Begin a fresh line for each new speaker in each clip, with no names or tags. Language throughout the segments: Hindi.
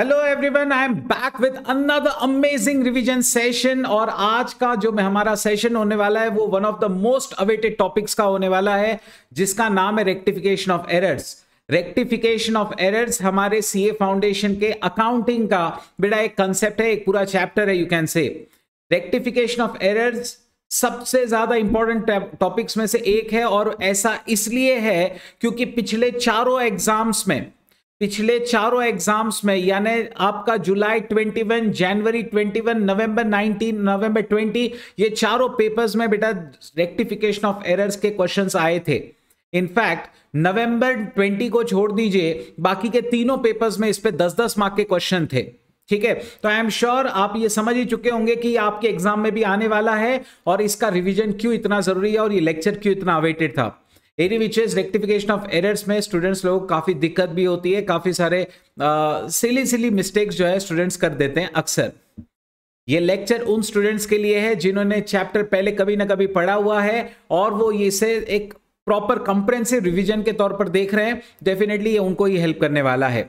Hello everyone I am back with another amazing revision session और आज का जो हमारा सेशन होने वाला है वो one of the most awaited topics का होने वाला है जिसका नाम है rectification of errors rectification of errors हमारे सीए फाउंडेशन के अकाउंटिंग का बेटा एक कंसेप्ट है एक पूरा चैप्टर है you can say rectification of errors सबसे ज्यादा इंपॉर्टेंट टॉपिक्स में से एक है और ऐसा इसलिए है क्योंकि पिछले चारों एग्जाम्स में पिछले चारों एग्जाम्स में यानी आपका जुलाई 21, जनवरी 21, नवंबर 19, नवंबर 20 ये चारों पेपर्स में बेटा रेक्टिफिकेशन ऑफ एरर्स के क्वेश्चंस आए थे इनफैक्ट नवंबर 20 को छोड़ दीजिए बाकी के तीनों पेपर्स में इस पे 10-10 मार्क के क्वेश्चन थे ठीक है तो आई एम श्योर आप ये समझ ही चुके होंगे कि आपके एग्जाम में भी आने वाला है और इसका रिविजन क्यों इतना जरूरी है और ये लेक्चर क्यों इतना अवेटेड था anyways rectification of errors में स्टूडेंट्स लोग काफ़ी दिक्कत भी होती है काफ़ी सारे सिली सिली मिस्टेक्स जो है स्टूडेंट्स कर देते हैं अक्सर ये लेक्चर उन स्टूडेंट्स के लिए है जिन्होंने चैप्टर पहले कभी ना कभी पढ़ा हुआ है और वो इसे एक प्रॉपर कंप्रेंसिव रिविजन के तौर पर देख रहे हैं डेफिनेटली ये उनको ही हेल्प करने वाला है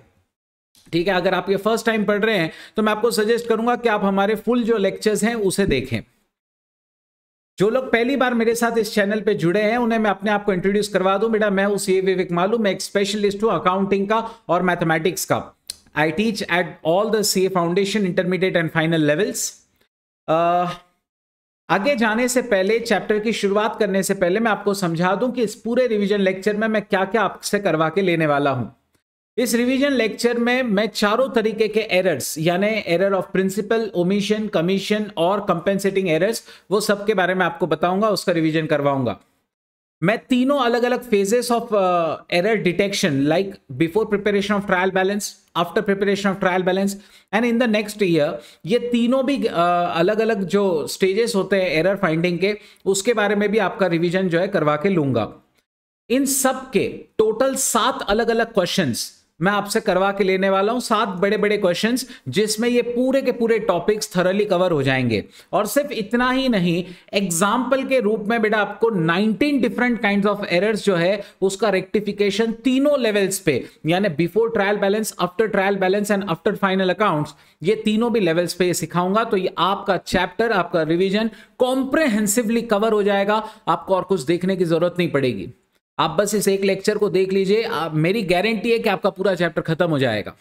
ठीक है अगर आप ये फर्स्ट टाइम पढ़ रहे हैं तो मैं आपको सजेस्ट करूंगा कि आप हमारे फुल जो लेक्चर्स हैं उसे देखें जो लोग पहली बार मेरे साथ इस चैनल पे जुड़े हैं उन्हें मैं अपने आप को इंट्रोड्यूस करवा दूं बेटा मैं हूं सी विवेक मालू मैं एक स्पेशलिस्ट हूं अकाउंटिंग का और मैथमेटिक्स का I teach at all the C foundation intermediate and final levels आगे जाने से पहले चैप्टर की शुरुआत करने से पहले मैं आपको समझा दूं कि इस पूरे रिविजन लेक्चर में मैं क्या क्या आपसे करवा के लेने वाला हूं इस रिवीजन लेक्चर में मैं चारों तरीके के एरर्स यानी error of principle omission commission और कंपेंसेटिंग एरर्स वो सब के बारे में आपको बताऊंगा उसका रिवीजन करवाऊंगा मैं तीनों अलग अलग phases of error detection like before preparation of trial balance after preparation of trial balance and in the next year ये तीनों भी uh, अलग अलग जो स्टेजेस होते हैं एरर फाइंडिंग के उसके बारे में भी आपका रिविजन जो है करवा के लूंगा इन सब के टोटल सात अलग अलग क्वेश्चंस मैं आपसे करवा के लेने वाला हूं सात बड़े बड़े क्वेश्चंस जिसमें ये पूरे के पूरे टॉपिक्स थरली कवर हो जाएंगे और सिर्फ इतना ही नहीं एग्जाम्पल के रूप में बेटा आपको 19 डिफरेंट काइंड्स ऑफ एरर्स जो है उसका रेक्टिफिकेशन तीनों लेवल्स पे यानी before trial balance after trial balance and after final accounts ये तीनों भी लेवल्स पे सिखाऊंगा तो ये आपका चैप्टर आपका रिविजन कॉम्प्रेहेंसिवली कवर हो जाएगा आपको और कुछ देखने की जरूरत नहीं पड़ेगी आप बस इस एक लेक्चर को देख लीजिए आप मेरी गारंटी है कि आपका पूरा चैप्टर खत्म हो जाएगा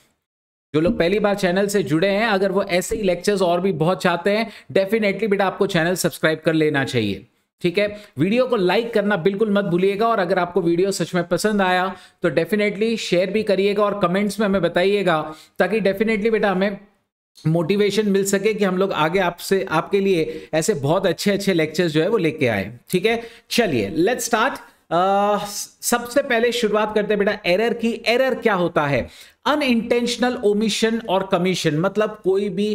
जो लोग पहली बार चैनल से जुड़े हैं अगर वो ऐसे ही लेक्चर्स और भी बहुत चाहते हैं डेफिनेटली बेटा आपको चैनल सब्सक्राइब कर लेना चाहिए ठीक है वीडियो को लाइक करना बिल्कुल मत भूलिएगा और अगर आपको वीडियो सच में पसंद आया तो डेफिनेटली शेयर भी करिएगा और कमेंट्स में हमें बताइएगा ताकि डेफिनेटली बेटा हमें मोटिवेशन मिल सके कि हम लोग आगे आपसे आपके लिए ऐसे बहुत अच्छे अच्छे लेक्चर्स जो है वो लेके आए ठीक है चलिए लेट स्टार्ट सबसे पहले शुरुआत करते हैं बेटा एरर की एरर क्या होता है अनइंटेंशनल ओमिशन और कमीशन मतलब कोई भी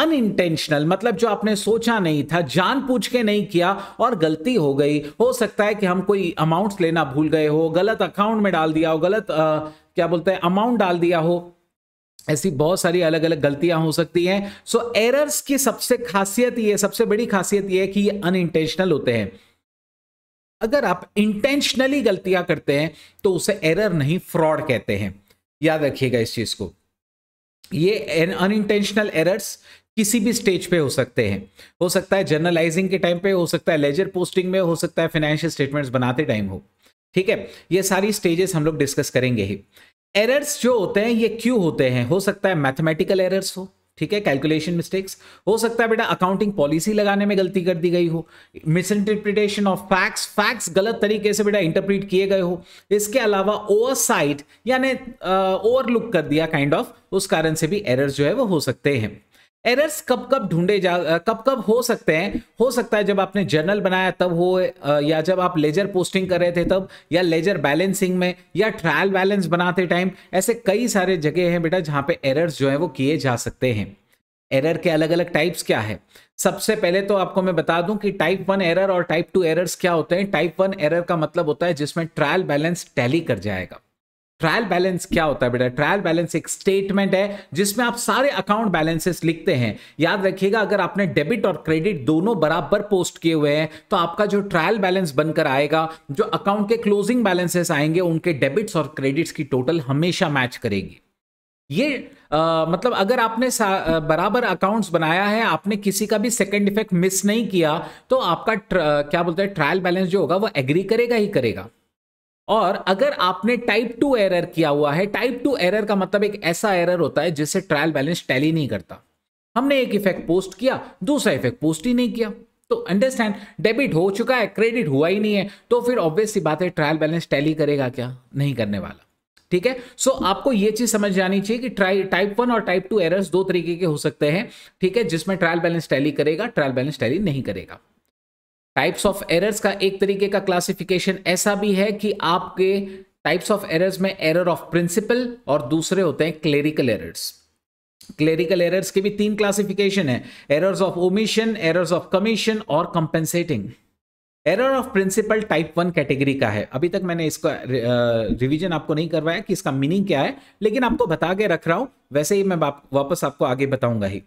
अनइंटेंशनल मतलब जो आपने सोचा नहीं था जान पूछ के नहीं किया और गलती हो गई हो सकता है कि हम कोई अमाउंट लेना भूल गए हो गलत अकाउंट में डाल दिया हो गलत आ, क्या बोलते हैं अमाउंट डाल दिया हो ऐसी बहुत सारी अलग अलग गलतियां हो सकती हैं सो so, एरर्स की सबसे खासियत ये सबसे बड़ी खासियत ये है कि ये अनइंटेंशनल होते हैं अगर आप इंटेंशनली गलतियां करते हैं तो उसे एरर नहीं फ्रॉड कहते हैं याद रखिएगा इस चीज को ये अनइंटेंशनल एरर्स किसी भी स्टेज पे हो सकते हैं हो सकता है जर्नलाइजिंग के टाइम पे हो सकता है लेजर पोस्टिंग में हो सकता है फाइनेंशियल स्टेटमेंट्स बनाते टाइम हो ठीक है ये सारी स्टेजेस हम लोग डिस्कस करेंगे ही एरर्स जो होते हैं ये क्यों होते हैं हो सकता है मैथमेटिकल एरर्स हो ठीक है कैलकुलेशन मिस्टेक्स हो सकता है बेटा अकाउंटिंग पॉलिसी लगाने में गलती कर दी गई हो misinterpretation of facts facts गलत तरीके से बेटा इंटरप्रिट किए गए हो इसके अलावा ओवरसाइट यानी ओवरलुक कर दिया काइंड kind ऑफ of, उस कारण से भी एरर्स जो है वो हो सकते हैं एरर्स कब कब ढूंढे जा कब कब हो सकते हैं हो सकता है जब आपने जर्नल बनाया तब हो या जब आप लेजर पोस्टिंग कर रहे थे तब या लेजर बैलेंसिंग में या ट्रायल बैलेंस बनाते टाइम ऐसे कई सारे जगह हैं बेटा जहाँ पे एरर्स जो है वो किए जा सकते हैं एरर के अलग अलग टाइप्स क्या है सबसे पहले तो आपको मैं बता दूं कि टाइप वन एरर और टाइप टू एरर्स क्या होते हैं टाइप वन एरर का मतलब होता है जिसमें ट्रायल बैलेंस टैली कर जाएगा ट्रायल बैलेंस क्या होता है बेटा ट्रायल बैलेंस एक स्टेटमेंट है जिसमें आप सारे अकाउंट बैलेंसेस लिखते हैं याद रखिएगा अगर आपने डेबिट और क्रेडिट दोनों बराबर पोस्ट किए हुए हैं तो आपका जो ट्रायल बैलेंस बनकर आएगा जो अकाउंट के क्लोजिंग बैलेंसेस आएंगे उनके डेबिट्स और क्रेडिट्स की टोटल हमेशा मैच करेगी ये आ, मतलब अगर आपने बराबर अकाउंट्स बनाया है आपने किसी का भी सेकंड इफेक्ट मिस नहीं किया तो आपका क्या बोलते हैं ट्रायल बैलेंस जो होगा वो एग्री करेगा ही करेगा और अगर आपने टाइप टू एरर किया हुआ है टाइप टू एरर का मतलब एक ऐसा एरर होता है जिससे ट्रायल बैलेंस टैली नहीं करता हमने एक इफेक्ट पोस्ट किया दूसरा इफेक्ट पोस्ट ही नहीं किया तो अंडरस्टैंड डेबिट हो चुका है क्रेडिट हुआ ही नहीं है तो फिर ऑब्वियस सी बात है ट्रायल बैलेंस टैली करेगा क्या नहीं करने वाला ठीक है सो so, आपको यह चीज समझ जानी चाहिए कि ट्राई टाइप वन और टाइप टू एरर्स दो तरीके के हो सकते हैं ठीक है जिसमें ट्रायल बैलेंस टैली करेगा ट्रायल बैलेंस टैली नहीं करेगा टाइप्स ऑफ एरर्स का एक तरीके का क्लासिफिकेशन ऐसा भी है कि आपके टाइप्स ऑफ एरर्स में एरर ऑफ प्रिंसिपल और दूसरे होते हैं क्लेरिकल एरर्स क्लेरिकल एरर्स के भी तीन क्लासिफिकेशन है errors of omission errors of commission और compensating error of principle type one category का है अभी तक मैंने इसका रिवीजन आपको नहीं करवाया कि इसका मीनिंग क्या है लेकिन आपको बता के रख रहा हूं वैसे ही मैं वापस आपको आगे बताऊंगा ही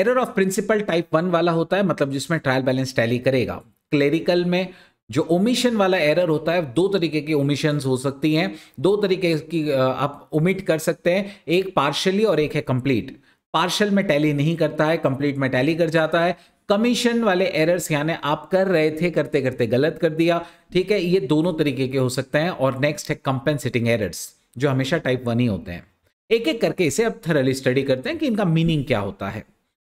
error of principle type one वाला होता है मतलब जिसमें ट्रायल बैलेंस टैली करेगा क्लेरिकल में जो ओमिशन वाला एरर होता है दो तरीके की ओमिशन हो सकती हैं दो तरीके की आप ओमिट कर सकते हैं एक पार्शली और एक है कंप्लीट पार्शल में टैली नहीं करता है कंप्लीट में टैली कर जाता है कमीशन वाले एरर्स यानी आप कर रहे थे करते करते गलत कर दिया ठीक है ये दोनों तरीके के हो सकते हैं और नेक्स्ट है कंपेंसेटिंग एरर्स जो हमेशा टाइप वन ही होते हैं एक एक करके इसे अब थरली स्टडी करते हैं कि इनका मीनिंग क्या होता है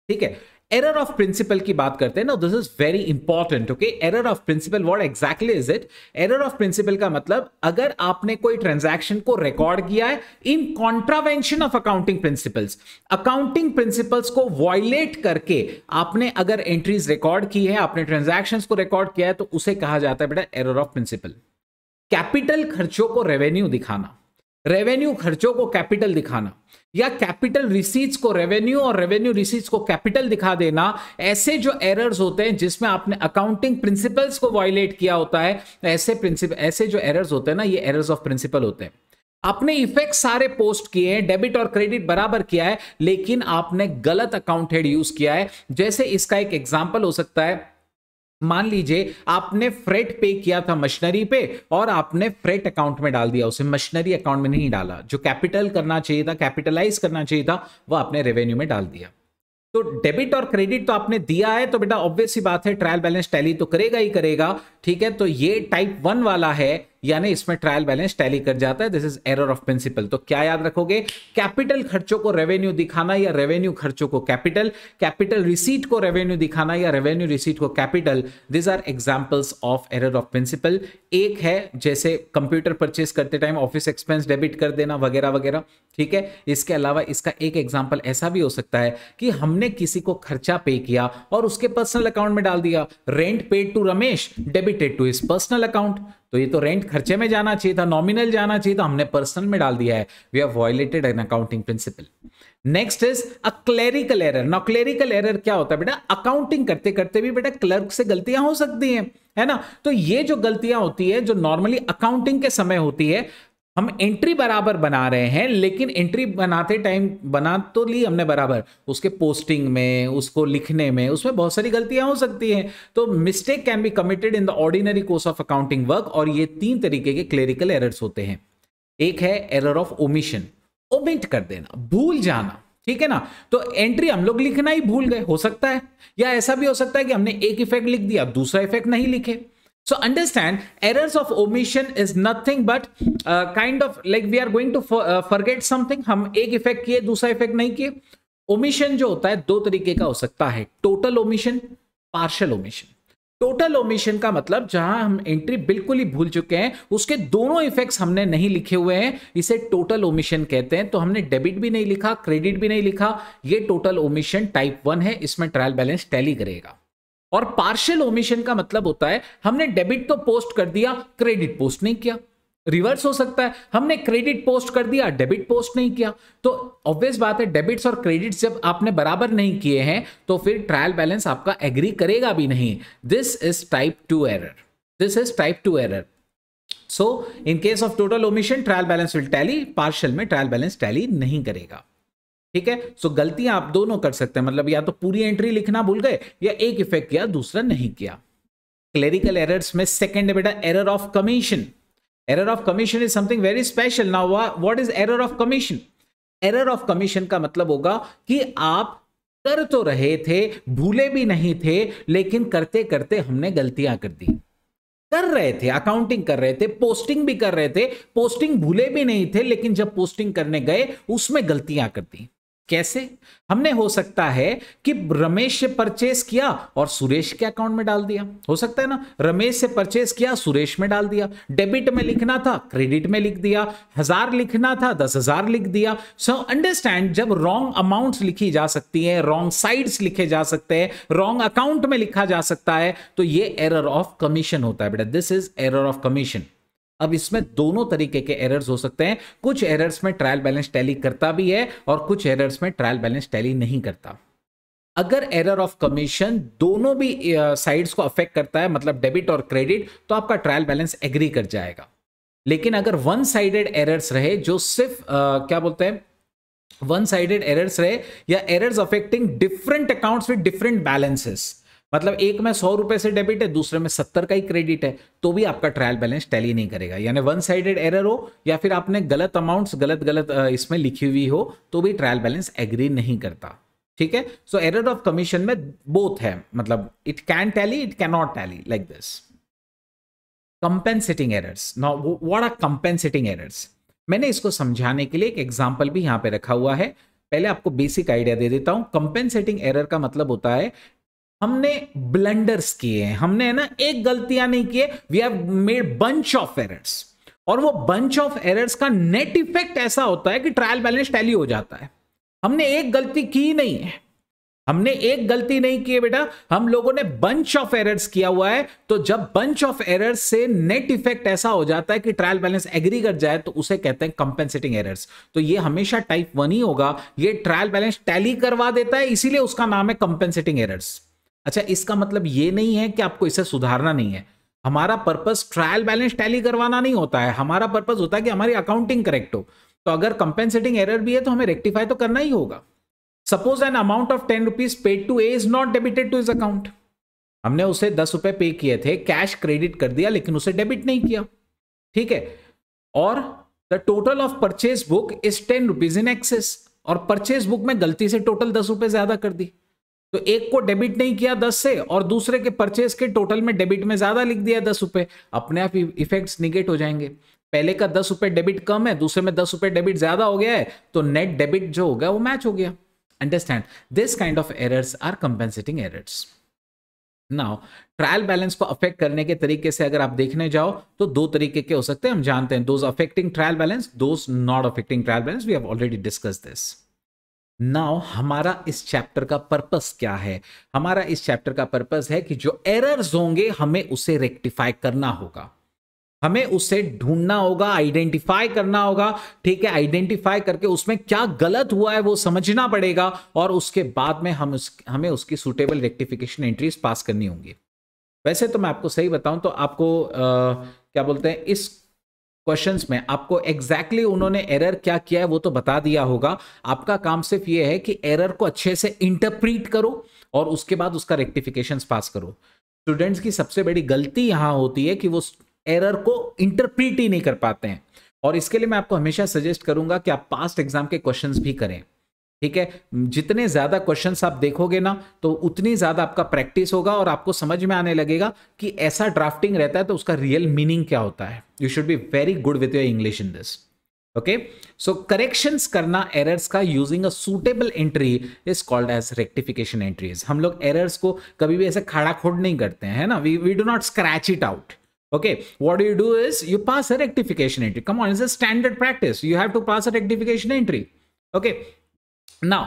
ठीक है एरर ऑफ प्रिंसिपल की बात करते हैं ना this is very important okay error of principle what exactly is it error of principle का मतलब अगर आपने कोई ट्रांजैक्शन को रिकॉर्ड किया है in contravention of accounting principles accounting principles को वॉयलेट करके आपने अगर एंट्रीज रिकॉर्ड की है आपने ट्रांजेक्शन को रिकॉर्ड किया है तो उसे कहा जाता है बेटा एरर ऑफ प्रिंसिपल कैपिटल खर्चों को रेवेन्यू दिखाना रेवेन्यू खर्चों को कैपिटल दिखाना या कैपिटल रिसीट्स को रेवेन्यू और रेवेन्यू रिसीट्स को कैपिटल दिखा देना ऐसे जो एरर्स होते हैं जिसमें आपने अकाउंटिंग प्रिंसिपल्स को वायलेट किया होता है ऐसे प्रिंसिपल ऐसे जो एरर्स होते हैं ना ये एरर्स ऑफ प्रिंसिपल होते हैं आपने इफेक्ट सारे पोस्ट किए हैं डेबिट और क्रेडिट बराबर किया है लेकिन आपने गलत अकाउंट हेड यूज किया है जैसे इसका एक एग्जाम्पल हो सकता है मान लीजिए आपने फ्रेट पे किया था मशीनरी पे और आपने फ्रेट अकाउंट में डाल दिया उसे मशीनरी अकाउंट में नहीं डाला जो कैपिटल करना चाहिए था कैपिटलाइज करना चाहिए था वो आपने रेवेन्यू में डाल दिया तो डेबिट और क्रेडिट तो आपने दिया है तो बेटा ऑब्वियस ही बात है ट्रायल बैलेंस टैली तो करेगा ही करेगा ठीक है तो ये टाइप वन वाला है यानी इसमें ट्रायल बैलेंस टैली कर जाता है this is error of principle तो क्या याद रखोगे कैपिटल खर्चों को रेवेन्यू दिखाना या रेवेन्यू खर्चों को कैपिटल कैपिटल रिसीट को रेवेन्यू दिखाना या रेवेन्यू रिसीट को capital this are examples of error of principle एक है जैसे कंप्यूटर परचेज करते टाइम ऑफिस एक्सपेंस डेबिट कर देना वगैरह वगैरह ठीक है इसके अलावा इसका एक एग्जाम्पल ऐसा भी हो सकता है कि हमने किसी को खर्चा पे किया और उसके पर्सनल अकाउंट में डाल दिया rent paid to Ramesh debited to इस पर्सनल अकाउंट तो ये तो रेंट खर्चे में जाना चाहिए था नॉमिनल जाना चाहिए था हमने पर्सनल में डाल दिया है we have violated an accounting principle next is a clerical error ना क्लेरिकल एरर क्या होता है बेटा अकाउंटिंग करते करते भी बेटा क्लर्क से गलतियां हो सकती हैं है ना तो ये जो गलतियां होती है जो नॉर्मली अकाउंटिंग के समय होती है हम एंट्री बराबर बना रहे हैं लेकिन एंट्री बनाते टाइम बना तो ली हमने बराबर उसके पोस्टिंग में उसको लिखने में उसमें बहुत सारी गलतियां हो सकती हैं तो mistake can be committed in the ordinary course of accounting work और ये तीन तरीके के क्लेरिकल एरर्स होते हैं एक है एरर ऑफ ओमिशन ओमिट कर देना भूल जाना ठीक है ना तो एंट्री हम लोग लिखना ही भूल गए हो सकता है या ऐसा भी हो सकता है कि हमने एक इफेक्ट लिख दिया दूसरा इफेक्ट नहीं लिखे So understand errors of omission is nothing but uh, kind of like we are going to for, uh, forget something. हम एक इफेक्ट किए dusra इफेक्ट नहीं किए ओमिशन जो होता है दो तरीके का हो सकता है total omission partial omission total omission का मतलब जहां हम एंट्री बिल्कुल ही भूल चुके हैं उसके दोनों इफेक्ट्स हमने नहीं लिखे हुए हैं इसे टोटल ओमिशन कहते हैं तो हमने डेबिट भी नहीं लिखा क्रेडिट भी नहीं लिखा ये टोटल ओमिशन टाइप वन है इसमें ट्रायल बैलेंस टैली करेगा और पार्शियल ओमिशन का मतलब होता है हमने डेबिट तो पोस्ट कर दिया क्रेडिट पोस्ट नहीं किया रिवर्स हो सकता है हमने क्रेडिट पोस्ट कर दिया डेबिट पोस्ट नहीं किया तो ऑब्वियस बात है डेबिट्स और क्रेडिट्स जब आपने बराबर नहीं किए हैं तो फिर ट्रायल बैलेंस आपका एग्री करेगा भी नहीं this is type two error this is type two error so in case of total omission trial balance will tally partial में ट्रायल बैलेंस टैली नहीं करेगा ठीक है सो गलतियां आप दोनों कर सकते हैं मतलब या तो पूरी एंट्री लिखना भूल गए या एक इफेक्ट किया दूसरा नहीं किया क्लेरिकल एरर्स में सेकंड बेटा error of commission error of commission is something very special now what is error of commission error of commission का मतलब होगा कि आप कर तो रहे थे भूले भी नहीं थे लेकिन करते करते हमने गलतियां कर दी कर रहे थे अकाउंटिंग कर रहे थे पोस्टिंग भी कर रहे थे पोस्टिंग भूले भी नहीं थे लेकिन जब पोस्टिंग करने गए उसमें गलतियां कर दी कैसे हमने हो सकता है कि रमेश से परचेस किया और सुरेश के अकाउंट में डाल दिया हो सकता है ना रमेश से परचेस किया सुरेश में डाल दिया डेबिट में लिखना था क्रेडिट में लिख दिया हजार लिखना था दस हजार लिख दिया सो so अंडरस्टैंड जब रॉन्ग अमाउंट लिखी जा सकती है रॉन्ग साइड्स लिखे जा सकते हैं रॉन्ग अकाउंट में लिखा जा सकता है तो ये एरर ऑफ कमीशन होता है बेटा this is error of commission अब इसमें दोनों तरीके के एरर्स हो सकते हैं कुछ एरर्स में ट्रायल बैलेंस टैली करता भी है और कुछ एरर्स में ट्रायल बैलेंस टैली नहीं करता अगर एरर ऑफ कमीशन दोनों भी साइड्स को अफेक्ट करता है मतलब डेबिट और क्रेडिट तो आपका ट्रायल बैलेंस एग्री कर जाएगा लेकिन अगर वन साइडेड एरर्स रहे जो सिर्फ uh, क्या बोलते हैं वन साइडेड एरर्स रहे या errors affecting different accounts with different balances मतलब एक में सौ रुपए से डेबिट है दूसरे में सत्तर का ही क्रेडिट है तो भी आपका ट्रायल बैलेंस टैली नहीं करेगा यानी वन साइडेड एरर हो या फिर आपने गलत अमाउंट्स गलत गलत इसमें लिखी हुई हो तो भी ट्रायल बैलेंस एग्री नहीं करता ठीक है सो एरर ऑफ कमीशन में बोथ है मतलब it can tally it can not tally like this compensating errors now what are compensating errors मैंने इसको समझाने के लिए एक एग्जाम्पल भी यहां पे रखा हुआ है पहले आपको बेसिक आइडिया दे देता हूं कंपेंसेटिंग एरर का मतलब होता है हमने ब्लेंडर्स किए हैं हमने है ना एक गलतियां नहीं किए we have made bunch of errors और वो बंच ऑफ एरर्स का नेट इफेक्ट ऐसा होता है कि ट्रायल बैलेंस टैली हो जाता है हमने एक गलती की नहीं है हमने एक गलती नहीं की है बेटा हम लोगों ने बंच ऑफ एरर्स किया हुआ है तो जब बंच ऑफ एरर्स से नेट इफेक्ट ऐसा हो जाता है कि ट्रायल बैलेंस एग्री कर जाए तो उसे कहते हैं कंपेंसेटिंग एरर्स तो ये हमेशा टाइप वन ही होगा ये ट्रायल बैलेंस टैली करवा देता है इसीलिए उसका नाम है कंपेंसेटिंग एरर्स अच्छा इसका मतलब ये नहीं है कि आपको इसे सुधारना नहीं है हमारा पर्पज ट्रायल बैलेंस टैली करवाना नहीं होता है हमारा पर्पज होता है कि हमारी अकाउंटिंग करेक्ट हो तो अगर कंपेंसेटिंग एरर भी है तो हमें रेक्टिफाई तो करना ही होगा suppose an amount of ten rupees paid to A is not debited to his account हमने उसे दस रुपए पे किए थे कैश क्रेडिट कर दिया लेकिन उसे डेबिट नहीं किया ठीक है और the total of purchase book is ten rupees in excess और परचेज बुक में गलती से टोटल दस रुपए ज्यादा कर दी तो एक को डेबिट नहीं किया दस से और दूसरे के परचेज के टोटल में डेबिट में ज्यादा लिख दिया दस रुपए अपने आप इफेक्ट्स निगेट हो जाएंगे पहले का दस रुपए डेबिट कम है दूसरे में दस रुपए डेबिट ज्यादा हो गया है तो नेट डेबिट जो हो गया वो मैच हो गया understand this kind of errors are compensating errors now trial balance को अफेक्ट करने के तरीके से अगर आप देखने जाओ तो दो तरीके के हो सकते हैं हम जानते हैं those affecting trial balance those not affecting trial balance we have already discuss this now हमारा इस चैप्टर का पर्पस क्या है हमारा इस चैप्टर का पर्पस है कि जो एरर्स होंगे हमें उसे रेक्टिफाई करना होगा हमें उसे ढूंढना होगा आइडेंटिफाई करना होगा ठीक है आइडेंटिफाई करके उसमें क्या गलत हुआ है वो समझना पड़ेगा और उसके बाद में हम उस हमें उसकी सुटेबल रेक्टिफिकेशन एंट्रीज पास करनी होंगी वैसे तो मैं आपको सही बताऊं तो आपको आ, क्या बोलते हैं इस क्वेश्चंस में आपको एग्जैक्टली exactly उन्होंने एरर क्या किया है वो तो बता दिया होगा आपका काम सिर्फ ये है कि एरर को अच्छे से इंटरप्रीट करो और उसके बाद उसका रेक्टिफिकेशन पास करो स्टूडेंट्स की सबसे बड़ी गलती यहाँ होती है कि वो एरर को इंटरप्रीट ही नहीं कर पाते हैं और इसके लिए मैं आपको हमेशा सजेस्ट करूंगा कि आप पास्ट एग्जाम के क्वेश्चंस भी करें ठीक है जितने ज़्यादा क्वेश्चन आप देखोगे ना तो उतनी ज़्यादा आपका प्रैक्टिस होगा और आपको समझ में आने लगेगा कि ऐसा ड्राफ्टिंग रहता है तो उसका रियल मीनिंग क्या होता है you should be very good with your English in this okay so corrections करना एरर्स का using a suitable entry is called as rectification entries हम लोग एरर्स को कभी भी ऐसे खाड़ा खोड नहीं करते हैं ना we we do not scratch it out okay what you do is you pass a rectification entry come on is a standard practice you have to pass a rectification entry okay Okay, now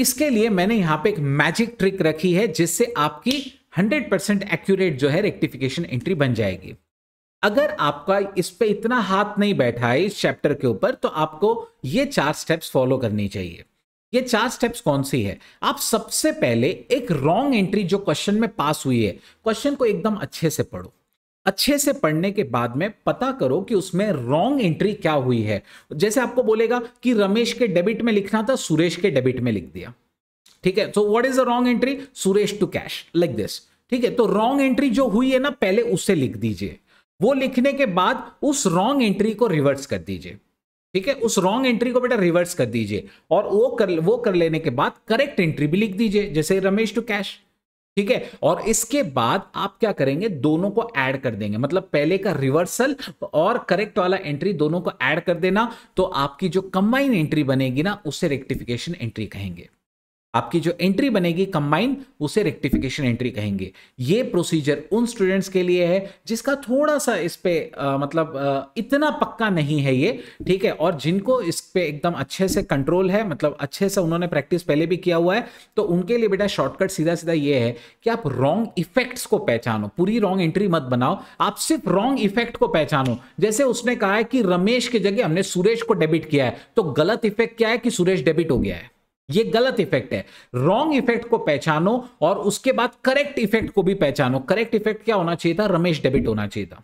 इसके लिए मैंने यहां पे एक मैजिक ट्रिक रखी है जिससे आपकी 100% परसेंट एक्यूरेट जो है रेक्टिफिकेशन एंट्री बन जाएगी अगर आपका इस पे इतना हाथ नहीं बैठा है इस चैप्टर के ऊपर तो आपको ये चार स्टेप्स फॉलो करनी चाहिए ये चार स्टेप्स कौन सी है आप सबसे पहले एक रॉन्ग एंट्री जो क्वेश्चन में पास हुई है क्वेश्चन को एकदम अच्छे से पढ़ो अच्छे से पढ़ने के बाद में पता करो कि उसमें रॉन्ग एंट्री क्या हुई है जैसे आपको बोलेगा कि रमेश के डेबिट में लिखना था सुरेश के डेबिट में लिख दिया ठीक है so what is the wrong entry Suresh to cash like this ठीक है तो रॉन्ग एंट्री जो हुई है ना पहले उसे लिख दीजिए वो लिखने के बाद उस रॉन्ग एंट्री को रिवर्स कर दीजिए ठीक है उस रॉन्ग एंट्री को बेटा रिवर्स कर दीजिए और वो कर वो कर लेने के बाद करेक्ट एंट्री भी लिख दीजिए जैसे रमेश टू कैश ठीक है और इसके बाद आप क्या करेंगे दोनों को ऐड कर देंगे मतलब पहले का रिवर्सल और करेक्ट वाला एंट्री दोनों को ऐड कर देना तो आपकी जो कंबाइन एंट्री बनेगी ना उसे रेक्टिफिकेशन एंट्री कहेंगे आपकी जो एंट्री बनेगी कंबाइन उसे रेक्टिफिकेशन एंट्री कहेंगे ये प्रोसीजर उन स्टूडेंट्स के लिए है जिसका थोड़ा सा इस पर मतलब आ, इतना पक्का नहीं है ये ठीक है और जिनको इस पर एकदम अच्छे से कंट्रोल है मतलब अच्छे से उन्होंने प्रैक्टिस पहले भी किया हुआ है तो उनके लिए बेटा शॉर्टकट सीधा सीधा ये है कि आप रॉन्ग इफेक्ट्स को पहचानो पूरी रॉन्ग एंट्री मत बनाओ आप सिर्फ रॉन्ग इफेक्ट को पहचानो जैसे उसने कहा है कि रमेश की जगह हमने सुरेश को डेबिट किया है तो गलत इफेक्ट क्या है कि सुरेश डेबिट हो गया है ये गलत इफेक्ट है रॉन्ग इफेक्ट को पहचानो और उसके बाद करेक्ट इफेक्ट को भी पहचानो करेक्ट इफेक्ट क्या होना चाहिए था रमेश डेबिट होना चाहिए था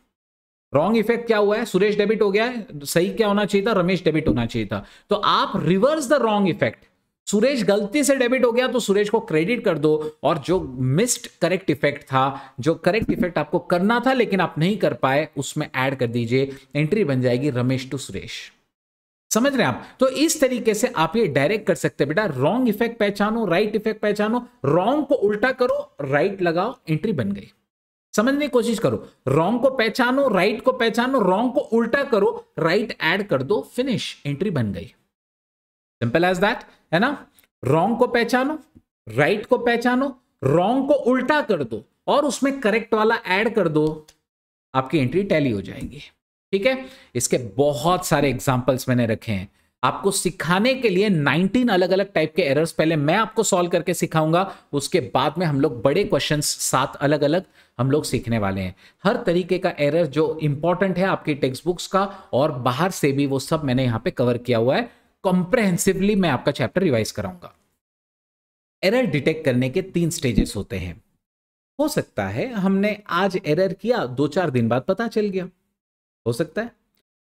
रॉन्ग इफेक्ट क्या हुआ है सुरेश डेबिट हो गया है सही क्या होना चाहिए था रमेश डेबिट होना चाहिए था तो आप reverse the wrong effect Suresh गलती से डेबिट हो गया तो सुरेश को क्रेडिट कर दो और जो मिस्ड करेक्ट इफेक्ट था जो करेक्ट इफेक्ट आपको करना था लेकिन आप नहीं कर पाए उसमें ऐड कर दीजिए एंट्री बन जाएगी रमेश टू सुरेश समझ रहे हैं आप तो इस तरीके से आप ये डायरेक्ट कर सकते हैं बेटा रॉन्ग इफेक्ट पहचानो राइट इफेक्ट पहचानो रॉन्ग को उल्टा करो राइट लगाओ एंट्री बन गई समझने की कोशिश करो रॉन्ग को पहचानो राइट को पहचानो रॉन्ग को उल्टा करो राइट ऐड कर दो फिनिश एंट्री बन गई सिंपल एज दैट है ना रॉन्ग को पहचानो राइट को पहचानो रॉन्ग को उल्टा कर दो और उसमें करेक्ट वाला ऐड कर दो आपकी एंट्री टैली हो जाएगी ठीक है इसके बहुत सारे एग्जाम्पल्स मैंने रखे हैं आपको सिखाने के लिए 19 अलग अलग टाइप के एरर्स पहले मैं आपको सॉल्व करके सिखाऊंगा उसके बाद में हम लोग बड़े क्वेश्चंस सात अलग अलग हम लोग सीखने वाले हैं हर तरीके का एरर जो इंपॉर्टेंट है आपकी टेक्स्ट बुक्स का और बाहर से भी वो सब मैंने यहाँ पे कवर किया हुआ है कॉम्प्रेहेंसिवली मैं आपका चैप्टर रिवाइज कराऊंगा एरर डिटेक्ट करने के तीन स्टेजेस होते हैं हो सकता है हमने आज एरर किया दो चार दिन बाद पता चल गया हो सकता है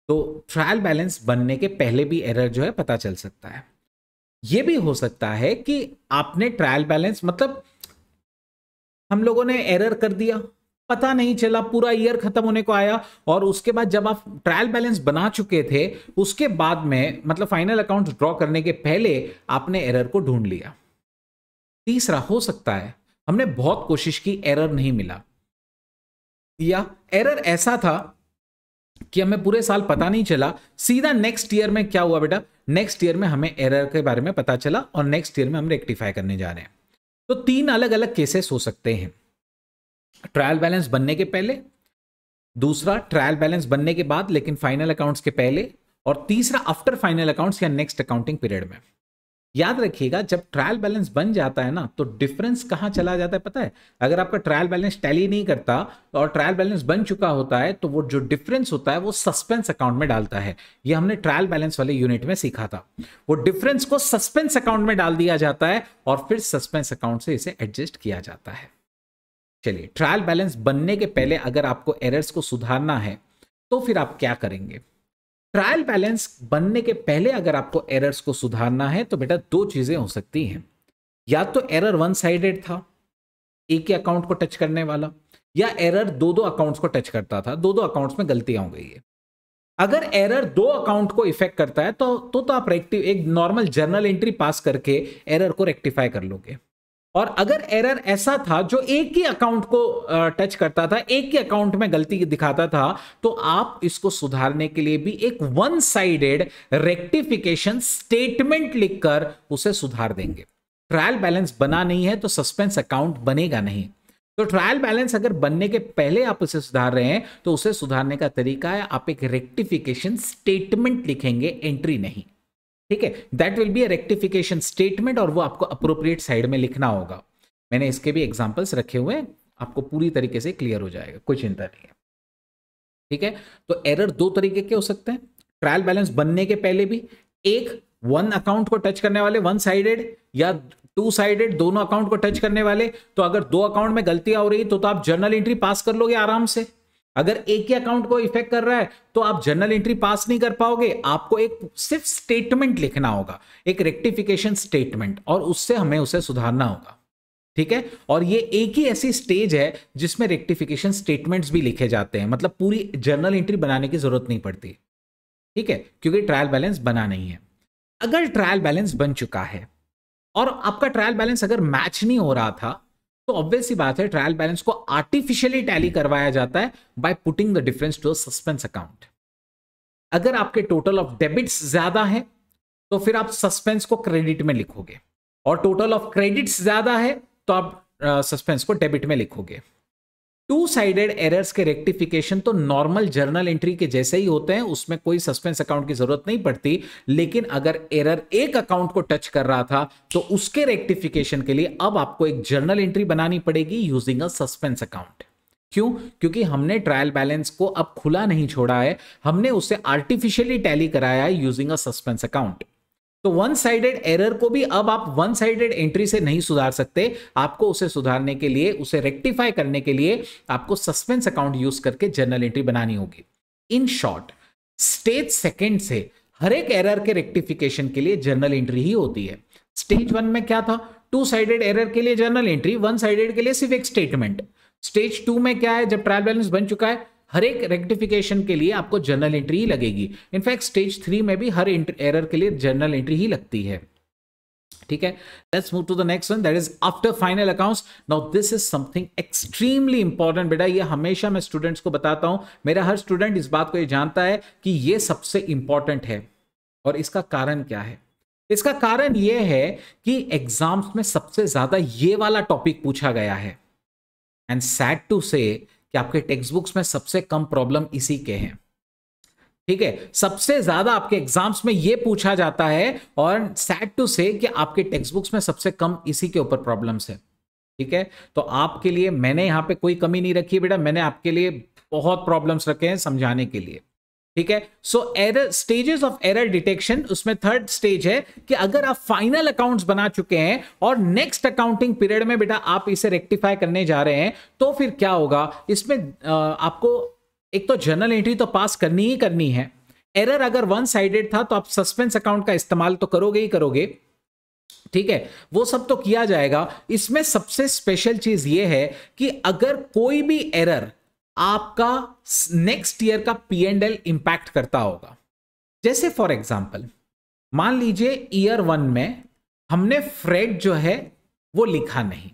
तो ट्रायल बैलेंस बनने के पहले भी एरर जो है पता चल सकता है ये भी हो सकता है कि आपने ट्रायल बैलेंस मतलब हम लोगों ने एरर कर दिया पता नहीं चला पूरा ईयर खत्म होने को आया और उसके बाद जब आप ट्रायल बैलेंस बना चुके थे उसके बाद में मतलब फाइनल अकाउंट ड्रॉ करने के पहले आपने एरर को ढूंढ लिया तीसरा हो सकता है हमने बहुत कोशिश की एरर नहीं मिला या एरर ऐसा था कि हमें पूरे साल पता नहीं चला सीधा नेक्स्ट ईयर में क्या हुआ बेटा नेक्स्ट ईयर में हमें एरर के बारे में पता चला और नेक्स्ट ईयर में हम रेक्टिफाई करने जा रहे हैं तो तीन अलग अलग केसेस हो सकते हैं ट्रायल बैलेंस बनने के पहले दूसरा ट्रायल बैलेंस बनने के बाद लेकिन फाइनल अकाउंट्स के पहले और तीसरा आफ्टर फाइनल अकाउंट्स या नेक्स्ट अकाउंटिंग पीरियड में याद रखिएगा जब ट्रायल बैलेंस बन जाता है ना तो डिफरेंस कहाँ चला जाता है पता है अगर आपका ट्रायल बैलेंस टैली नहीं करता और ट्रायल बैलेंस बन चुका होता है तो वो जो डिफरेंस होता है वो सस्पेंस अकाउंट में डालता है ये हमने ट्रायल बैलेंस वाले यूनिट में सीखा था वो डिफरेंस को सस्पेंस अकाउंट में डाल दिया जाता है और फिर सस्पेंस अकाउंट से इसे एडजस्ट किया जाता है चलिए ट्रायल बैलेंस बनने के पहले अगर आपको एरर्स को सुधारना है तो फिर आप क्या करेंगे ट्रायल बैलेंस बनने के पहले अगर आपको एरर्स को सुधारना है तो बेटा दो चीजें हो सकती हैं या तो एरर वन साइडेड था एक ही अकाउंट को टच करने वाला या एरर दो दो अकाउंट्स को टच करता था दो दो अकाउंट्स में गलतियां हो गई है अगर एरर दो अकाउंट को इफेक्ट करता है तो तो, तो आप रेक्टिव एक नॉर्मल जर्नल एंट्री पास करके एरर को रेक्टिफाई कर लोगे और अगर एरर ऐसा था जो एक ही अकाउंट को टच करता था एक ही अकाउंट में गलती दिखाता था तो आप इसको सुधारने के लिए भी एक वन साइडेड रेक्टिफिकेशन स्टेटमेंट लिखकर उसे सुधार देंगे ट्रायल बैलेंस बना नहीं है तो सस्पेंस अकाउंट बनेगा नहीं तो ट्रायल बैलेंस अगर बनने के पहले आप उसे सुधार रहे हैं तो उसे सुधारने का तरीका है आप एक रेक्टिफिकेशन स्टेटमेंट लिखेंगे एंट्री नहीं ठीक है that will be a rectification statement और वो आपको अप्रोप्रिएट साइड में लिखना होगा मैंने इसके भी एग्जाम्पल्स रखे हुए हैं आपको पूरी तरीके से क्लियर हो जाएगा कोई चिंता नहीं है ठीक है तो एरर दो तरीके के हो सकते हैं ट्रायल बैलेंस बनने के पहले भी एक वन अकाउंट को टच करने वाले वन साइडेड या टू साइडेड दोनों अकाउंट को टच करने वाले तो अगर दो अकाउंट में गलतियां हो रही तो, तो आप जर्नल एंट्री पास कर लोगे आराम से अगर एक ही अकाउंट को इफेक्ट कर रहा है तो आप जर्नल एंट्री पास नहीं कर पाओगे आपको एक सिर्फ स्टेटमेंट लिखना होगा एक रेक्टिफिकेशन स्टेटमेंट और उससे हमें उसे सुधारना होगा ठीक है और ये एक ही ऐसी स्टेज है जिसमें रेक्टिफिकेशन स्टेटमेंट्स भी लिखे जाते हैं मतलब पूरी जर्नल एंट्री बनाने की जरूरत नहीं पड़ती ठीक है क्योंकि ट्रायल बैलेंस बना नहीं है अगर ट्रायल बैलेंस बन चुका है और आपका ट्रायल बैलेंस अगर मैच नहीं हो रहा था तो ऑब्वियस ही बात है ट्रायल बैलेंस को आर्टिफिशियली टैली करवाया जाता है by putting the difference to suspense account अगर आपके टोटल ऑफ डेबिट्स ज्यादा है तो फिर आप सस्पेंस को क्रेडिट में लिखोगे और टोटल ऑफ क्रेडिट्स ज्यादा है तो आप सस्पेंस uh, को डेबिट में लिखोगे टू साइडेड एरर्स के रेक्टिफिकेशन तो नॉर्मल जर्नल एंट्री के जैसे ही होते हैं उसमें कोई सस्पेंस अकाउंट की जरूरत नहीं पड़ती लेकिन अगर एरर एक अकाउंट को टच कर रहा था तो उसके रेक्टिफिकेशन के लिए अब आपको एक जर्नल एंट्री बनानी पड़ेगी यूजिंग अ सस्पेंस अकाउंट क्यों क्योंकि हमने ट्रायल बैलेंस को अब खुला नहीं छोड़ा है हमने उसे आर्टिफिशियली टैली कराया है यूजिंग अ सस्पेंस अकाउंट तो वन साइडेड एरर को भी अब आप वन साइडेड एंट्री से नहीं सुधार सकते आपको उसे सुधारने के लिए उसे रेक्टिफाई करने के लिए आपको सस्पेंस अकाउंट यूज करके जर्नल एंट्री बनानी होगी इन शॉर्ट स्टेज सेकेंड से हर एक एरर के रेक्टिफिकेशन के लिए जर्नल एंट्री ही होती है स्टेज वन में क्या था टू साइडेड एरर के लिए जर्नल एंट्री वन साइडेड के लिए सिर्फ एक स्टेटमेंट स्टेज टू में क्या है जब ट्रायल बैलेंस बन चुका है हर एक रेक्टिफिकेशन के लिए आपको जर्नल एंट्री ही लगेगी इनफैक्ट स्टेज थ्री में भी हर एरर के लिए जर्नल एंट्री ही लगती है ठीक है let's move to the next one that is after final accounts now this is something extremely important बेटा ये हमेशा मैं स्टूडेंट्स को बताता हूं मेरा हर स्टूडेंट इस बात को ये जानता है कि ये सबसे इंपॉर्टेंट है और इसका कारण क्या है इसका कारण यह है कि एग्जाम्स में सबसे ज्यादा ये वाला टॉपिक पूछा गया है एंड सैड टू से कि आपके टेक्स्ट बुक्स में सबसे कम प्रॉब्लम इसी के हैं ठीक है सबसे ज्यादा आपके एग्जाम्स में यह पूछा जाता है और सैड टू से कि आपके टेक्स्ट बुक्स में सबसे कम इसी के ऊपर प्रॉब्लम्स है ठीक है तो आपके लिए मैंने यहाँ पे कोई कमी नहीं रखी बेटा मैंने आपके लिए बहुत प्रॉब्लम्स रखे हैं समझाने के लिए ठीक है so error stages of error detection उसमें थर्ड स्टेज है कि अगर आप फाइनल अकाउंट्स बना चुके हैं और नेक्स्ट अकाउंटिंग पीरियड में बेटा आप इसे रेक्टिफाई करने जा रहे हैं तो फिर क्या होगा इसमें आपको एक तो जर्नल एंट्री तो पास करनी ही करनी है एरर अगर वन साइडेड था तो आप सस्पेंस अकाउंट का इस्तेमाल तो करोगे ही करोगे ठीक है वो सब तो किया जाएगा इसमें सबसे स्पेशल चीज ये है कि अगर कोई भी एरर आपका नेक्स्ट ईयर का पी एंड एल इंपैक्ट करता होगा जैसे फॉर एग्जाम्पल मान लीजिए ईयर वन में हमने फ्रेड जो है वो लिखा नहीं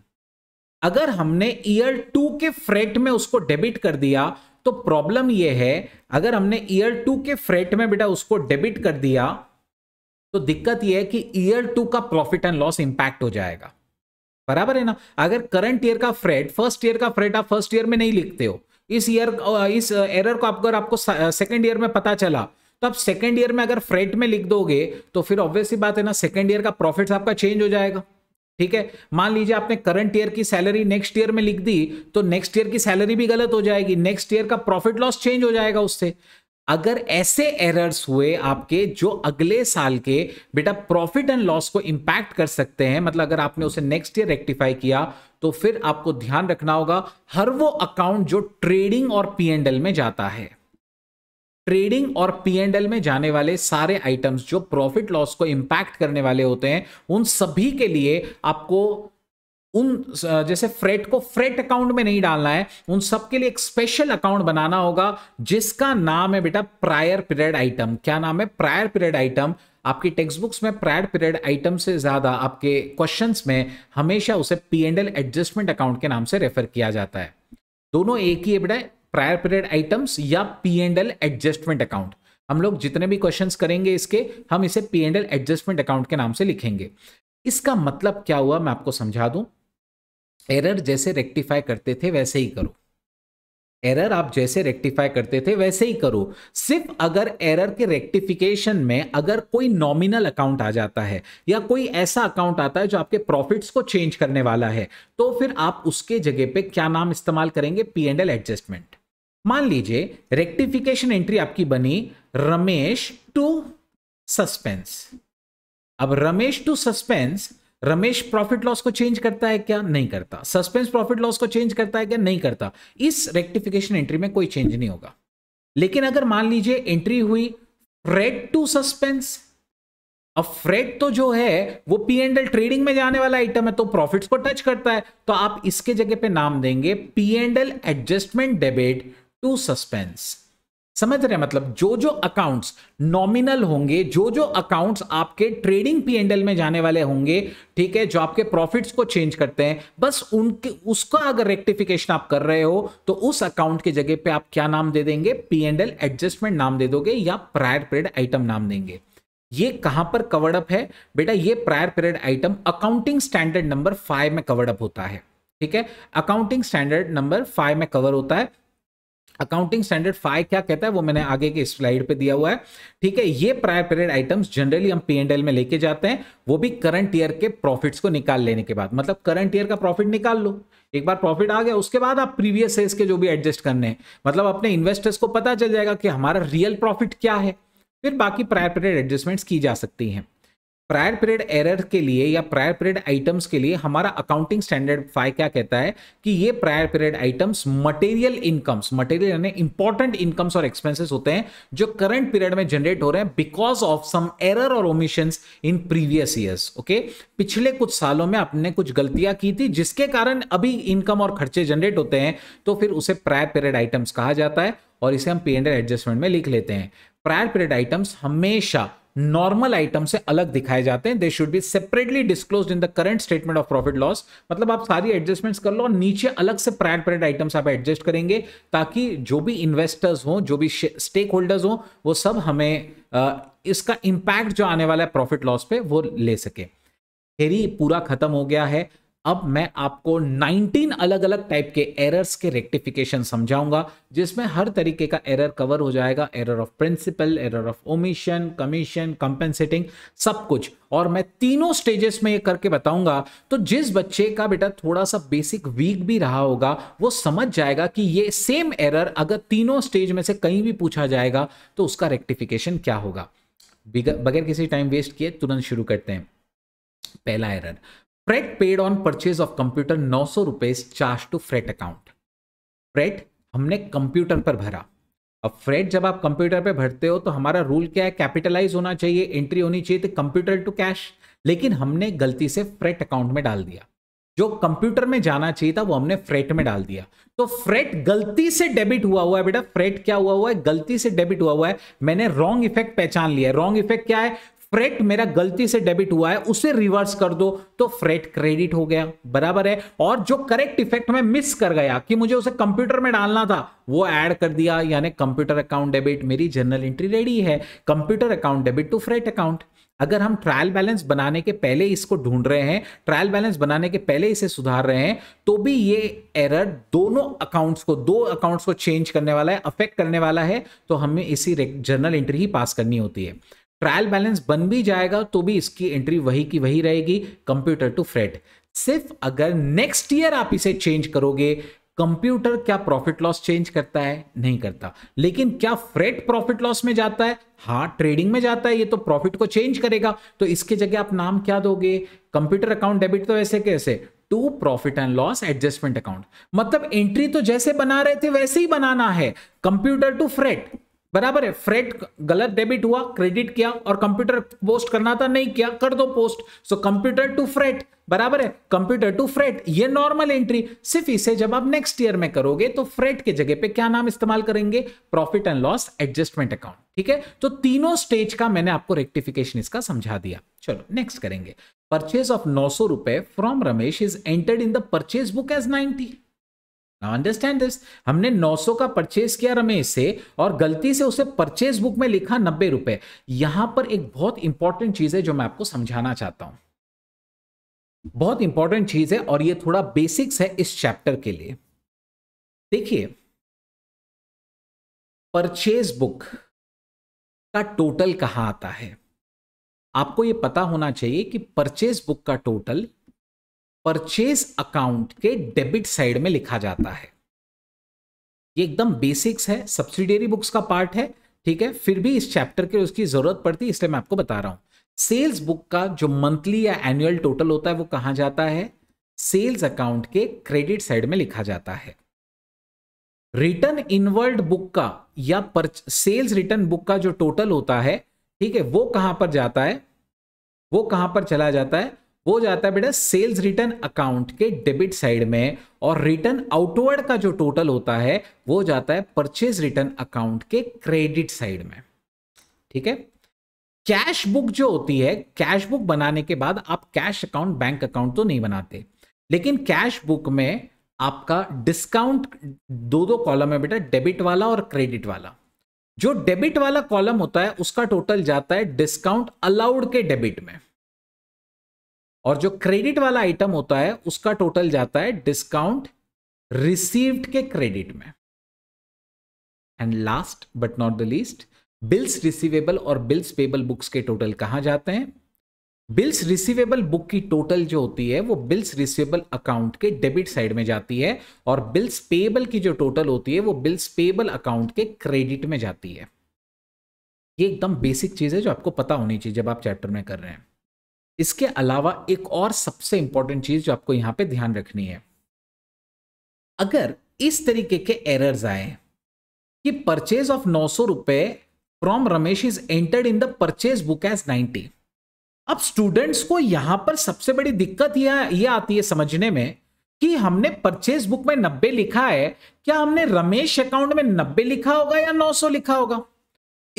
अगर हमने ईयर टू के फ्रेट में उसको डेबिट कर दिया तो प्रॉब्लम यह है अगर हमने ईयर टू के फ्रेट में बेटा उसको डेबिट कर दिया तो दिक्कत यह है कि ईयर टू का प्रॉफिट एंड लॉस इंपैक्ट हो जाएगा बराबर है ना अगर करंट ईयर का फ्रेट फर्स्ट ईयर का फ्रेट आप फर्स्ट ईयर में नहीं लिखते हो इस ईयर इस एरर को अगर आपको सेकेंड ईयर में पता चला तो आप सेकेंड ईयर में अगर फ्रेट में लिख दोगे तो फिर ऑब्वियसली बात है ना सेकेंड ईयर का प्रॉफिट आपका चेंज हो जाएगा ठीक है मान लीजिए आपने करंट ईयर की सैलरी नेक्स्ट ईयर में लिख दी तो नेक्स्ट ईयर की सैलरी भी गलत हो जाएगी नेक्स्ट ईयर का प्रॉफिट लॉस चेंज हो जाएगा उससे अगर ऐसे एरर्स हुए आपके जो अगले साल के बेटा प्रॉफिट एंड लॉस को इंपैक्ट कर सकते हैं मतलब अगर आपने उसे नेक्स्ट ईयर रेक्टिफाई किया तो फिर आपको ध्यान रखना होगा हर वो अकाउंट जो ट्रेडिंग और पी एंड एल में जाता है ट्रेडिंग और पी एंड एल में जाने वाले सारे आइटम्स जो प्रॉफिट लॉस को इंपैक्ट करने वाले होते हैं उन सभी के लिए आपको उन जैसे फ्रेट को फ्रेट अकाउंट में नहीं डालना है उन सबके लिए एक स्पेशल अकाउंट बनाना होगा जिसका नाम है बेटा प्रायर पीरियड आइटम क्या नाम है प्रायर पीरियड आइटम आपकी टेक्स्ट बुक्स में प्रायर पीरियड आइटम से ज्यादा आपके क्वेश्चन में हमेशा उसे P and L adjustment account के नाम से रेफर किया जाता है दोनों एक ही है बेटा प्रायर पीरियड आइटम्स या P and L adjustment account हम लोग जितने भी क्वेश्चन करेंगे इसके हम इसे P and L adjustment account के नाम से लिखेंगे इसका मतलब क्या हुआ मैं आपको समझा दूं एरर जैसे रेक्टिफाई करते थे वैसे ही करो एरर आप जैसे रेक्टिफाई करते थे वैसे ही करो सिर्फ अगर एरर के रेक्टिफिकेशन में अगर कोई नॉमिनल अकाउंट आ जाता है या कोई ऐसा अकाउंट आता है जो आपके प्रॉफिट्स को चेंज करने वाला है तो फिर आप उसके जगह पे क्या नाम इस्तेमाल करेंगे पी एंड एल एडजस्टमेंट मान लीजिए रेक्टिफिकेशन एंट्री आपकी बनी रमेश टू सस्पेंस अब Ramesh to suspense Ramesh profit loss को चेंज करता है क्या नहीं करता सस्पेंस प्रॉफिट लॉस को चेंज करता है क्या नहीं करता इस रेक्टिफिकेशन एंट्री में कोई चेंज नहीं होगा लेकिन अगर मान लीजिए एंट्री हुई फ्रेड टू सस्पेंस अब फ्रेड तो जो है वो पी एंड एल ट्रेडिंग में जाने वाला आइटम है तो प्रॉफिट्स को टच करता है तो आप इसके जगह पे नाम देंगे P and L adjustment debit to suspense समझ रहे हैं मतलब जो जो अकाउंट्स नॉमिनल होंगे जो जो अकाउंट्स आपके ट्रेडिंग पी एंडल में जाने वाले होंगे ठीक है जो आपके प्रॉफिट्स को चेंज करते हैं बस उनके उसका अगर रेक्टिफिकेशन आप कर रहे हो तो उस अकाउंट की जगह पे आप क्या नाम दे देंगे पी एंडल एडजस्टमेंट नाम दे दोगे या प्रायर पीरियड आइटम नाम देंगे ये कहां पर कवर्ड अप है बेटा ये prior period item accounting standard number five में कवर्ड अप होता है ठीक है अकाउंटिंग स्टैंडर्ड नंबर फाइव में कवर होता है अकाउंटिंग स्टैंडर्ड फाइव क्या कहता है वो मैंने आगे के स्लाइड पे दिया हुआ है ठीक है ये प्रायर पीरियड आइटम्स जनरली हम पी एंड एल में लेके जाते हैं वो भी करंट ईयर के प्रॉफिट्स को निकाल लेने के बाद मतलब करंट ईयर का प्रॉफिट निकाल लो एक बार प्रॉफिट आ गया उसके बाद आप प्रीवियस सेल्स के जो भी एडजस्ट करने हैं मतलब अपने इन्वेस्टर्स को पता चल जाएगा कि हमारा रियल प्रॉफिट क्या है फिर बाकी प्रायर पीरियड एडजस्टमेंट्स की जा सकती हैं प्रायर पीरियड एरर के लिए या प्रायर पीरियड आइटम्स के लिए हमारा अकाउंटिंग स्टैंडर्ड फाइव क्या कहता है कि ये prior period items material incomes material यानी इंपॉर्टेंट इनकम्स और एक्सपेंसेस होते हैं जो करंट पीरियड में जनरेट हो रहे हैं बिकॉज ऑफ सम एरर और omission in previous years okay पिछले कुछ सालों में आपने कुछ गलतियां की थी जिसके कारण अभी इनकम और खर्चे जनरेट होते हैं तो फिर उसे प्रायर पीरियड आइटम्स कहा जाता है और इसे हम पी एंड एडजस्टमेंट में लिख लेते हैं प्रायर पीरियड आइटम्स हमेशा नॉर्मल आइटम से अलग दिखाए जाते हैं they should be separately disclose in the current statement of profit loss मतलब आप सारी एडजस्टमेंट्स कर लो और नीचे अलग से प्रायर पीरियड आइटम्स आप एडजस्ट करेंगे ताकि जो भी इन्वेस्टर्स हों जो भी स्टेक होल्डर्स हों वो सब हमें इसका इंपैक्ट जो आने वाला है प्रॉफिट लॉस पे वो ले सके फेरी पूरा खत्म हो गया है अब मैं आपको 19 अलग अलग टाइप के एरर्स के रेक्टिफिकेशन समझाऊंगा जिसमें हर तरीके का एरर कवर हो जाएगा error of principle error of omission commission compensating सब कुछ और मैं तीनों स्टेजेस में ये करके बताऊंगा तो जिस बच्चे का बेटा थोड़ा सा बेसिक वीक भी रहा होगा वो समझ जाएगा कि ये सेम एरर अगर तीनों स्टेज में से कहीं भी पूछा जाएगा तो उसका रेक्टिफिकेशन क्या होगा बगैर किसी टाइम वेस्ट किए तुरंत शुरू करते हैं पहला error freight paid on purchase of computer नौ सौ rupees charge to freight account freight हमने कंप्यूटर पर भरा अब फ्रेट जब आप कंप्यूटर पर भरते हो तो हमारा रूल क्या है कैपिटलाइज होना चाहिए एंट्री होनी चाहिए थी कंप्यूटर टू कैश लेकिन हमने गलती से फ्रेट अकाउंट में डाल दिया जो कंप्यूटर में जाना चाहिए था वो हमने फ्रेट में डाल दिया तो फ्रेट गलती से डेबिट हुआ हुआ है बेटा फ्रेट क्या हुआ हुआ है गलती से डेबिट हुआ हुआ है मैंने रॉन्ग इफेक्ट पहचान लिया है रॉन्ग इफेक्ट क्या है फ्रेट मेरा गलती से डेबिट हुआ है उसे रिवर्स कर दो तो फ्रेट क्रेडिट हो गया बराबर है और जो करेक्ट इफेक्ट में मिस कर गया कि मुझे उसे कंप्यूटर में डालना था वो ऐड कर दिया यानी कंप्यूटर अकाउंट डेबिट मेरी जर्नल एंट्री रेडी है computer account debit to freight account अगर हम ट्रायल बैलेंस बनाने के पहले इसको ढूंढ रहे हैं ट्रायल बैलेंस बनाने के पहले इसे सुधार रहे हैं तो भी ये एरर दोनों अकाउंट्स को दो अकाउंट्स को चेंज करने वाला है अफेक्ट करने वाला है तो हमें इसी जर्नल एंट्री ही पास करनी होती है ट्रायल बैलेंस बन भी जाएगा तो भी इसकी एंट्री वही की वही रहेगी कंप्यूटर टू फ्रेट सिर्फ अगर नेक्स्ट ईयर आप इसे चेंज करोगे कंप्यूटर क्या प्रॉफिट लॉस चेंज करता है नहीं करता लेकिन क्या फ्रेट प्रॉफिट लॉस में जाता है हाँ ट्रेडिंग में जाता है ये तो प्रॉफिट को चेंज करेगा तो इसके जगह आप नाम क्या दोगे कंप्यूटर अकाउंट डेबिट तो ऐसे कैसे to profit and loss adjustment account मतलब एंट्री तो जैसे बना रहे थे वैसे ही बनाना है कंप्यूटर टू फ्रेट बराबर है फ्रेड गलत डेबिट हुआ क्रेडिट किया और कंप्यूटर पोस्ट करना था नहीं किया कर दो post so computer to freight बराबर है कंप्यूटर टू फ्रेट ये नॉर्मल एंट्री सिर्फ इसे जब आप नेक्स्ट ईयर में करोगे तो फ्रेट के जगह पे क्या नाम इस्तेमाल करेंगे profit and loss adjustment account ठीक है तो तीनों स्टेज का मैंने आपको रेक्टिफिकेशन इसका समझा दिया चलो नेक्स्ट करेंगे परचेज ऑफ नौ सौ रुपए from Ramesh is entered in the purchase book as ninety understand this हमने 900 का परचेज किया रमेश से और गलती से उसे परचेज बुक में लिखा नब्बे रुपए यहां पर एक बहुत इंपॉर्टेंट चीज है जो मैं आपको समझाना चाहता हूं
बहुत इंपॉर्टेंट चीज है और ये थोड़ा बेसिक्स है इस चैप्टर के लिए देखिए परचेज बुक का टोटल कहां आता है आपको ये पता होना चाहिए कि परचेज बुक
का टोटल परचेज अकाउंट के डेबिट साइड में लिखा जाता है ये एकदम बेसिक्स है सब्सिडियरी बुक्स का पार्ट है ठीक है फिर भी इस चैप्टर के उसकी जरूरत पड़ती है इसलिए मैं आपको बता रहा हूं सेल्स बुक का जो मंथली या एनुअल टोटल होता है वो कहा जाता है सेल्स अकाउंट के क्रेडिट साइड में लिखा जाता है रिटर्न इनवर्ड बुक का या सेल्स रिटर्न बुक का जो टोटल होता है ठीक है वो कहां पर जाता है वो कहां पर चला जाता है वो जाता है बेटा सेल्स रिटर्न अकाउंट के डेबिट साइड में और रिटर्न आउटवर्ड का जो टोटल होता है वो जाता है परचेज रिटर्न अकाउंट के क्रेडिट साइड में ठीक है कैश बुक जो होती है कैश बुक बनाने के बाद आप कैश अकाउंट बैंक अकाउंट तो नहीं बनाते लेकिन कैश बुक में आपका डिस्काउंट दो दो कॉलम है बेटा डेबिट वाला और क्रेडिट वाला जो डेबिट वाला कॉलम होता है उसका टोटल जाता है डिस्काउंट अलाउड के डेबिट में और जो क्रेडिट वाला आइटम होता है उसका टोटल जाता है डिस्काउंट रिसीव्ड के क्रेडिट में and last but not the least bills receivable और बिल्स पेबल बुक्स के टोटल कहां जाते हैं बिल्स रिसीवेबल बुक की टोटल जो होती है वो बिल्स रिसीवेबल अकाउंट के डेबिट साइड में जाती है और बिल्स पेबल की जो टोटल होती है वो बिल्स पेबल अकाउंट के क्रेडिट में जाती है ये एकदम बेसिक चीज़ है जो आपको पता होनी चाहिए जब आप चैप्टर में कर रहे हैं इसके अलावा एक और सबसे इंपॉर्टेंट चीज जो आपको यहां पे ध्यान रखनी है अगर इस तरीके के एरर्स आए कि परचेज ऑफ नौ सौ रुपए from Ramesh is entered in the purchase book as 90 अब स्टूडेंट्स को यहां पर सबसे बड़ी दिक्कत यह यह आती है समझने में कि हमने परचेज बुक में नब्बे लिखा है क्या हमने रमेश अकाउंट में नब्बे लिखा होगा या नौ सौ लिखा होगा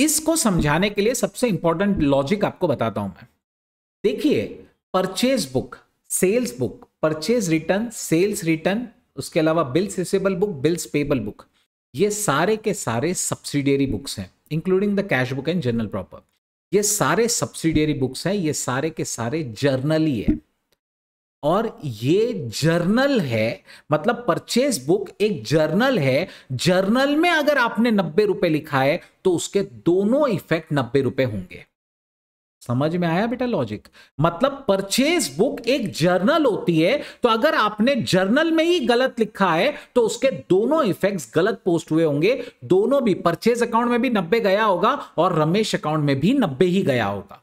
इसको समझाने के लिए सबसे इंपॉर्टेंट लॉजिक आपको बताता हूं मैं देखिए purchase book sales book purchase return sales return उसके अलावा bills receivable book bills payable book ये सारे के सारे सब्सिडियरी बुक्स हैं including the cash book and journal proper ये सारे सब्सिडियरी बुक्स हैं ये सारे के सारे जर्नल ही है और ये जर्नल है मतलब परचेज बुक एक जर्नल है जर्नल में अगर आपने नब्बे रुपए लिखा है तो उसके दोनों इफेक्ट नब्बे रुपए होंगे समझ में आया बेटा लॉजिक मतलब परचेज बुक एक जर्नल होती है तो अगर आपने जर्नल में ही गलत लिखा है तो उसके दोनों इफेक्ट्स गलत पोस्ट हुए होंगे दोनों भी परचेज अकाउंट में भी नब्बे गया होगा और रमेश अकाउंट में भी नब्बे ही गया होगा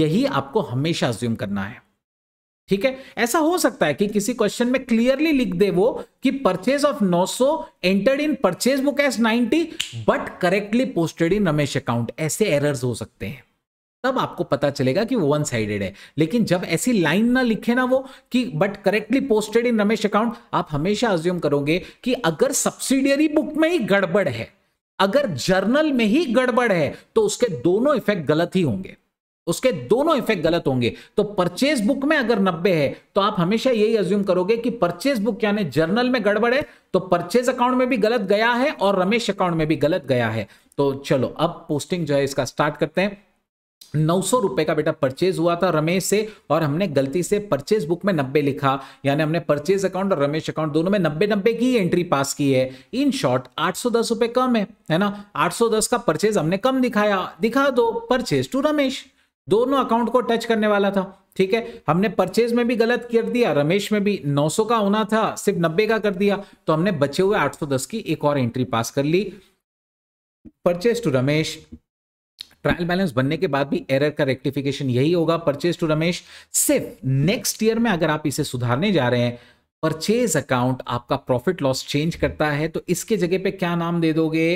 यही आपको हमेशा ज्यूम करना है ठीक है ऐसा हो सकता है कि किसी क्वेश्चन में क्लियरली लिख दे वो कि purchase of 900 entered in purchase book as 90 but correctly posted in Ramesh account ऐसे एरर्स हो सकते हैं तब आपको पता चलेगा कि वो वन साइडेड है लेकिन जब ऐसी लाइन ना लिखे ना वो कि but correctly posted in Ramesh account आप हमेशा अज्यूम करोगे कि अगर सब्सिडियरी बुक में ही गड़बड़ है अगर जर्नल में ही गड़बड़ है तो उसके दोनों इफेक्ट गलत ही होंगे उसके दोनों इफेक्ट गलत होंगे तो परचेज बुक में अगर नब्बे है तो आप हमेशा यही अज्यूम करोगे कि परचेज बुक यानी जर्नल में गड़बड़ है तो परचेज अकाउंट में भी गलत गया है और रमेश अकाउंट में भी गलत गया है तो चलो अब पोस्टिंग जो है इसका स्टार्ट करते हैं सौ रुपए का बेटा परचेज हुआ था रमेश से और हमने गलती से परचेज बुक में नब्बे लिखा यानी हमने परचेज अकाउंट और रमेश अकाउंट दोनों में नब्बे नब्बे की एंट्री पास की है इन शॉर्ट दस रुपए कम है है ना 810 का परचेज हमने कम दिखाया दिखा दो परचेज टू रमेश दोनों अकाउंट को टच करने वाला था ठीक है हमने परचेज में भी गलत कर दिया रमेश में भी 900 का होना था सिर्फ 90 का कर दिया तो हमने बचे हुए 810 की एक और एंट्री पास कर ली purchase to Ramesh trial balance बनने के बाद भी एरर का रेक्टिफिकेशन यही होगा परचेज टू रमेश सिर्फ नेक्स्ट ईयर में अगर आप इसे सुधारने जा रहे हैं परचेज अकाउंट आपका प्रॉफिट लॉस चेंज करता है तो इसके जगह पे क्या नाम दे दोगे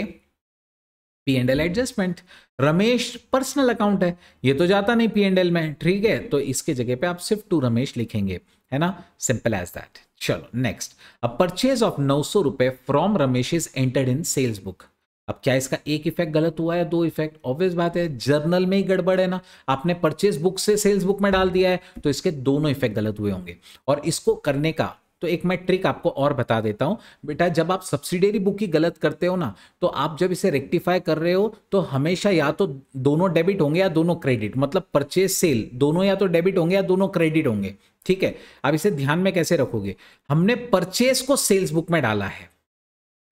P and L adjustment Ramesh personal account है ये तो जाता नहीं पी एंड एल में ठीक है तो इसके जगह पे आप सिर्फ टू रमेश लिखेंगे है ना सिंपल एज दैट चलो नेक्स्ट अ परचेज ऑफ नौ सौ रुपए from Ramesh is entered in sales book अब क्या इसका एक इफेक्ट गलत हुआ है दो इफेक्ट ऑब्वियस बात है जर्नल में ही गड़बड़ है ना आपने परचेज बुक से सेल्स बुक में डाल दिया है तो इसके दोनों इफेक्ट गलत हुए होंगे और इसको करने का तो एक मैं ट्रिक आपको और बता देता हूं बेटा जब आप सब्सिडरी बुक की गलत करते हो ना तो आप जब इसे रेक्टिफाई कर रहे हो तो हमेशा या तो दोनों डेबिट होंगे या दोनों क्रेडिट मतलब परचेज सेल दोनों या तो डेबिट होंगे या दोनों क्रेडिट होंगे ठीक है आप इसे ध्यान में कैसे रखोगे हमने परचेज को सेल्स बुक में डाला है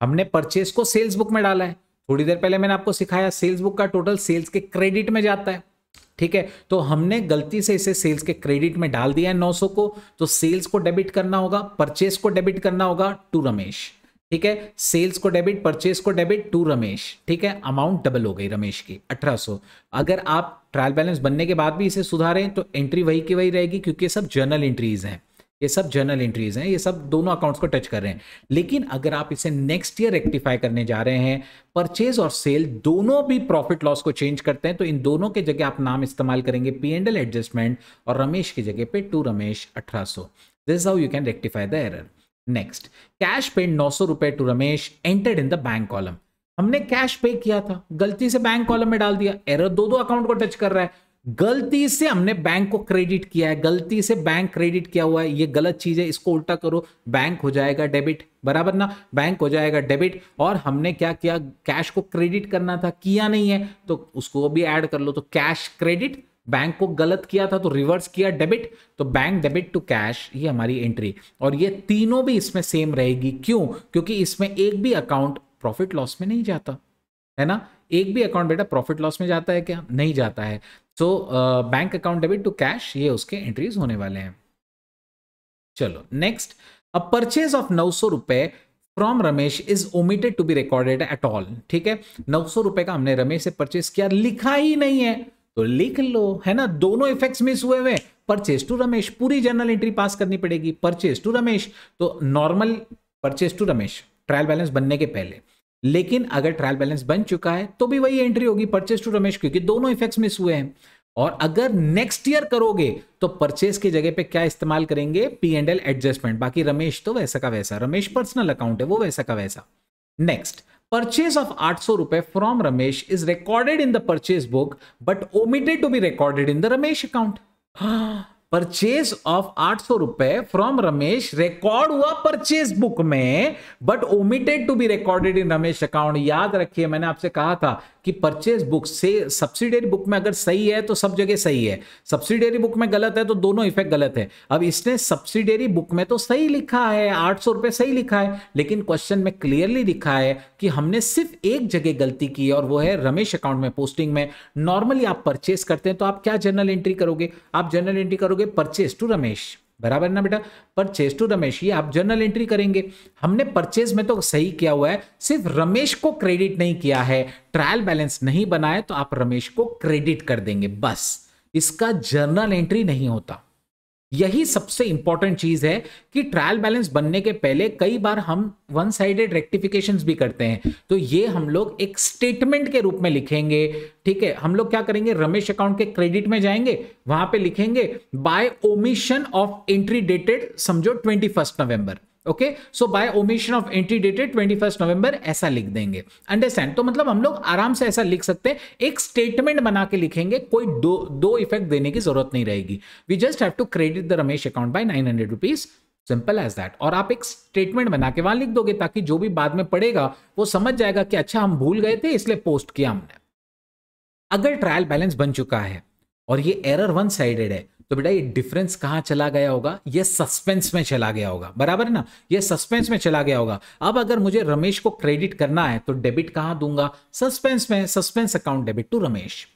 हमने परचेज को सेल्स बुक में डाला है थोड़ी देर पहले मैंने आपको सिखाया सेल्स बुक का टोटल सेल्स के क्रेडिट में जाता है ठीक है तो हमने गलती से इसे सेल्स के क्रेडिट में डाल दिया है 900 को तो सेल्स को डेबिट करना होगा परचेस को डेबिट करना होगा टू रमेश ठीक है सेल्स को डेबिट परचेस को डेबिट टू रमेश ठीक है अमाउंट डबल हो गई रमेश की 1800 अगर आप ट्रायल बैलेंस बनने के बाद भी इसे सुधारें तो एंट्री वही की वही रहेगी क्योंकि सब जर्नल एंट्रीज हैं ये सब जर्नल एंट्रीज हैं ये सब दोनों अकाउंट्स को टच कर रहे हैं लेकिन अगर आप इसे नेक्स्ट ईयर रेक्टिफाई करने जा रहे हैं परचेज और सेल दोनों भी प्रॉफिट लॉस को चेंज करते हैं तो इन दोनों के जगह आप नाम इस्तेमाल करेंगे पी एंड एल एडजस्टमेंट और रमेश की जगह पे टू रमेश अठारह सौ this how you can rectify the error next cash paid नौ सौ रुपए to Ramesh entered in the bank column हमने कैश पे किया था गलती से बैंक कॉलम में डाल दिया एरर दो दो अकाउंट को टच कर रहा है गलती से हमने बैंक को क्रेडिट किया है गलती से बैंक क्रेडिट किया हुआ है ये गलत चीज है इसको उल्टा करो बैंक हो जाएगा डेबिट बराबर ना बैंक हो जाएगा डेबिट और हमने क्या किया कैश को क्रेडिट करना था किया नहीं है तो उसको भी ऐड कर लो तो कैश क्रेडिट बैंक को गलत किया था तो रिवर्स किया डेबिट तो बैंक डेबिट टू कैश ये हमारी एंट्री और ये तीनों भी इसमें सेम रहेगी क्यों क्योंकि इसमें एक भी अकाउंट प्रॉफिट लॉस में नहीं जाता है ना एक भी अकाउंट बेटा प्रॉफिट लॉस में जाता है क्या नहीं जाता है so bank account debit to cash ये उसके एंट्रीज होने वाले हैं चलो नेक्स्ट अ परचेज ऑफ नौ सौ रुपए from Ramesh is omitted to be recorded at all ठीक है नौ सौ रुपए का हमने रमेश से परचेज किया लिखा ही नहीं है तो लिख लो है ना दोनों इफेक्ट्स मिस हुए हुए परचेज टू रमेश पूरी जर्नल एंट्री पास करनी पड़ेगी परचेज टू रमेश तो normal purchase to Ramesh trial balance बनने के पहले लेकिन अगर ट्रायल बैलेंस बन चुका है तो भी वही एंट्री होगी परचेस टू रमेश क्योंकि दोनों इफेक्ट्स मिस हुए हैं और अगर नेक्स्ट ईयर करोगे तो परचेस की जगह पे क्या इस्तेमाल करेंगे पी एंड एल एडजस्टमेंट बाकी रमेश तो वैसा का वैसा रमेश पर्सनल अकाउंट है वो वैसा का वैसा नेक्स्ट ऑफ आठ सौ रुपए from Ramesh is recorded in the purchase book but omitted to be recorded in the Ramesh account purchase of आठ सौ रुपए फ्रॉम रमेश रिकॉर्ड हुआ परचेज बुक में but omitted to be recorded in Ramesh account याद रखिए मैंने आपसे कहा था कि परचेज बुक से सब्सिडरी बुक में अगर सही है तो सब जगह सही है सब्सिडरी बुक में गलत है तो दोनों इफेक्ट गलत है अब इसने सब्सिडरी बुक में तो सही लिखा है आठ सौ रुपए सही लिखा है लेकिन क्वेश्चन में क्लियरली लिखा है कि हमने सिर्फ एक जगह गलती की और वो है रमेश अकाउंट में पोस्टिंग में नॉर्मली आप परचेस करते हैं तो आप क्या जर्नल एंट्री करोगे आप जर्नल एंट्री करोगे हुए परचेज टू रमेश बराबर ना बेटा परचेज टू रमेश ये आप जर्नल एंट्री करेंगे हमने परचेज में तो सही किया हुआ है सिर्फ रमेश को क्रेडिट नहीं किया है ट्रायल बैलेंस नहीं बनाया तो आप रमेश को क्रेडिट कर देंगे बस इसका जर्नल एंट्री नहीं होता यही सबसे इंपॉर्टेंट चीज है कि ट्रायल बैलेंस बनने के पहले कई बार हम वन साइडेड रेक्टिफिकेशंस भी करते हैं तो ये हम लोग एक स्टेटमेंट के रूप में लिखेंगे ठीक है हम लोग क्या करेंगे रमेश अकाउंट के क्रेडिट में जाएंगे वहां पे लिखेंगे by omission of entry dated समझो twenty November okay so by omission of entry dated first November ऐसा लिख देंगे अंडरस्टैंड तो मतलब हम लोग आराम से ऐसा लिख सकते हैं एक स्टेटमेंट बना के लिखेंगे कोई दो दो इफेक्ट देने की जरूरत नहीं रहेगी we just have to credit the Ramesh account by nine hundred rupees simple as that और आप एक स्टेटमेंट बना के वहां लिख दोगे ताकि जो भी बाद में पड़ेगा वो समझ जाएगा कि अच्छा हम भूल गए थे इसलिए पोस्ट किया हमने अगर ट्रायल बैलेंस बन चुका है और ये एरर वन साइडेड है तो बेटा ये डिफरेंस कहाँ चला गया होगा ये सस्पेंस में चला गया होगा बराबर है ना ये सस्पेंस में चला गया होगा अब अगर मुझे रमेश को क्रेडिट करना है तो डेबिट कहाँ दूंगा सस्पेंस में suspense account debit to Ramesh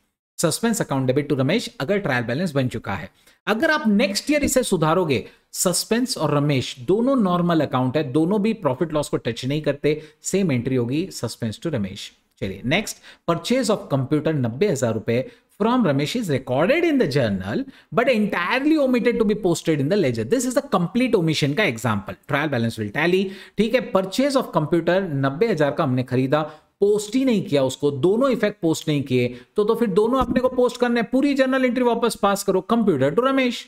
suspense account debit to Ramesh अगर ट्रायल बैलेंस बन चुका है अगर आप नेक्स्ट ईयर इसे सुधारोगे सस्पेंस और रमेश दोनों नॉर्मल अकाउंट है दोनों भी प्रॉफिट लॉस को टच नहीं करते सेम एंट्री होगी सस्पेंस टू रमेश चलिए नेक्स्ट परचेज ऑफ कंप्यूटर नब्बे हजार रुपए from Ramesh is recorded in the journal but entirely omitted to be posted in the ledger. This is a complete omission का example. Trial balance will tally. ठीक है purchase of computer नब्बे हजार का हमने खरीदा पोस्ट ही नहीं किया उसको दोनों इफेक्ट पोस्ट नहीं किए तो तो फिर दोनों अपने को पोस्ट करने पूरी जर्नल एंट्री वापस पास करो कंप्यूटर टू रमेश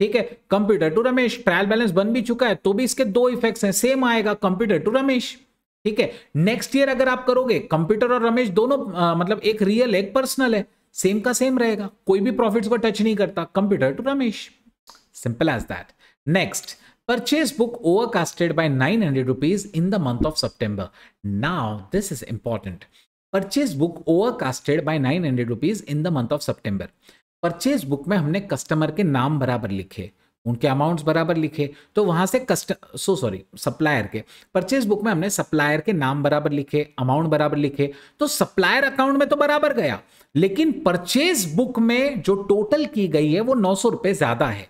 ठीक है computer to Ramesh trial balance बन भी चुका है तो भी इसके दो इफेक्ट्स हैं सेम आएगा कंप्यूटर टू रमेश ठीक है नेक्स्ट ईयर अगर आप करोगे कंप्यूटर और रमेश दोनों आ, मतलब एक रियल एक पर्सनल है सेम का सेम रहेगा कोई भी प्रॉफिट्स को टच नहीं करता computer to Ramesh simple as that next purchase book overcasted by nine hundred rupees in the month of September now this is important purchase book overcasted by nine hundred rupees in the month of September purchase book में हमने कस्टमर के नाम बराबर लिखे उनके अमाउंट्स बराबर लिखे तो वहां से कस्ट सो सॉरी सप्लायर के परचेज बुक में हमने सप्लायर के नाम बराबर लिखे अमाउंट बराबर लिखे तो सप्लायर अकाउंट में तो बराबर गया लेकिन परचेज बुक में जो टोटल की गई है वो नौ सौ रुपये ज्यादा है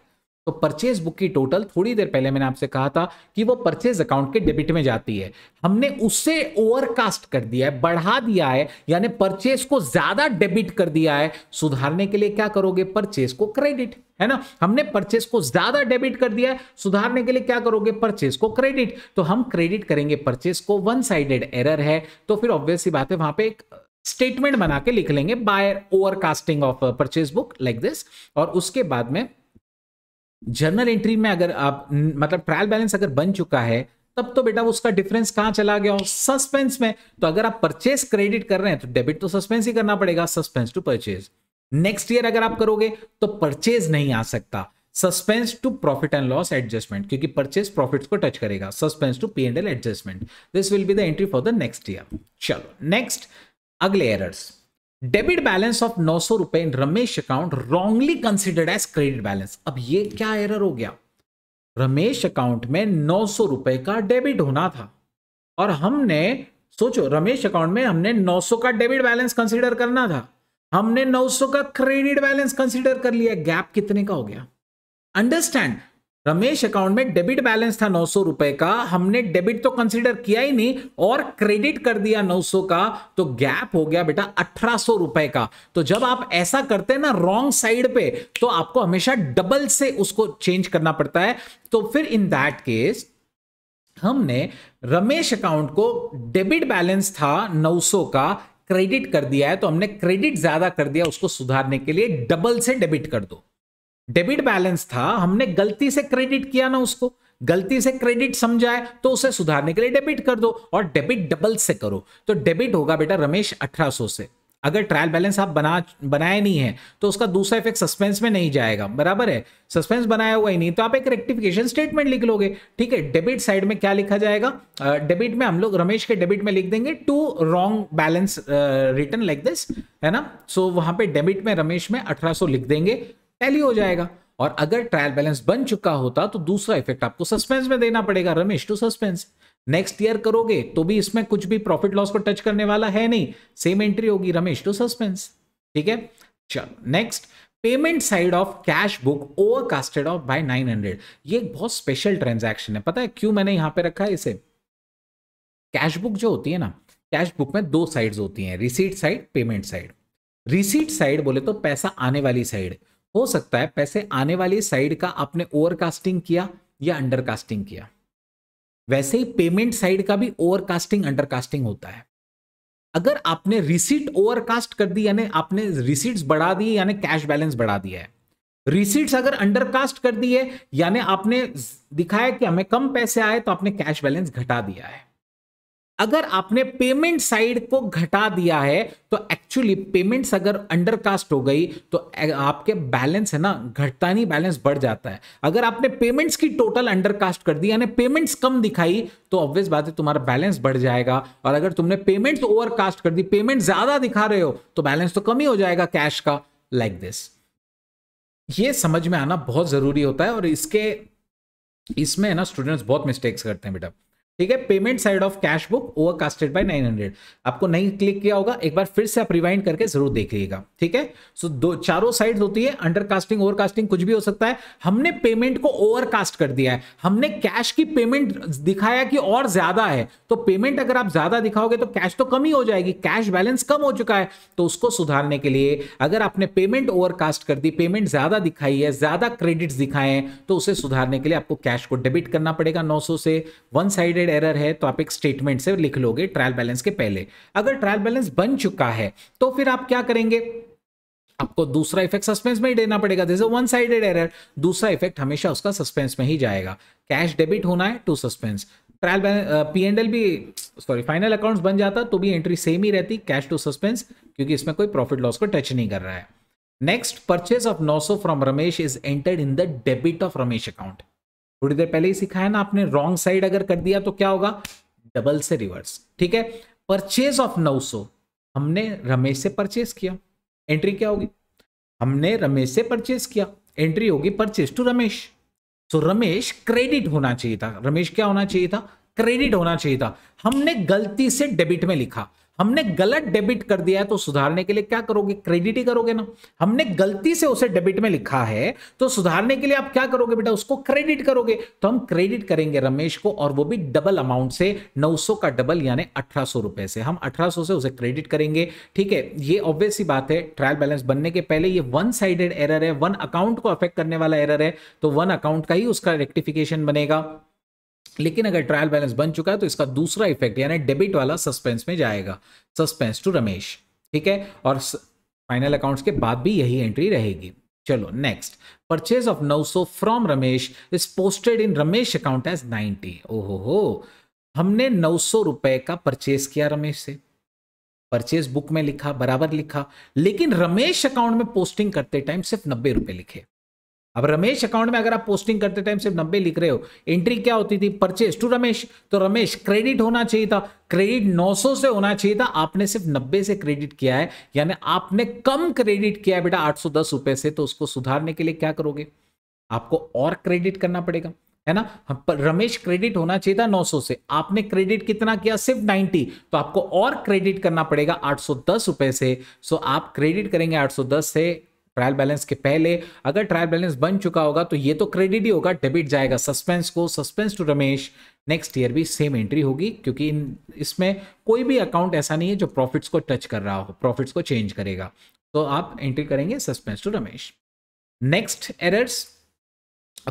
तो परचेज बुक की टोटल थोड़ी देर पहले मैंने आपसे कहा था कि वो परचेज अकाउंट के डेबिट में जाती है हमने उसे ओवरकास्ट कर दिया है बढ़ा दिया है यानी परचेज को ज्यादा डेबिट कर दिया है सुधारने के लिए क्या करोगे परचेज को क्रेडिट है ना हमने परचेस को ज्यादा डेबिट कर दिया है सुधारने के लिए क्या करोगे परचेस को क्रेडिट तो हम क्रेडिट करेंगे परचेस को वन साइडेड एरर है तो फिर ऑब्वियसली बात है वहां पे एक स्टेटमेंट बना के लिख लेंगे by overcasting of purchase book like this और उसके बाद में जर्नल एंट्री में अगर आप मतलब ट्रायल बैलेंस अगर बन चुका है तब तो बेटा उसका डिफरेंस कहां चला गया हो सस्पेंस में तो अगर आप परचेस क्रेडिट कर रहे हैं तो डेबिट तो सस्पेंस ही करना पड़ेगा suspense to purchase next year अगर आप करोगे तो परचेज नहीं आ सकता suspense to profit and loss adjustment क्योंकि परचेज प्रॉफिट को टच करेगा suspense to P and L adjustment this will be the entry for the next year चलो नेक्स्ट अगले एयर डेबिट बैलेंस ऑफ नौ सौ रुपए in Ramesh account wrongly considered as credit balance अब ये क्या एरर हो गया रमेश अकाउंट में नौ सौ रुपए का डेबिट होना था और हमने सोचो रमेश अकाउंट में हमने नौ सौ का डेबिट बैलेंस कंसिडर करना था हमने नौ सौ का क्रेडिट बैलेंस कंसिडर कर लिया गैप कितने का हो गया अंडरस्टैंड रमेश अकाउंट में डेबिट बैलेंस था नौ सौ रुपए का हमने डेबिट तो कंसिडर किया ही नहीं और क्रेडिट कर दिया नौ सौ का तो गैप हो गया बेटा अठारह सौ रुपए का तो जब आप ऐसा करते हैं ना रॉन्ग साइड पे तो आपको हमेशा डबल से उसको चेंज करना पड़ता है तो फिर इन दैट केस हमने रमेश अकाउंट को डेबिट बैलेंस था सौ का क्रेडिट कर दिया है तो हमने क्रेडिट ज्यादा कर दिया उसको सुधारने के लिए डबल से डेबिट कर दो डेबिट बैलेंस था हमने गलती से क्रेडिट किया ना उसको गलती से क्रेडिट समझाए तो उसे सुधारने के लिए डेबिट कर दो और डेबिट डबल से करो तो डेबिट होगा बेटा रमेश 1800 से अगर ट्रायल बैलेंस आप बना बनाए नहीं है तो उसका दूसरा इफेक्ट सस्पेंस में नहीं जाएगा बराबर है सस्पेंस बनाया हुआ ही नहीं तो आप एक रेक्टिफिकेशन स्टेटमेंट लिख लोगे ठीक है डेबिट साइड में क्या लिखा जाएगा डेबिट uh, में हम लोग रमेश के डेबिट में लिख देंगे to wrong balance return like this है ना सो so, वहां पे डेबिट में रमेश में अठारह लिख देंगे टैली हो जाएगा और अगर ट्रायल बैलेंस बन चुका होता तो दूसरा इफेक्ट आपको सस्पेंस में देना पड़ेगा Ramesh to suspense next year करोगे तो भी इसमें कुछ भी प्रॉफिट लॉस को टच करने वाला है नहीं सेम एंट्री होगी रमेश टू सस्पेंस ठीक है चलो next payment side of cash book over casted of nine hundred ये बहुत स्पेशल ट्रांजेक्शन है पता है क्यों मैंने यहां पे रखा है इसे कैश बुक जो होती है ना कैश बुक में दो साइड्स होती हैं receipt side payment side receipt side बोले तो पैसा आने वाली साइड हो सकता है पैसे आने वाली साइड का आपने ओवरकास्टिंग किया या अंडरकास्टिंग किया वैसे ही पेमेंट साइड का भी ओवरकास्टिंग अंडरकास्टिंग होता है अगर आपने रिसीट ओवरकास्ट कर दी यानी आपने रिसीट्स बढ़ा दी यानी कैश बैलेंस बढ़ा दिया है रिसीट्स अगर अंडरकास्ट कर दी है यानी आपने दिखाया कि हमें कम पैसे आए तो आपने कैश बैलेंस घटा दिया है अगर आपने पेमेंट साइड को घटा दिया है तो एक्चुअली पेमेंट्स अगर अंडरकास्ट हो गई तो आपके बैलेंस है ना घटता नहीं बैलेंस बढ़ जाता है अगर आपने पेमेंट्स की टोटल अंडरकास्ट कर दी यानी पेमेंट्स कम दिखाई तो ऑब्वियस बात है तुम्हारा बैलेंस बढ़ जाएगा और अगर तुमने पेमेंट्स ओवरकास्ट कर दी पेमेंट ज्यादा दिखा रहे हो तो बैलेंस तो कम ही हो जाएगा कैश का लाइक like दिस ये समझ में आना बहुत जरूरी होता है और इसके इसमें है ना स्टूडेंट्स बहुत मिस्टेक्स करते हैं बेटा ठीक है payment side of cash book overcasted nine hundred आपको नहीं क्लिक किया होगा एक बार फिर से आप रिवाइंड करके जरूर देख लीजिएगा ठीक है सो दो चारों साइड होती है ओवर ओवरकास्टिंग कुछ भी हो सकता है हमने पेमेंट को ओवरकास्ट कर दिया है हमने कैश की पेमेंट दिखाया कि और ज्यादा है तो पेमेंट अगर आप ज्यादा दिखाओगे तो कैश तो कम ही हो जाएगी कैश बैलेंस कम हो चुका है तो उसको सुधारने के लिए अगर आपने पेमेंट ओवरकास्ट कर दी पेमेंट ज्यादा दिखाई है ज्यादा क्रेडिट दिखाए हैं तो उसे सुधारने के लिए आपको कैश को डेबिट करना पड़ेगा नौ से वन साइडेड नेस्टेड एरर है तो आप एक स्टेटमेंट से लिख लोगे ट्रायल बैलेंस के पहले अगर ट्रायल बैलेंस बन चुका है तो फिर आप क्या करेंगे आपको दूसरा इफेक्ट सस्पेंस में ही देना पड़ेगा जैसे वन साइडेड एरर दूसरा इफेक्ट हमेशा उसका सस्पेंस में ही जाएगा कैश डेबिट होना है to suspense trial P and L भी सॉरी फाइनल अकाउंट्स बन जाता तो भी एंट्री सेम ही रहती कैश टू सस्पेंस क्योंकि इसमें कोई प्रॉफिट लॉस को टच नहीं कर रहा है नेक्स्ट परचेज ऑफ नौ सौ from Ramesh is entered in the debit of Ramesh account थोड़ी देर पहले ही सिखाया ना आपने रॉन्ग साइड अगर कर दिया तो क्या होगा डबल से रिवर्स ठीक है परचेज ऑफ 900 हमने रमेश से परचेज किया एंट्री क्या होगी हमने रमेश से परचेज किया एंट्री होगी purchase to Ramesh so so, Ramesh credit होना चाहिए था रमेश क्या होना चाहिए था क्रेडिट होना चाहिए था हमने गलती से डेबिट में लिखा हमने गलत डेबिट कर दिया है तो सुधारने के लिए क्या करोगे क्रेडिट ही करोगे ना हमने गलती से उसे डेबिट में लिखा है तो सुधारने के लिए आप क्या करोगे बेटा उसको क्रेडिट करोगे तो हम क्रेडिट करेंगे रमेश को और वो भी डबल अमाउंट से 900 का डबल यानी अठारह रुपए से हम 1800 से उसे क्रेडिट करेंगे ठीक है ये ऑब्वियस ही बात है ट्रायल बैलेंस बनने के पहले ये वन साइडेड एरर है वन अकाउंट को अफेक्ट करने वाला एरर है तो वन अकाउंट का ही उसका रेक्टिफिकेशन बनेगा लेकिन अगर ट्रायल बैलेंस बन चुका है तो इसका दूसरा इफेक्ट यानी डेबिट वाला सस्पेंस में जाएगा सस्पेंस टू रमेश ठीक है और फाइनल अकाउंट्स के बाद भी यही एंट्री रहेगी चलो next purchase of 900 from Ramesh is posted in Ramesh account as 90 ओहो हो हमने 900 रुपए का परचेज किया रमेश से परचेज बुक में लिखा बराबर लिखा लेकिन रमेश अकाउंट में पोस्टिंग करते टाइम सिर्फ नब्बे रुपए लिखे अब रमेश अकाउंट में अगर आप पोस्टिंग करते टाइम सिर्फ नब्बे लिख रहे हो एंट्री क्या होती थी परचेज टू रमेश तो रमेश क्रेडिट होना चाहिए था क्रेडिट 900 से होना चाहिए था आपने सिर्फ 90 से क्रेडिट किया है यानी आपने कम क्रेडिट किया है बेटा आठ रुपए से तो उसको सुधारने के लिए क्या करोगे आपको और क्रेडिट करना पड़ेगा है ना हाँ, रमेश क्रेडिट होना चाहिए था 900 से आपने क्रेडिट कितना किया सिर्फ 90 तो आपको और क्रेडिट करना पड़ेगा दस रुपए से सो आप क्रेडिट करेंगे 810 से ट्रायल बैलेंस के पहले अगर ट्रायल बैलेंस बन चुका होगा तो ये तो क्रेडिट ही होगा डेबिट जाएगा सस्पेंस को suspense to Ramesh next year भी सेम एंट्री होगी क्योंकि इन इसमें कोई भी अकाउंट ऐसा नहीं है जो प्रॉफिट्स को टच कर रहा हो प्रॉफिट्स को चेंज करेगा तो आप एंट्री करेंगे suspense to Ramesh next errors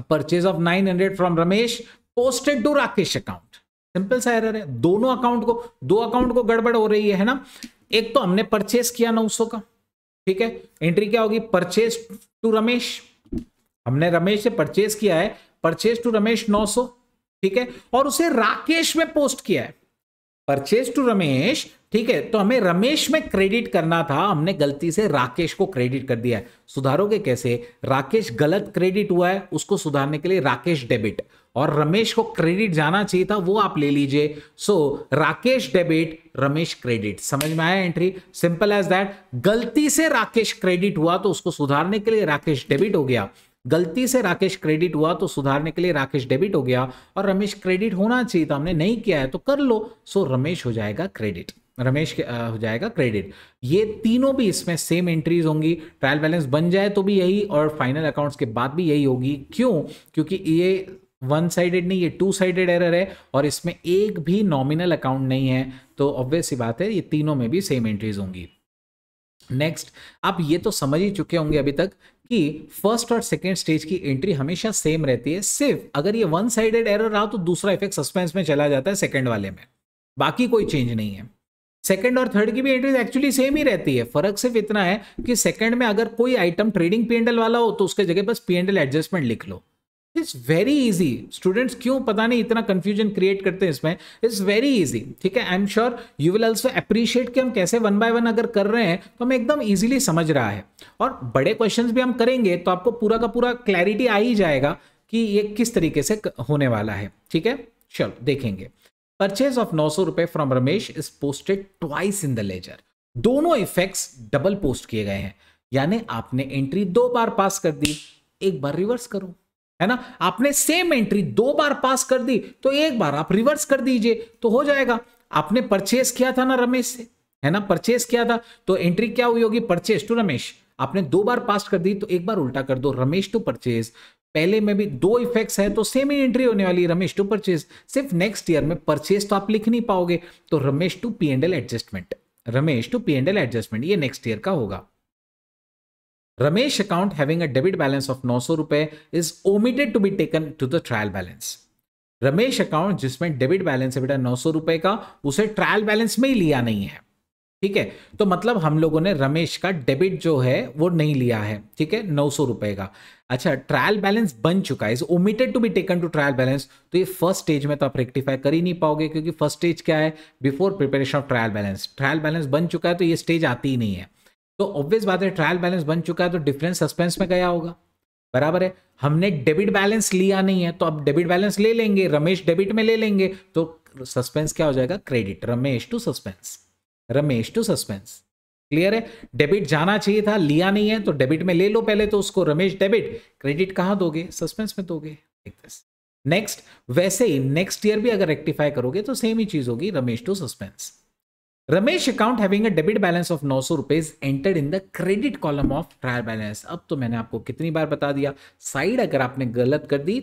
purchase of 900 from Ramesh posted to Rakesh account simple सा एरर है दोनों अकाउंट को दो अकाउंट को गड़बड़ हो रही है ना एक तो हमने परचेज किया 900 का ठीक है एंट्री क्या होगी परचेज टू रमेश हमने रमेश से परचेज किया है परचेज टू रमेश 900 ठीक है और उसे राकेश में पोस्ट किया है परचेज टू रमेश ठीक है तो हमें रमेश में क्रेडिट करना था हमने गलती से राकेश को क्रेडिट कर दिया है सुधारोगे कैसे राकेश गलत क्रेडिट हुआ है उसको सुधारने के लिए राकेश डेबिट और रमेश को क्रेडिट जाना चाहिए था वो आप ले लीजिए so so, Rakesh debit Ramesh credit समझ में आया एंट्री सिंपल एज दैट गलती से राकेश क्रेडिट हुआ तो उसको सुधारने के लिए राकेश डेबिट हो गया गलती से राकेश क्रेडिट हुआ तो सुधारने के लिए राकेश डेबिट हो गया और रमेश क्रेडिट होना चाहिए था हमने नहीं किया है तो कर लो सो so, रमेश हो जाएगा क्रेडिट रमेश के आ, हो जाएगा क्रेडिट ये तीनों भी इसमें सेम एंट्रीज होंगी ट्रायल बैलेंस बन जाए तो भी यही और फाइनल अकाउंट्स के बाद भी यही होगी क्यों क्योंकि ये वन साइडेड नहीं ये टू साइडेड एरर है और इसमें एक भी नॉमिनल अकाउंट नहीं है तो ऑब्वियस ही बात है ये तीनों में भी सेम एंट्रीज होंगी नेक्स्ट आप ये तो समझ ही चुके होंगे अभी तक कि फर्स्ट और सेकेंड स्टेज की एंट्री हमेशा सेम रहती है सिर्फ अगर ये वन साइडेड एरर रहा तो दूसरा इफेक्ट सस्पेंस में चला जाता है सेकेंड वाले में बाकी कोई चेंज नहीं है सेकेंड और थर्ड की भी एंट्रीज एक्चुअली सेम ही रहती है फर्क सिर्फ इतना है कि सेकंड में अगर कोई आइटम ट्रेडिंग पीएनडल वाला हो तो उसके जगह बस पीएनडल एडजस्टमेंट लिख लो इट्स वेरी इजी स्टूडेंट्स क्यों पता नहीं इतना कंफ्यूजन क्रिएट करते हैं इसमें इट्स वेरी इजी ठीक है I am sure you will also appreciate कि हम कैसे वन बाय वन अगर कर रहे हैं तो हमें एकदम ईजिली समझ रहा है और बड़े क्वेश्चन भी हम करेंगे तो आपको पूरा का पूरा क्लैरिटी आ ही जाएगा कि ये किस तरीके से होने वाला है ठीक है चलो देखेंगे परचेज ऑफ नौ सौ रुपए from Ramesh is posted twice in the ledger दोनों इफेक्ट्स डबल पोस्ट किए गए हैं यानी आपने एंट्री दो बार पास कर दी एक बार रिवर्स करो है ना आपने सेम एंट्री दो बार पास कर दी तो एक बार आप रिवर्स कर दीजिए तो हो जाएगा आपने परचेस किया था ना रमेश से है ना परचेस किया था तो एंट्री क्या हुई होगी परचेस टू रमेश आपने दो बार पास कर दी तो एक बार उल्टा कर दो रमेश टू परचेज पहले में भी दो इफेक्ट्स है तो सेम ही एंट्री होने वाली है रमेश टू परचेज सिर्फ नेक्स्ट ईयर में परचेज तो आप लिख नहीं पाओगे तो Ramesh to P and L adjustment Ramesh to P and L adjustment ये नेक्स्ट ईयर का होगा Ramesh account having a debit balance of नौ सौ रुपए is omitted to be taken to the trial balance Ramesh account जिसमें डेबिट बैलेंस है बेटा नौ सौ रुपए का उसे ट्रायल बैलेंस में ही लिया नहीं है ठीक है तो मतलब हम लोगों ने रमेश का डेबिट जो है वो नहीं लिया है ठीक है नौ सौ रुपए का अच्छा ट्रायल बैलेंस बन चुका है is omitted to be taken to trial balance तो ये फर्स्ट स्टेज में तो आप रेक्टिफाई कर ही नहीं पाओगे क्योंकि फर्स्ट स्टेज क्या है before preparation of trial balance trial balance बन चुका है तो ये स्टेज आती ही नहीं है तो ऑब्वियस बात है ट्रायल बैलेंस बन चुका है तो डिफरेंस सस्पेंस में गया होगा बराबर है हमने डेबिट बैलेंस लिया नहीं है तो अब डेबिट बैलेंस ले लेंगे रमेश डेबिट में ले लेंगे तो सस्पेंस क्या हो जाएगा credit Ramesh to suspense Ramesh to suspense clear है डेबिट जाना चाहिए था लिया नहीं है तो डेबिट में ले लो पहले तो उसको रमेश डेबिट क्रेडिट कहाँ दोगे सस्पेंस में दोगे नेक्स्ट वैसे ही नेक्स्ट ईयर भी अगर रेक्टिफाई करोगे तो सेम ही चीज होगी Ramesh to suspense Ramesh account having a debit balance of नौ सौ rupees entered in the credit column of trial balance अब तो मैंने आपको कितनी बार बता दिया साइड अगर आपने गलत कर दी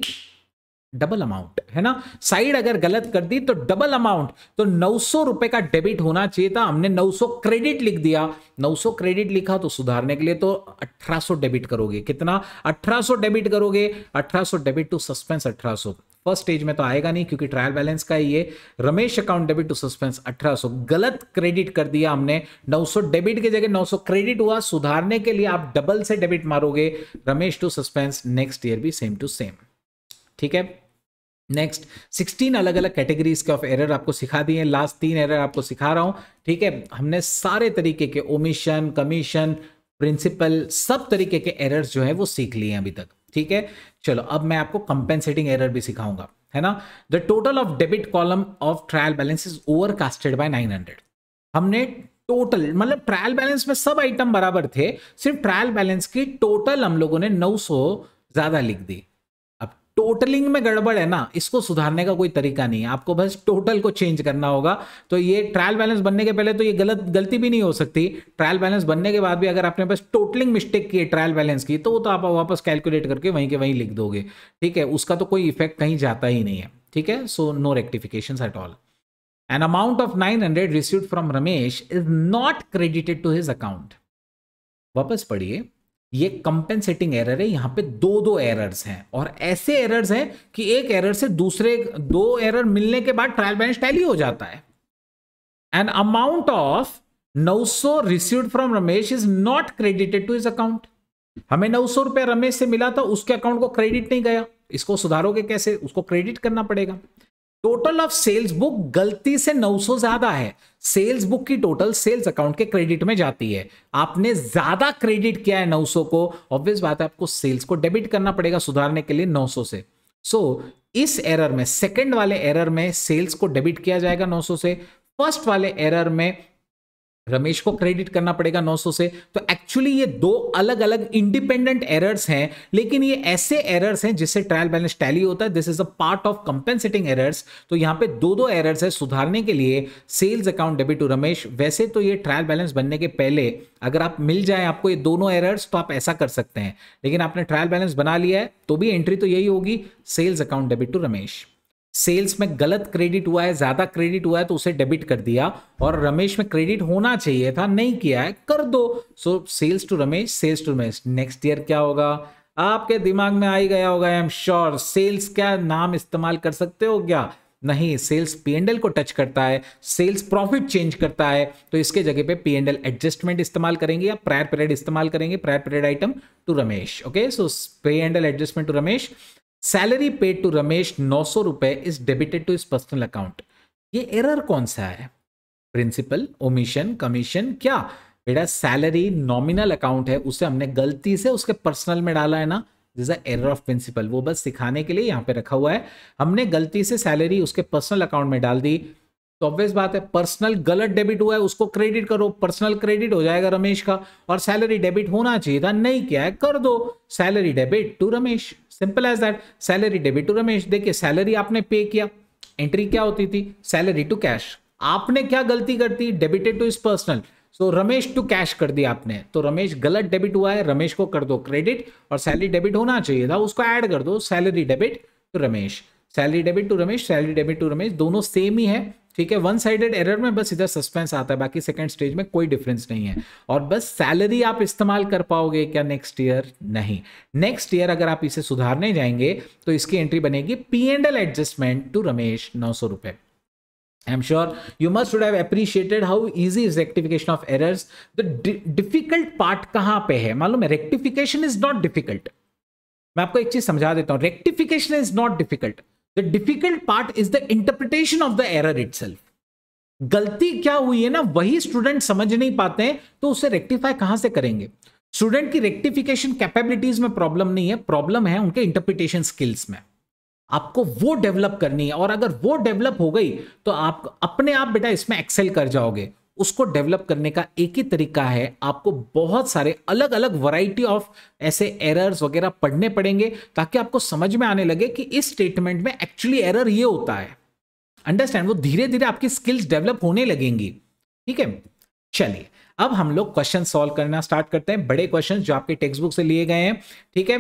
डबल अमाउंट है ना साइड अगर गलत कर दी तो डबल अमाउंट तो नौ रुपए का डेबिट होना चाहिए था हमने 900 क्रेडिट लिख दिया 900 क्रेडिट लिखा तो सुधारने के लिए तो 1800 डेबिट करोगे कितना 1800 डेबिट करोगे 1800 debit to suspense 1800 first stage में तो आएगा नहीं क्योंकि ट्रायल बैलेंस का ही ये Ramesh account debit to suspense 1800 गलत क्रेडिट कर दिया हमने 900 डेबिट की जगह 900 क्रेडिट हुआ सुधारने के लिए आप डबल से डेबिट मारोगे Ramesh to suspense next year भी सेम टू सेम ठीक है नेक्स्ट 16 अलग अलग कैटेगरीज के ऑफ एरर आपको सिखा दिए लास्ट तीन एरर आपको सिखा रहा हूं ठीक है हमने सारे तरीके के ओमिशन कमीशन प्रिंसिपल सब तरीके के एरर्स जो है वो सीख लिए हैं अभी तक ठीक है चलो अब मैं आपको कंपेंसेटिंग एरर भी सिखाऊंगा है ना the total of debit column of trial balance is overcasted by nine हमने टोटल मतलब ट्रायल बैलेंस में सब आइटम बराबर थे सिर्फ ट्रायल बैलेंस की टोटल हम लोगों ने 900 ज्यादा लिख दी टोटलिंग में गड़बड़ है ना इसको सुधारने का कोई तरीका नहीं है आपको बस टोटल को चेंज करना होगा तो ये ट्रायल बैलेंस बनने के पहले तो ये गलत गलती भी नहीं हो सकती ट्रायल बैलेंस बनने के बाद भी अगर आपने बस टोटलिंग मिस्टेक की ट्रायल बैलेंस की तो वो तो आप वापस कैलकुलेट करके वहीं के वहीं लिख दोगे ठीक है उसका तो कोई इफेक्ट कहीं जाता ही नहीं है ठीक है so no rectification at all an amount of nine hundred receive from Ramesh is not credited to his account वापस पढ़िए ये कंपेंसेटिंग एरर है यहाँ पे दो दो एरर्स हैं और ऐसे एरर्स हैं कि एक एरर से दूसरे दो एरर मिलने के बाद ट्रायल बैलेंस टैली हो जाता है an amount of 900 received from Ramesh is not credited to his account हमें नौ सौ रुपया रमेश से मिला था उसके अकाउंट को क्रेडिट नहीं गया इसको सुधारोगे कैसे उसको क्रेडिट करना पड़ेगा टोटल ऑफ सेल्स बुक गलती से 900 ज्यादा है सेल्स बुक की टोटल सेल्स अकाउंट के क्रेडिट में जाती है आपने ज्यादा क्रेडिट किया है 900 को ऑब्वियस बात है आपको सेल्स को डेबिट करना पड़ेगा सुधारने के लिए 900 से सो so, इस एरर में सेकंड वाले एरर में सेल्स को डेबिट किया जाएगा 900 से फर्स्ट वाले एरर में रमेश को क्रेडिट करना पड़ेगा 900 से तो एक्चुअली ये दो अलग अलग इंडिपेंडेंट एरर्स हैं लेकिन ये ऐसे एरर्स हैं जिससे ट्रायल बैलेंस टैली होता है this is a part of compensating errors तो यहाँ पे दो दो एरर्स है सुधारने के लिए sales account debit to Ramesh वैसे तो ये ट्रायल बैलेंस बनने के पहले अगर आप मिल जाए आपको ये दोनों एरर्स तो आप ऐसा कर सकते हैं लेकिन आपने ट्रायल बैलेंस बना लिया है तो भी एंट्री तो यही होगी sales account debit to Ramesh sales में गलत क्रेडिट हुआ है ज्यादा क्रेडिट हुआ है तो उसे डेबिट कर दिया और रमेश में क्रेडिट होना चाहिए था नहीं किया है कर दो so sales to Ramesh sales to Ramesh next year क्या होगा आपके दिमाग में आ ही गया होगा आई एम श्योर सेल्स क्या नाम इस्तेमाल कर सकते हो क्या नहीं सेल्स पीएनएल को टच करता है सेल्स प्रॉफिट चेंज करता है तो इसके जगह पे एंडल एडजस्टमेंट इस्तेमाल करेंगे या प्रायर पीरियड इस्तेमाल करेंगे prior period item to Ramesh okay so एंडल adjustment to Ramesh salary paid to Ramesh नौ सौ रुपए इज डेबिटेड टू इस पर्सनल अकाउंट ये एरर कौन सा है प्रिंसिपल ओमिशन कमीशन क्या बेटा सैलरी नॉमिनल अकाउंट है उसे हमने गलती से उसके पर्सनल में डाला है ना this a error of principle वो बस सिखाने के लिए यहाँ पे रखा हुआ है हमने गलती से सैलरी उसके पर्सनल अकाउंट में डाल दी तो ऑब्वियस बात है पर्सनल गलत डेबिट हुआ है उसको क्रेडिट करो पर्सनल क्रेडिट हो जाएगा रमेश का और सैलरी डेबिट होना चाहिए था नहीं क्या है कर दो salary debit to Ramesh simple as that salary debit to Ramesh देखिए सैलरी आपने पे किया एंट्री क्या होती थी सैलरी टू कैश आपने क्या गलती करती debited to his personal so Ramesh to cash कर दिया आपने तो रमेश गलत डेबिट हुआ है रमेश को कर दो क्रेडिट और सैलरी डेबिट होना चाहिए था उसको ऐड कर दो salary debit to Ramesh salary debit to Ramesh salary debit to Ramesh दोनों सेम ही है ठीक है वन साइडेड एरर में बस इधर सस्पेंस आता है बाकी सेकेंड स्टेज में कोई डिफरेंस नहीं है और बस सैलरी आप इस्तेमाल कर पाओगे क्या नेक्स्ट ईयर नहीं नेक्स्ट ईयर अगर आप इसे सुधारने जाएंगे तो इसकी एंट्री बनेगी P and L adjustment to Ramesh नौ सौ रुपये am sure you must would have appreciated how easy is rectification of errors the difficult part कहाँ पे है मालूम है रेक्टिफिकेशन इज नॉट डिफिकल्ट मैं आपको एक चीज समझा देता हूँ rectification is not difficult the difficult part is the interpretation of the error it गलती क्या हुई है ना वही स्टूडेंट समझ नहीं पाते हैं तो उसे रेक्टिफाई कहां से करेंगे स्टूडेंट की रेक्टिफिकेशन कैपेबिलिटीज में प्रॉब्लम नहीं है प्रॉब्लम है उनके इंटरप्रिटेशन स्किल्स में आपको वो डेवलप करनी है और अगर वो डेवलप हो गई तो आप अपने आप बेटा इसमें एक्सेल कर जाओगे उसको डेवलप करने का एक ही तरीका है आपको बहुत सारे अलग अलग वैरायटी ऑफ ऐसे एरर्स वगैरह पढ़ने पड़ेंगे ताकि आपको समझ में आने लगे कि इस स्टेटमेंट में एक्चुअली एरर ये होता है अंडरस्टैंड वो धीरे धीरे आपकी स्किल्स डेवलप होने लगेंगी ठीक है चलिए अब हम लोग क्वेश्चन सॉल्व करना स्टार्ट करते हैं बड़े क्वेश्चन जो आपके टेक्स्ट बुक से लिए गए हैं ठीक है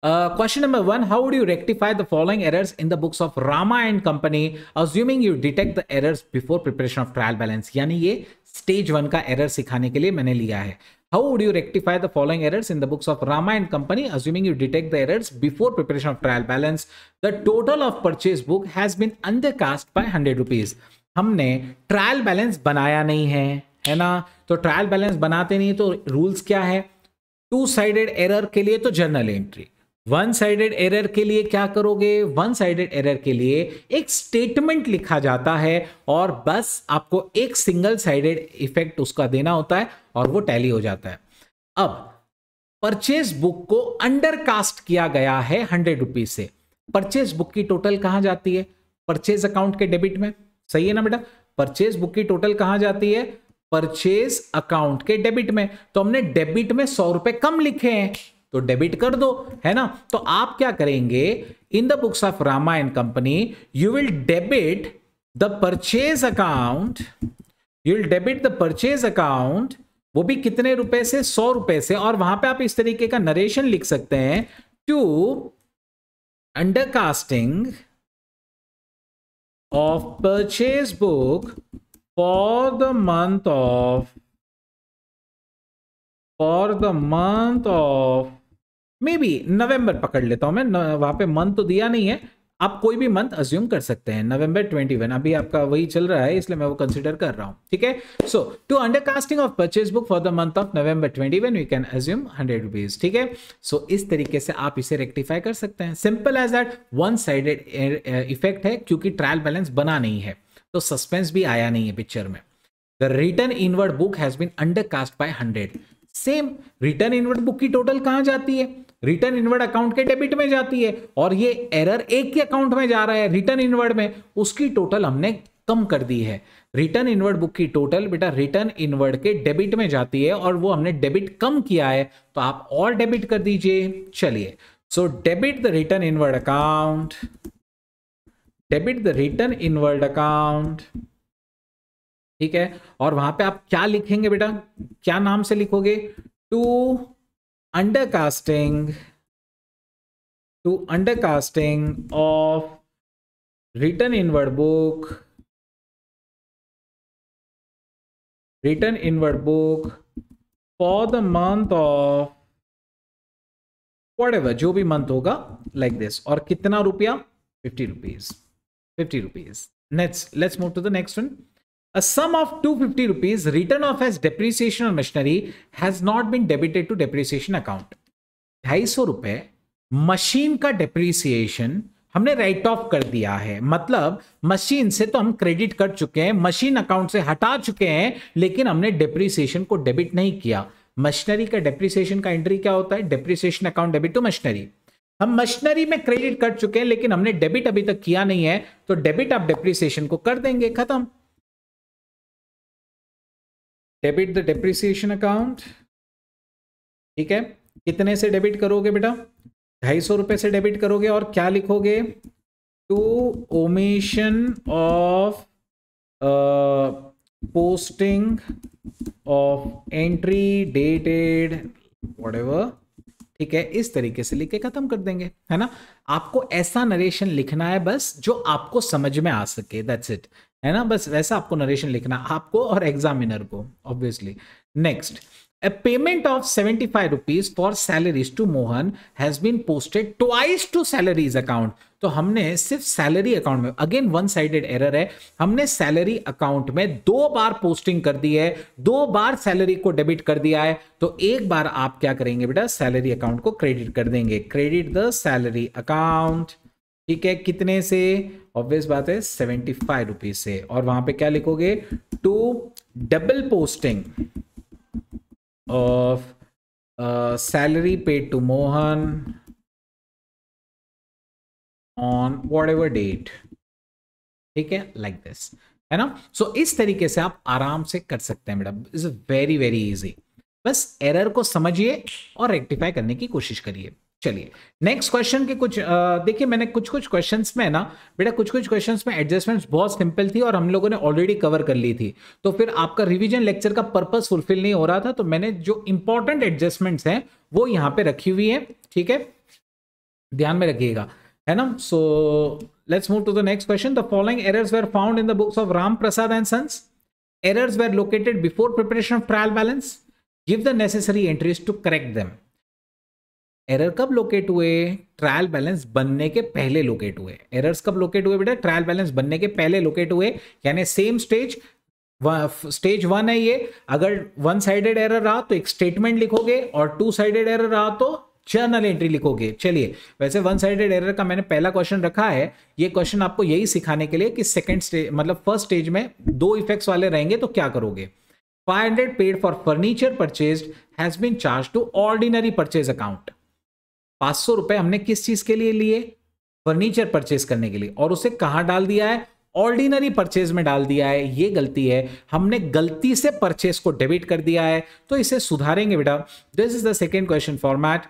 Uh, question number one, how would you rectify the following errors in the books of Rama and company, assuming you detect the errors before preparation of trial balance? यानी ये स्टेज वन का एरर सिखाने के लिए मैंने लिया है How would you rectify the following errors in the books of Rama and company, assuming you detect the errors before preparation of trial balance? The total of purchase book has been undercast by 100 rupees. हमने ट्रायल बैलेंस बनाया नहीं है है ना तो ट्रायल बैलेंस बनाते नहीं तो रूल्स क्या है टू साइडेड एरर के लिए तो journal entry one sided error के लिए क्या करोगे वन साइडेड एरर के लिए एक स्टेटमेंट लिखा जाता है और बस आपको एक सिंगल साइडेड इफेक्ट उसका देना होता है और वो टैली हो जाता है अब परचेज बुक को अंडरकास्ट किया गया है हंड्रेड रुपीज से परचेज बुक की टोटल कहां जाती है परचेज अकाउंट के डेबिट में सही है ना बेटा परचेज बुक की टोटल कहां जाती है परचेज अकाउंट के डेबिट में तो हमने डेबिट में सौ रुपए कम लिखे हैं तो डेबिट कर दो है ना तो आप क्या करेंगे in the books of Rama and company you will debit the purchase account you will debit the purchase account वो भी कितने रुपए से सौ रुपए से और वहां पे आप इस तरीके का नरेशन लिख सकते हैं to
undercasting of purchase book for the month of for the
month of maybe November पकड़ लेता हूं मैं वहां पे मंथ तो दिया नहीं है आप कोई भी मंथ अज्यूम कर सकते हैं नवंबर 21 अभी आपका वही चल रहा है इसलिए मैं वो कंसिडर कर रहा हूं ठीक है so to undercasting of purchase book for the month of November 21 you can assume hundred rupees ठीक है सो इस तरीके से आप इसे रेक्टिफाई कर सकते हैं simple as that one sided effect है क्योंकि ट्रायल बैलेंस बना नहीं है तो सस्पेंस भी आया नहीं है पिक्चर में the return inward book has been cast by hundred same return inward book की टोटल कहां जाती है रिटर्न इनवर्ड अकाउंट के डेबिट में जाती है और ये एरर एक के अकाउंट में जा रहा है रिटर्न इनवर्ड में उसकी टोटल हमने कम कर दी है रिटर्न इनवर्ड बुक की टोटल बेटा रिटर्न इनवर्ड के डेबिट में जाती है और वो हमने डेबिट कम किया है तो आप और डेबिट कर दीजिए चलिए so debit the return inward account debit the return inward account ठीक है और वहां पे आप क्या लिखेंगे बेटा क्या नाम से लिखोगे to
undercasting to undercasting of written inward book written inward book for the month of whatever जो bhi month hoga like this Or कितना
रुपया 50 rupees 50 rupees Next. let's move to the next one A sum of 250 rupees written off as depreciation on machinery has not been debited to depreciation account. ढाई सौ रुपए मशीन का डेप्रिसिएशन हमने राइट ऑफ कर दिया है मतलब मशीन से तो हम क्रेडिट कर चुके हैं मशीन अकाउंट से हटा चुके हैं लेकिन हमने डेप्रिसिएशन को डेबिट नहीं किया मशीनरी का डेप्रिसिएशन का एंट्री क्या होता है depreciation account debit to machinery हम मशीनरी में क्रेडिट कर चुके हैं लेकिन
हमने डेबिट अभी तक किया नहीं है तो डेबिट आप डेप्रिसिएशन को कर देंगे खत्म डेबिट द डेप्रिसिएशन अकाउंट ठीक है कितने से डेबिट करोगे बेटा ढाई सौ रुपये से डेबिट करोगे और क्या लिखोगे
to omission of posting of entry dated whatever ठीक है इस तरीके से लिख के खत्म कर देंगे है ना आपको ऐसा नरेशन लिखना है बस जो आपको समझ में आ सके दैट्स इट है ना बस वैसा आपको नरेशन लिखना आपको और एग्जामिनर को obviously next a payment of seventy five rupees for salaries to Mohan has been posted twice to salaries account तो हमने सिर्फ सैलरी अकाउंट में अगेन वन साइडेड एरर है हमने सैलरी अकाउंट में दो बार पोस्टिंग कर दी है दो बार सैलरी को डेबिट कर दिया है तो एक बार आप क्या करेंगे बेटा सैलरी अकाउंट को क्रेडिट कर देंगे क्रेडिट द सैलरी अकाउंट ठीक है कितने से ऑब्वियस बात है सेवेंटी फाइव रुपीज से और वहां पे क्या लिखोगे
to double posting of salary paid to Mohan on whatever date ठीक है लाइक दिस है ना सो so, इस तरीके
से आप आराम से कर सकते हैं madam is very very easy बस एरर को समझिए और रेक्टिफाई करने की कोशिश करिए चलिए नेक्स्ट क्वेश्चन के कुछ देखिए मैंने कुछ कुछ क्वेश्चंस में ना बेटा कुछ कुछ क्वेश्चंस में एडजस्टमेंट्स बहुत सिंपल थी और हम लोगों ने ऑलरेडी कवर कर ली थी तो फिर आपका रिवीजन लेक्चर का पर्पस फुलफिल नहीं हो रहा था तो मैंने जो इंपॉर्टेंट एडजस्टमेंट्स हैं वो यहाँ पे रखी हुई है ठीक है ध्यान में रखिएगा है ना so let's move to the next question the following errors were found in the books of Ram Prasad and sons errors were located before preparation of trial balance give the necessary entries to correct them error कब लोकेट हुए ट्रायल बैलेंस बनने के पहले लोकेट हुए एरर्स कब लोकेट हुए बेटा ट्रायल बैलेंस बनने के पहले लोकेट हुए यानी सेम स्टेज स्टेज वन है ये अगर वन साइडेड एरर रहा तो एक स्टेटमेंट लिखोगे और टू साइडेड एरर रहा तो जर्नल एंट्री लिखोगे चलिए वैसे वन साइडेड एरर का मैंने पहला क्वेश्चन रखा है ये क्वेश्चन आपको यही सिखाने के लिए कि सेकेंड स्टेज मतलब फर्स्ट स्टेज में दो इफेक्ट्स वाले रहेंगे तो क्या करोगे 500 paid for furniture purchase has been charge to ordinary purchase account पांच सौ रुपए हमने किस चीज के लिए लिए फर्नीचर परचेज करने के लिए और उसे कहां डाल दिया है ऑर्डिनरी परचेज में डाल दिया है ये गलती है हमने गलती से परचेज को डेबिट कर दिया है तो इसे सुधारेंगे बेटा this is the second question format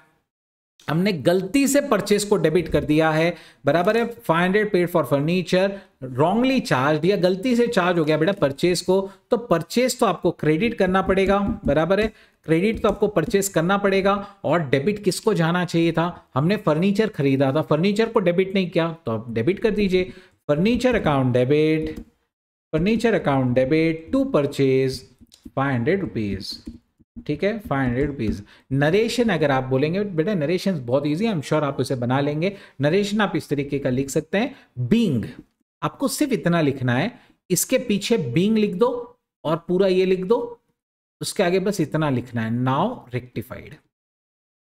हमने गलती से परचेज को डेबिट कर दिया है बराबर है five hundred paid for furniture wrongly charge या गलती से चार्ज हो गया बेटा परचेज को तो परचेज तो आपको क्रेडिट करना पड़ेगा बराबर है क्रेडिट तो आपको परचेस करना पड़ेगा और डेबिट किसको जाना चाहिए था हमने फर्नीचर खरीदा था फर्नीचर को डेबिट नहीं किया तो आप डेबिट कर दीजिए furniture account debit furniture account debit to purchase five hundred rupees ठीक है फाइव हंड्रेड रुपीज़ नरेशन अगर आप बोलेंगे बेटा नरेशन बहुत ईजी आई एम श्योर आप उसे बना लेंगे नरेशन आप इस तरीके का लिख सकते हैं बींग आपको सिर्फ इतना लिखना है इसके पीछे बींग लिख दो और पूरा ये लिख दो उसके आगे बस इतना लिखना है now rectified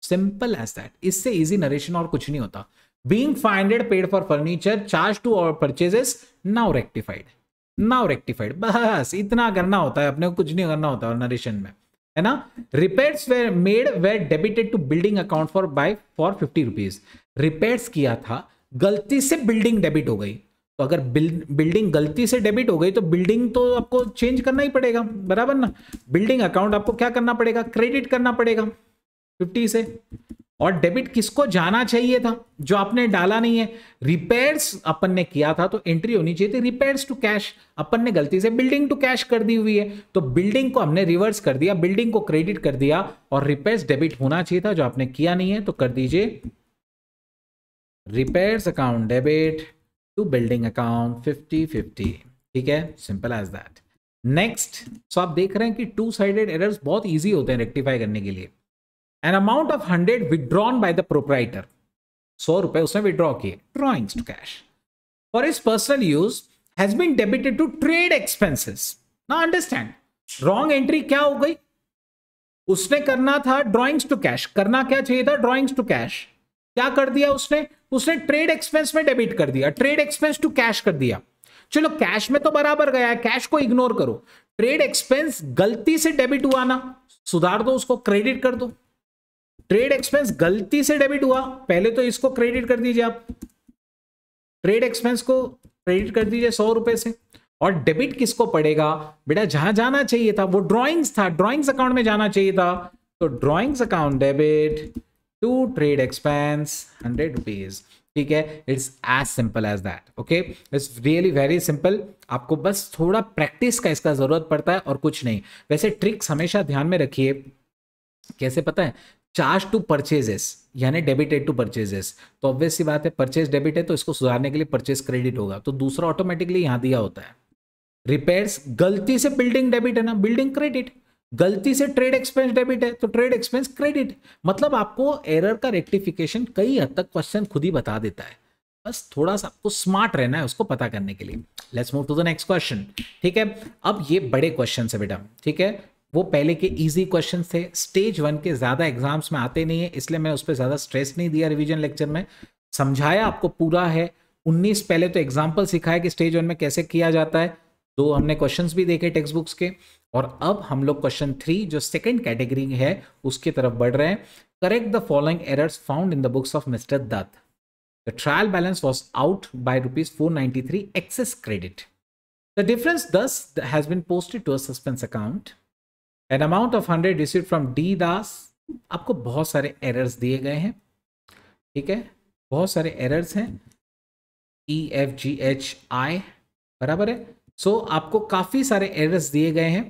simple as that इससे इजी नरेशन और कुछ नहीं होता being finded paid for furniture charge to और purchases now rectified now rectified बस इतना करना होता है अपने को कुछ नहीं करना होता है नरेशन में है ना repairs were made were debited to building account for by for fifty rupees repairs किया था गलती से बिल्डिंग डेबिट हो गई तो अगर बिल्डिंग गलती से डेबिट हो गई तो बिल्डिंग तो आपको चेंज करना ही पड़ेगा बराबर ना बिल्डिंग अकाउंट आपको क्या करना पड़ेगा क्रेडिट करना पड़ेगा फिफ्टी से और डेबिट किसको जाना चाहिए था जो आपने डाला नहीं है रिपेयर्स अपन ने किया था तो एंट्री होनी चाहिए थी रिपेयर्स टू कैश अपन ने गलती से बिल्डिंग टू कैश कर दी हुई है तो बिल्डिंग को हमने रिवर्स कर दिया बिल्डिंग को क्रेडिट कर दिया और रिपेयर्स डेबिट होना चाहिए था जो आपने किया नहीं है तो कर दीजिए repairs account debit to building account fifty fifty ठीक है simple as that next so आप देख रहे हैं कि टू साइडेड एरर्स बहुत ईजी होते हैं रेक्टिफाई करने के लिए an amount of hundred withdrawn by the proprietor सौ रुपए उसने विदड्रॉ किए drawings to cash for his personal use has been debited to trade expenses ना अंडरस्टैंड रॉन्ग एंट्री क्या हो गई उसने करना था ड्रॉइंग्स टू कैश करना क्या चाहिए था ड्रॉइंग्स टू कैश क्या कर दिया उसने उसने ट्रेड एक्सपेंस में डेबिट कर दिया ट्रेड एक्सपेंस टू कैश कर दिया चलो कैश में तो बराबर गया कैश को इग्नोर करो ट्रेड एक्सपेंस गलती से डेबिट हुआ ना सुधार दो उसको क्रेडिट कर दो ट्रेड एक्सपेंस गलती से डेबिट हुआ पहले तो इसको क्रेडिट कर दीजिए आप ट्रेड एक्सपेंस को क्रेडिट कर दीजिए सौ रुपए से और डेबिट किसको पड़ेगा बेटा जहां जाना चाहिए था वो ड्रॉइंग्स था ड्रॉइंग्स अकाउंट में जाना चाहिए था तो drawings account debit to trade expense hundred rupees ठीक है it's as simple as that okay it's really very simple आपको बस थोड़ा प्रैक्टिस का इसका जरूरत पड़ता है और कुछ नहीं वैसे ट्रिक्स हमेशा ध्यान में रखिए कैसे पता है चार्ज टू परचेजेस यानी डेबिटेड टू परचेजेस तो ऑब्वियस सी बात है परचेज डेबिट है तो इसको सुधारने के लिए परचेज क्रेडिट होगा तो दूसरा ऑटोमेटिकली यहां दिया होता है रिपेयर्स गलती से बिल्डिंग डेबिट है ना बिल्डिंग क्रेडिट गलती से ट्रेड एक्सपेंस डेबिट है तो ट्रेड एक्सपेंस क्रेडिट मतलब आपको एरर का रेक्टिफिकेशन कई हद तक क्वेश्चन खुद ही बता देता है बस थोड़ा सा आपको स्मार्ट रहना है उसको पता करने के लिए let's move to the next question ठीक है अब ये बड़े क्वेश्चन है बेटा ठीक है वो पहले के इजी क्वेश्चन थे स्टेज वन के ज़्यादा एग्जाम्स में आते नहीं है इसलिए मैं उस पर ज़्यादा स्ट्रेस नहीं दिया रिविजन लेक्चर में समझाया आपको पूरा है उन्नीस पहले तो एग्जाम्पल सिखाया कि स्टेज वन में कैसे किया जाता है दो हमने क्वेश्चन भी देखे टेक्स्ट बुक्स के और अब हम लोग क्वेश्चन थ्री जो सेकेंड कैटेगरी है उसकी तरफ बढ़ रहे हैं correct the following errors found in the books of mister Dutt the trial balance was out by rupees four ninety three excess credit the difference this has been posted to a suspense account an amount of hundred receive from D Das आपको बहुत सारे एरर्स दिए गए हैं ठीक है बहुत सारे एरर्स हैं E F G H I बराबर है सो so, आपको काफ़ी सारे एरर्स दिए गए हैं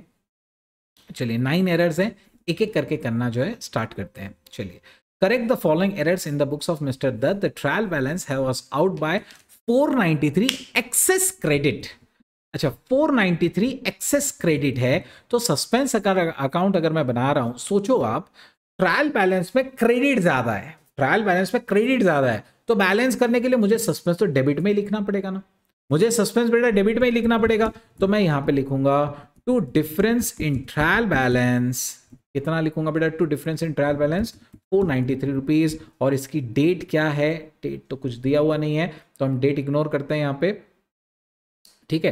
चलिए नाइन एरर्स हैं एक एक करके करना जो है स्टार्ट करते हैं चलिए correct the following errors in the books of mister Dutt the trial balance है was out by 493 excess credit अच्छा 493 एक्सेस क्रेडिट है तो सस्पेंस अकाउंट अगर मैं बना रहा हूं सोचो आप ट्रायल बैलेंस में क्रेडिट ज्यादा है ट्रायल बैलेंस में क्रेडिट ज्यादा है तो बैलेंस करने के लिए मुझे सस्पेंस तो डेबिट में ही लिखना पड़ेगा ना मुझे सस्पेंस बेटा डेबिट में ही लिखना पड़ेगा तो मैं यहां पे लिखूंगा to difference in trial balance कितना लिखूंगा बेटा to difference in trial balance four ninety three rupees और इसकी डेट क्या है डेट तो कुछ दिया हुआ नहीं है तो हम डेट इग्नोर करते हैं यहाँ पे ठीक है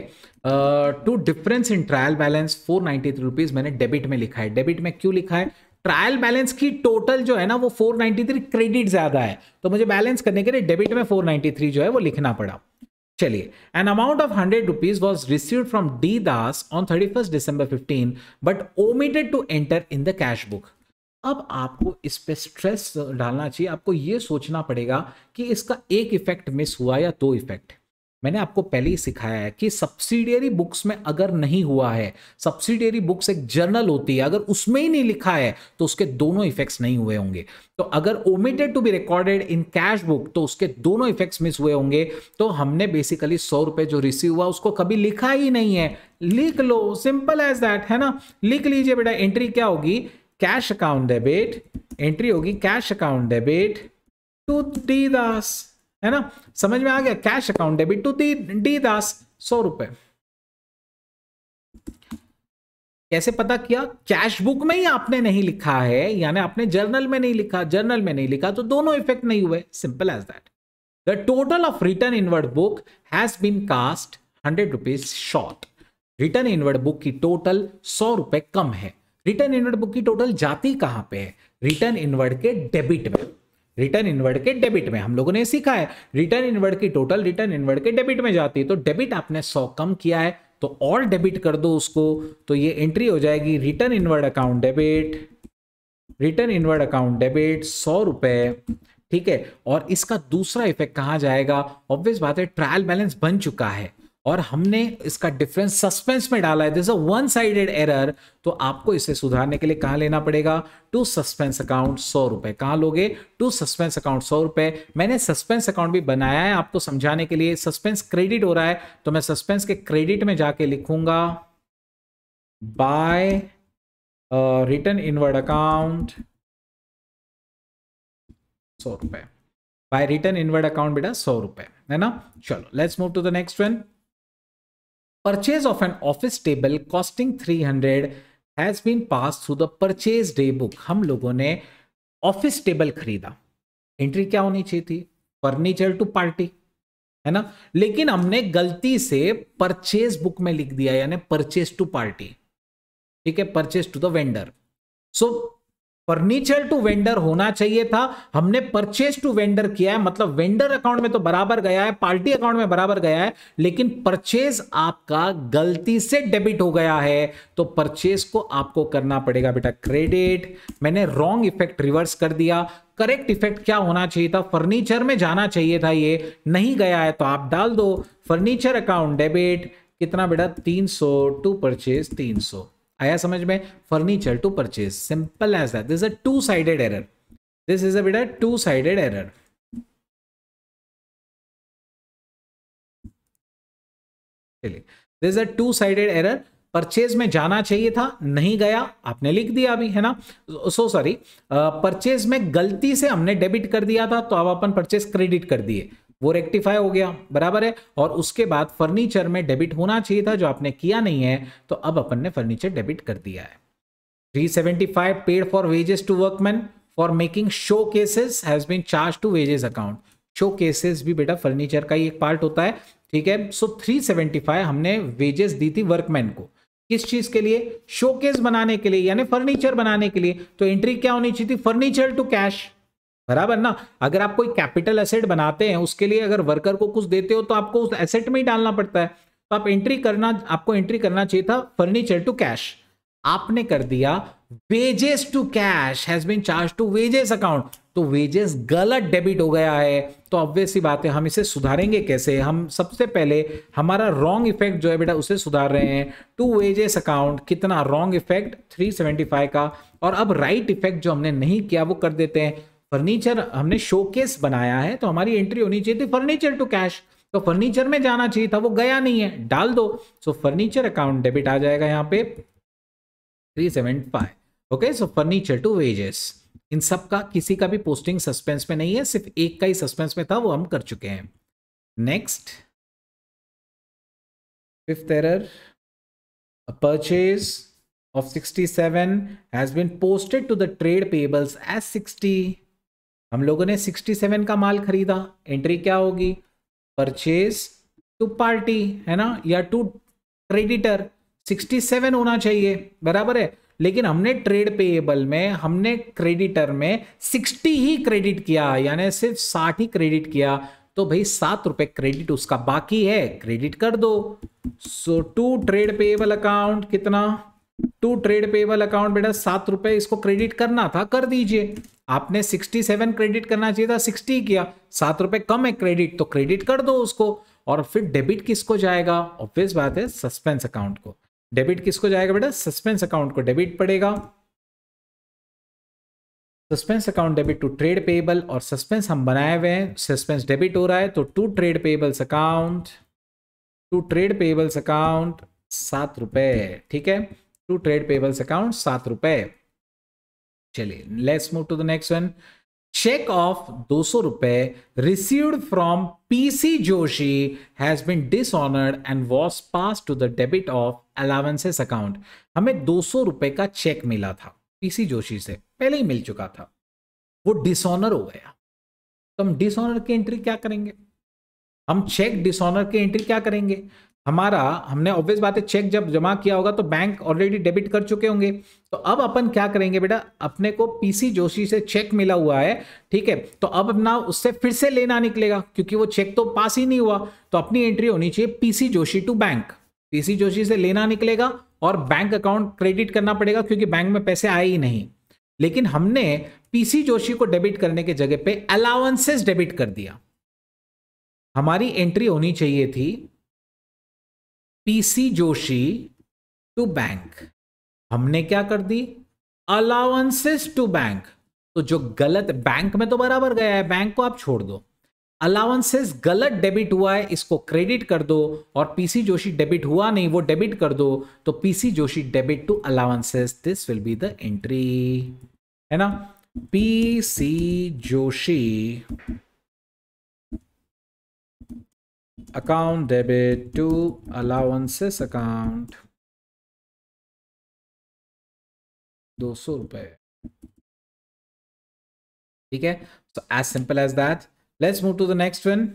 to difference in trial balance four ninety three rupees मैंने डेबिट में लिखा है डेबिट में क्यों लिखा है ट्रायल बैलेंस की टोटल जो है ना वो फोर थ्री क्रेडिट ज्यादा है तो मुझे बैलेंस करने के लिए डेबिट में फोर थ्री जो है वो लिखना पड़ा चलिए an amount of hundred rupees was receive from D Das on thirty first December fifteen but omitted to enter in the cash book अब आपको इस पे स्ट्रेस डालना चाहिए आपको ये सोचना पड़ेगा कि इसका एक इफेक्ट मिस हुआ या दो इफेक्ट मैंने आपको पहले ही सिखाया है कि सब्सिडियरी बुक्स में अगर नहीं हुआ है सब्सिडियरी बुक्स एक जर्नल होती है अगर उसमें ही नहीं लिखा है तो उसके दोनों इफेक्ट्स नहीं हुए होंगे तो अगर omitted to be recorded in cash book तो उसके दोनों इफेक्ट्स मिस हुए होंगे तो हमने बेसिकली सौ रुपए जो रिसीव हुआ उसको कभी लिखा ही नहीं है लिख लो सिंपल एज दैट है ना लिख लीजिए बेटा एंट्री क्या होगी कैश अकाउंट डेबिट एंट्री होगी cash account debit to D Das है ना समझ में आ गया cash account debit to the D Das सौ रुपए कैसे पता किया कैश बुक में ही आपने नहीं लिखा है यानी आपने जर्नल में नहीं लिखा जर्नल में नहीं लिखा तो दोनों इफेक्ट नहीं हुए simple as that the total of return inward book has been cast hundred rupees short return inward book की टोटल सौ रुपए कम है रिटर्न इनवर्ड बुक की टोटल जाती कहां पे है रिटर्न इनवर्ड के डेबिट में रिटर्न इनवर्ड के डेबिट में हम लोगों ने सीखा है रिटर्न इनवर्ड की टोटल रिटर्न इनवर्ड के डेबिट में जाती है तो डेबिट आपने सौ कम किया है तो और डेबिट कर दो उसको तो ये एंट्री हो जाएगी return inward account debit return inward account debit सौ रुपए ठीक है और इसका दूसरा इफेक्ट कहाँ जाएगा ऑब्वियस बात है ट्रायल बैलेंस बन चुका है और हमने इसका डिफरेंस सस्पेंस में डाला है दिस वन साइडेड एरर तो आपको इसे सुधारने के लिए कहां लेना पड़ेगा टू सस्पेंस अकाउंट सौ रुपए कहां लोगे टू सस्पेंस अकाउंट सौ रुपए मैंने सस्पेंस अकाउंट भी बनाया है आपको समझाने के लिए सस्पेंस क्रेडिट हो रहा है तो मैं सस्पेंस के क्रेडिट में जाके लिखूंगा
बाय रिटर्न इनवर्ड अकाउंट सौ रुपए बाय रिटर्न इनवर्ड अकाउंट बेटा सौ रुपए है ना
चलो let's move to the next one Purchase of an office table costing 300 has been passed through the purchase day book. हम लोगों ने ऑफिस टेबल खरीदा एंट्री क्या होनी चाहिए थी फर्नीचर टू पार्टी है ना लेकिन हमने गलती से परचेज बुक में लिख दिया यानी परचेज टू पार्टी ठीक है purchase to the vendor so furniture to vendor होना चाहिए था हमने परचेज टू वेंडर किया है मतलब वेंडर अकाउंट में तो बराबर गया है पार्टी अकाउंट में बराबर गया है लेकिन परचेज आपका गलती से डेबिट हो गया है तो परचेज को आपको करना पड़ेगा बेटा क्रेडिट मैंने रॉन्ग इफेक्ट रिवर्स कर दिया करेक्ट इफेक्ट क्या होना चाहिए था फर्नीचर में जाना चाहिए था ये नहीं गया है तो आप डाल दो फर्नीचर अकाउंट डेबिट कितना बेटा तीन सौ टू परचेज तीन सौ आया समझ में furniture to purchase simple as that this a two sided error
this is a बेटा टू साइडेड एरर चलिए this is a two sided error purchase
में जाना चाहिए था नहीं गया आपने लिख दिया अभी है ना सो सॉरी परचेज में गलती से हमने डेबिट कर दिया था तो अब अपन परचेज क्रेडिट कर दिए वो रेक्टिफाई हो गया बराबर है और उसके बाद फर्नीचर में डेबिट होना चाहिए था जो आपने किया नहीं है तो अब अपन ने फर्नीचर डेबिट कर दिया है 375 paid for wages to workman for making show cases has been charge to wages account show cases भी बेटा फर्नीचर का ही एक पार्ट होता है ठीक है सो so, 375 हमने वेजेस दी थी वर्कमैन को किस चीज के लिए शोकेस बनाने के लिए यानी फर्नीचर बनाने के लिए तो एंट्री क्या होनी चाहिए थी फर्नीचर टू कैश बराबर ना अगर आप कोई कैपिटल एसेट बनाते हैं उसके लिए अगर वर्कर को कुछ देते हो तो आपको उस एसेट में ही डालना पड़ता है तो आप एंट्री करना आपको एंट्री करना चाहिए था फर्नीचर टू कैश आपने कर दिया wages to cash has been charge to wages account तो वेजेस गलत डेबिट हो गया है तो ऑब्वियस बात है हम इसे सुधारेंगे कैसे हम सबसे पहले हमारा रॉन्ग इफेक्ट जो है बेटा उसे सुधार रहे हैं टू वेजेस अकाउंट कितना रॉन्ग इफेक्ट 375 का और अब राइट right इफेक्ट जो हमने नहीं किया वो कर देते हैं फर्नीचर हमने शोकेस बनाया है तो हमारी एंट्री होनी चाहिए थी फर्नीचर टू कैश तो फर्नीचर में जाना चाहिए था वो गया नहीं है डाल दो सो फर्नीचर अकाउंट डेबिट आ जाएगा यहाँ पे three seven five okay so furniture to wages इन सब का किसी का भी पोस्टिंग सस्पेंस में नहीं है सिर्फ एक का ही सस्पेंस में था वो हम कर चुके हैं next fifth error purchase of 67 seven has posted to the trade payables as sixty हम लोगों ने 67 का माल खरीदा एंट्री क्या होगी परचेज टू पार्टी है ना या टू क्रेडिटर 67 होना चाहिए बराबर है लेकिन हमने ट्रेड पेएबल में हमने क्रेडिटर में 60 ही क्रेडिट किया यानी सिर्फ 60 ही क्रेडिट किया तो भाई सात रुपए क्रेडिट उसका बाकी है क्रेडिट कर दो so to trade payable account कितना टू ट्रेड पेएबल अकाउंट बेटा सात रुपए इसको क्रेडिट करना था कर दीजिए आपने 67 क्रेडिट करना चाहिए था 60 किया सात रुपए कम है क्रेडिट तो क्रेडिट कर दो उसको और फिर डेबिट किसको जाएगा ऑब्वियस बात है सस्पेंस अकाउंट को डेबिट किसको जाएगा बेटा सस्पेंस अकाउंट को डेबिट पड़ेगा suspense account debit to trade payable और सस्पेंस हम बनाए हुए हैं सस्पेंस डेबिट हो रहा है तो to trade payables account to trade payables account सात रुपए ठीक है टू ट्रेड पेबल्स अकाउंट सात रुपए चलिए let's move to the next one cheque of दो सौ रुपए received from PC Joshi has been dishonoured and was pass to the debit of allowances account हमें दो सौ रुपए का चेक मिला था पीसी जोशी से पहले ही मिल चुका था वो डिसऑनर हो गया तो हम डिसऑनर की एंट्री क्या करेंगे हम चेक डिसऑनर की एंट्री क्या करेंगे हमारा हमने ऑब्वियस बात है चेक जब जमा किया होगा तो बैंक ऑलरेडी डेबिट कर चुके होंगे तो अब अपन क्या करेंगे बेटा अपने को पीसी जोशी से चेक मिला हुआ है ठीक है तो अब अपना उससे फिर से लेना निकलेगा क्योंकि वो चेक तो पास ही नहीं हुआ तो अपनी एंट्री होनी चाहिए PC Joshi to bank PC Joshi से लेना निकलेगा और बैंक अकाउंट क्रेडिट करना पड़ेगा क्योंकि बैंक में पैसे आए ही नहीं लेकिन हमने पीसी जोशी को डेबिट करने के जगह पे अलाउंसेस डेबिट कर दिया हमारी एंट्री होनी चाहिए थी पीसी जोशी टू बैंक हमने क्या कर दी अलाउंसेस टू बैंक तो जो गलत बैंक में तो बराबर गया है बैंक को आप छोड़ दो अलाउंसेस गलत डेबिट हुआ है इसको क्रेडिट कर दो और पीसी जोशी डेबिट हुआ नहीं वो डेबिट कर दो तो PC Joshi debit to allowances this will be the entry है ना PC Joshi
account debit to allowances account दो सौ रुपए ठीक है so as simple as that let's move to the next one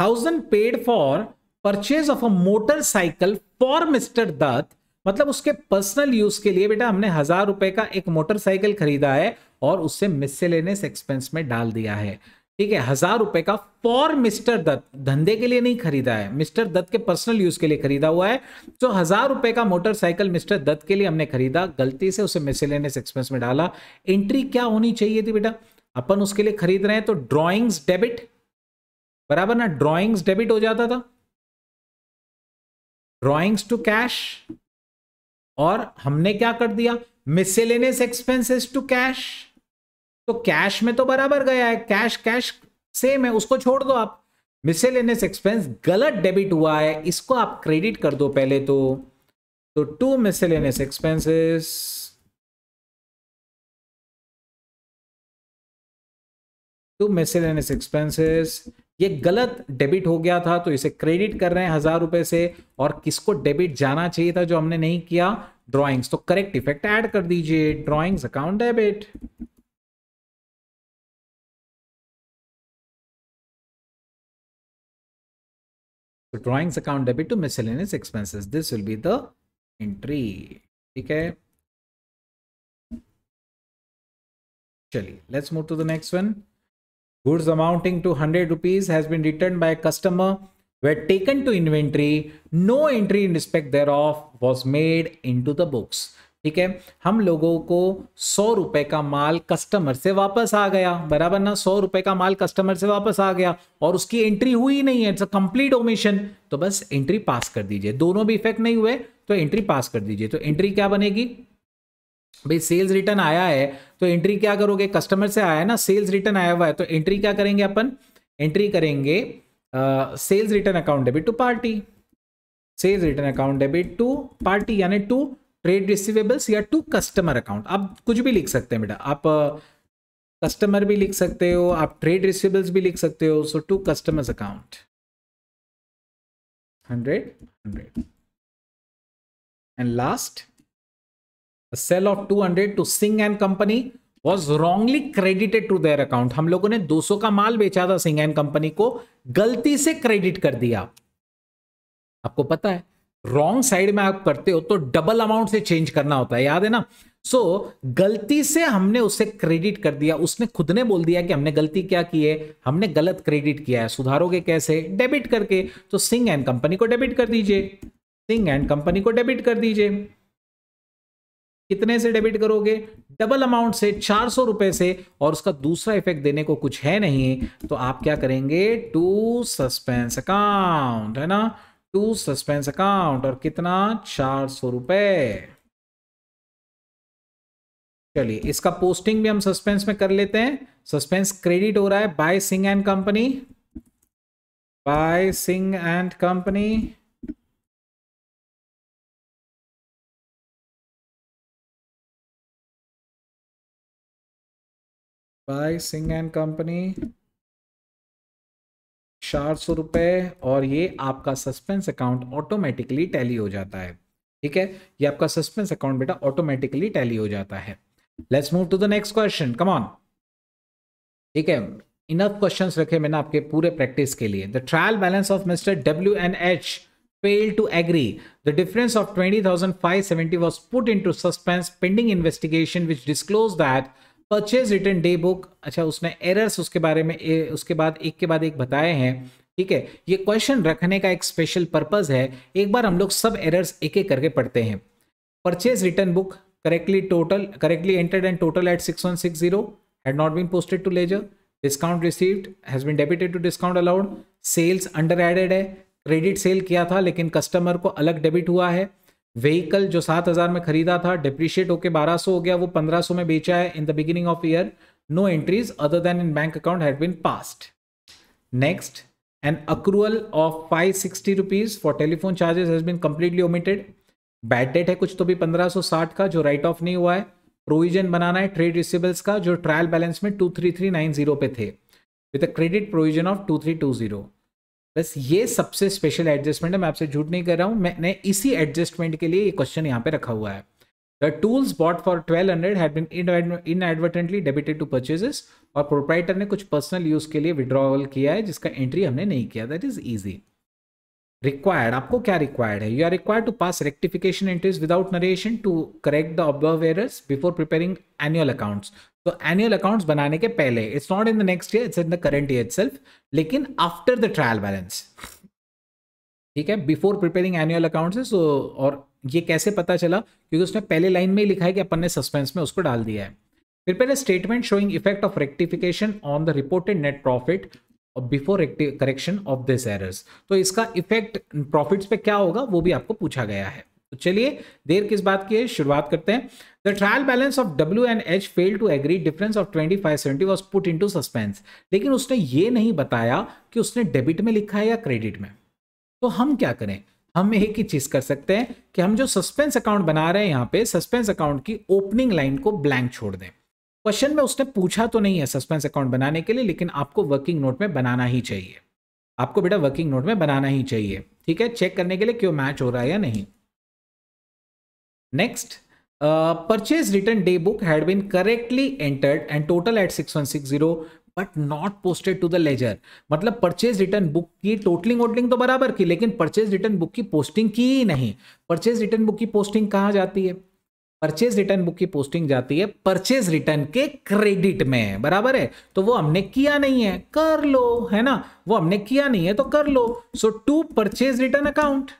thousand paid for purchase of a motorcycle for mister Dutt मतलब उसके पर्सनल यूज के लिए बेटा हमने हजार रुपए का एक मोटरसाइकिल खरीदा है और उससे से एक्सपेंस में डाल दिया है ठीक है हजार रुपए का फॉर मिस्टर दत्त धंधे के लिए नहीं खरीदा है मिस्टर दत्त के पर्सनल यूज के लिए खरीदा हुआ है तो हजार रुपए का मोटरसाइकिल मिस्टर दत्त के लिए हमने खरीदा गलती से उसे मिसेलेनियस एक्सपेंस में डाला एंट्री क्या होनी चाहिए थी बेटा अपन उसके लिए खरीद रहे हैं तो ड्रॉइंग्स डेबिट बराबर ना ड्रॉइंग्स डेबिट हो जाता था ड्रॉइंग्स टू कैश और हमने क्या कर दिया मिसेलेनियस एक्सपेंसेस टू कैश तो कैश में तो बराबर गया है कैश कैश सेम है उसको छोड़ दो आप मिसेलेनियस एक्सपेंस गलत डेबिट हुआ है इसको आप क्रेडिट कर दो पहले तो
तो to miscellaneous expenses to miscellaneous expenses ये
गलत डेबिट हो गया था तो इसे क्रेडिट कर रहे हैं हजार रुपए से और किसको डेबिट जाना चाहिए
था जो हमने नहीं किया ड्रॉइंग्स तो करेक्ट इफेक्ट ऐड कर दीजिए drawings account debit drawings account debit to miscellaneous expenses. This will be the entry. Okay. Actually, let's move to the next one. Goods amounting to 100 rupees has been
returned by a customer were taken to inventory. No entry in respect thereof was made into the books. ठीक है हम लोगों को सौ रुपए का माल कस्टमर से वापस आ गया बराबर ना सौ रुपए का माल कस्टमर से वापस आ गया और उसकी एंट्री हुई नहीं है इट्स अ कंप्लीट ओमिशन तो बस एंट्री पास कर दीजिए दोनों भी इफेक्ट नहीं हुए तो एंट्री पास कर दीजिए तो एंट्री क्या बनेगी भाई सेल्स रिटर्न आया है तो एंट्री क्या करोगे कस्टमर से आया है ना सेल्स रिटर्न आया हुआ है तो एंट्री क्या करेंगे अपन एंट्री करेंगे sales return account debit to party sales return account debit to party यानी टू ट्रेड रिसिवेबल्स या टू कस्टमर अकाउंट आप कुछ भी लिख सकते हैं बेटा आप
कस्टमर uh, भी लिख सकते हो आप ट्रेड रिसिवेबल्स भी लिख सकते हो so to customer's account hundred hundred and last sale of two hundred to Singh and company
was wrongly credited to their account हम लोगों ने 200 का माल बेचा था सिंग एंड कंपनी को गलती से क्रेडिट कर दिया आपको पता है रॉन्ग साइड में आप करते हो तो डबल अमाउंट से चेंज करना होता है याद है ना सो so, गलती से हमने उसे क्रेडिट कर दिया उसने खुद ने बोल दिया कि हमने गलती क्या की है हमने गलत क्रेडिट किया है सुधारोगे कैसे डेबिट करके तो सिंह एंड कंपनी को डेबिट कर दीजिए सिंह एंड कंपनी को डेबिट कर दीजिए कितने से डेबिट करोगे डबल अमाउंट से चार सौ रुपए से और उसका दूसरा इफेक्ट देने को कुछ है नहीं तो आप क्या करेंगे टू सस्पेंस अकाउंट है ना टू सस्पेंस अकाउंट और कितना चार सौ रुपए चलिए इसका पोस्टिंग भी हम सस्पेंस में कर लेते हैं सस्पेंस क्रेडिट हो रहा है by Singh and company
by Singh and company by Singh and company
चार सौ रुपए और ये आपका सस्पेंस अकाउंट ऑटोमेटिकली टैली हो जाता है ठीक है ये आपका सस्पेंस अकाउंट बेटा ऑटोमेटिकली टैली हो जाता है let's move to the next question come on ठीक है इनफ क्वेश्चंस रखे मैंने आपके पूरे प्रैक्टिस के लिए the trial balance of mister W N H fail to agree the difference of twenty thousand five seventy was put into suspense pending investigation which disclose that purchase return day book अच्छा उसने एरर्स उसके बारे में ए, उसके बाद एक के बाद एक बताए हैं ठीक है ये क्वेश्चन रखने का एक स्पेशल पर्पज है एक बार हम लोग सब एरर्स एक एक करके पढ़ते हैं purchase return book correctly total correctly entered and total eight six one six zero had not been posted to ledger discount received has been debited to discount allowed sales under added है क्रेडिट सेल किया था लेकिन कस्टमर को अलग डेबिट हुआ है व्हीकल जो सात हज़ार में खरीदा था डिप्रिशिएट होकर बारह सौ हो गया वो पंद्रह सौ में बेचा है in the beginning of year no entries other than in bank account had been passed next an accrual of five sixty rupees for telephone charges has been completely omitted bad debt है कुछ तो भी पंद्रह सौ साठ का जो राइट ऑफ नहीं हुआ है प्रोविजन बनाना है ट्रेड रिसिबल्स का जो ट्रायल बैलेंस में two three three nine zero पे थे with a credit provision of two three two zero बस ये सबसे स्पेशल एडजस्टमेंट है मैं आपसे झूठ नहीं कर रहा हूँ मैंने इसी एडजस्टमेंट के लिए ये क्वेश्चन यहाँ पे रखा हुआ है the tools bought for twelve hundred है inadvertently debited to purchases और प्रोप्राइटर ने कुछ पर्सनल यूज के लिए विड्रॉवल किया है जिसका एंट्री हमने नहीं किया that is easy required aapko kya required hai you are required to pass rectification entries without narration to correct the observed errors before preparing annual accounts तो एनुअल अकाउंट्स बनाने के पहले it's not in the next year it's in the current year itself लेकिन आफ्टर द ट्रायल बैलेंस ठीक है before preparing annual accounts so और ये कैसे पता चला क्योंकि उसने पहले लाइन में ही लिखा है कि अपन ने सस्पेंस में उसको डाल दिया है prepare statement showing effect of rectification on the reported net profit before correction of this errors तो इसका इफेक्ट प्रॉफिट्स पे क्या होगा वो भी आपको पूछा गया है तो चलिए देर किस बात की है शुरुआत करते हैं the trial balance of W and H fail to agree difference of twenty five seventy was put in suspense लेकिन उसने ये नहीं बताया कि उसने डेबिट में लिखा है या क्रेडिट में तो हम क्या करें हम एक ही चीज कर सकते हैं कि हम जो सस्पेंस अकाउंट बना रहे हैं यहाँ पे सस्पेंस अकाउंट की ओपनिंग लाइन को ब्लैंक छोड़ दें क्वेश्चन में उसने पूछा तो नहीं है सस्पेंस अकाउंट बनाने के लिए लेकिन आपको वर्किंग नोट में बनाना ही चाहिए आपको बेटा वर्किंग नोट में बनाना ही चाहिए ठीक है चेक करने के लिए क्यों मैच हो रहा है या नहीं next purchase return day book had been correctly entered and total eight six one six zero but not posted to the ledger मतलब परचेज रिटर्न बुक की टोटलिंग वोटलिंग तो बराबर की लेकिन परचेज रिटर्न बुक की पोस्टिंग की ही नहीं परचेज रिटर्न बुक की पोस्टिंग कहाँ जाती है परचेज रिटर्न बुक की पोस्टिंग जाती है परचेज रिटर्न के क्रेडिट में बराबर है तो वो हमने किया नहीं है कर लो है ना वो हमने किया नहीं है तो कर लो so to purchase return account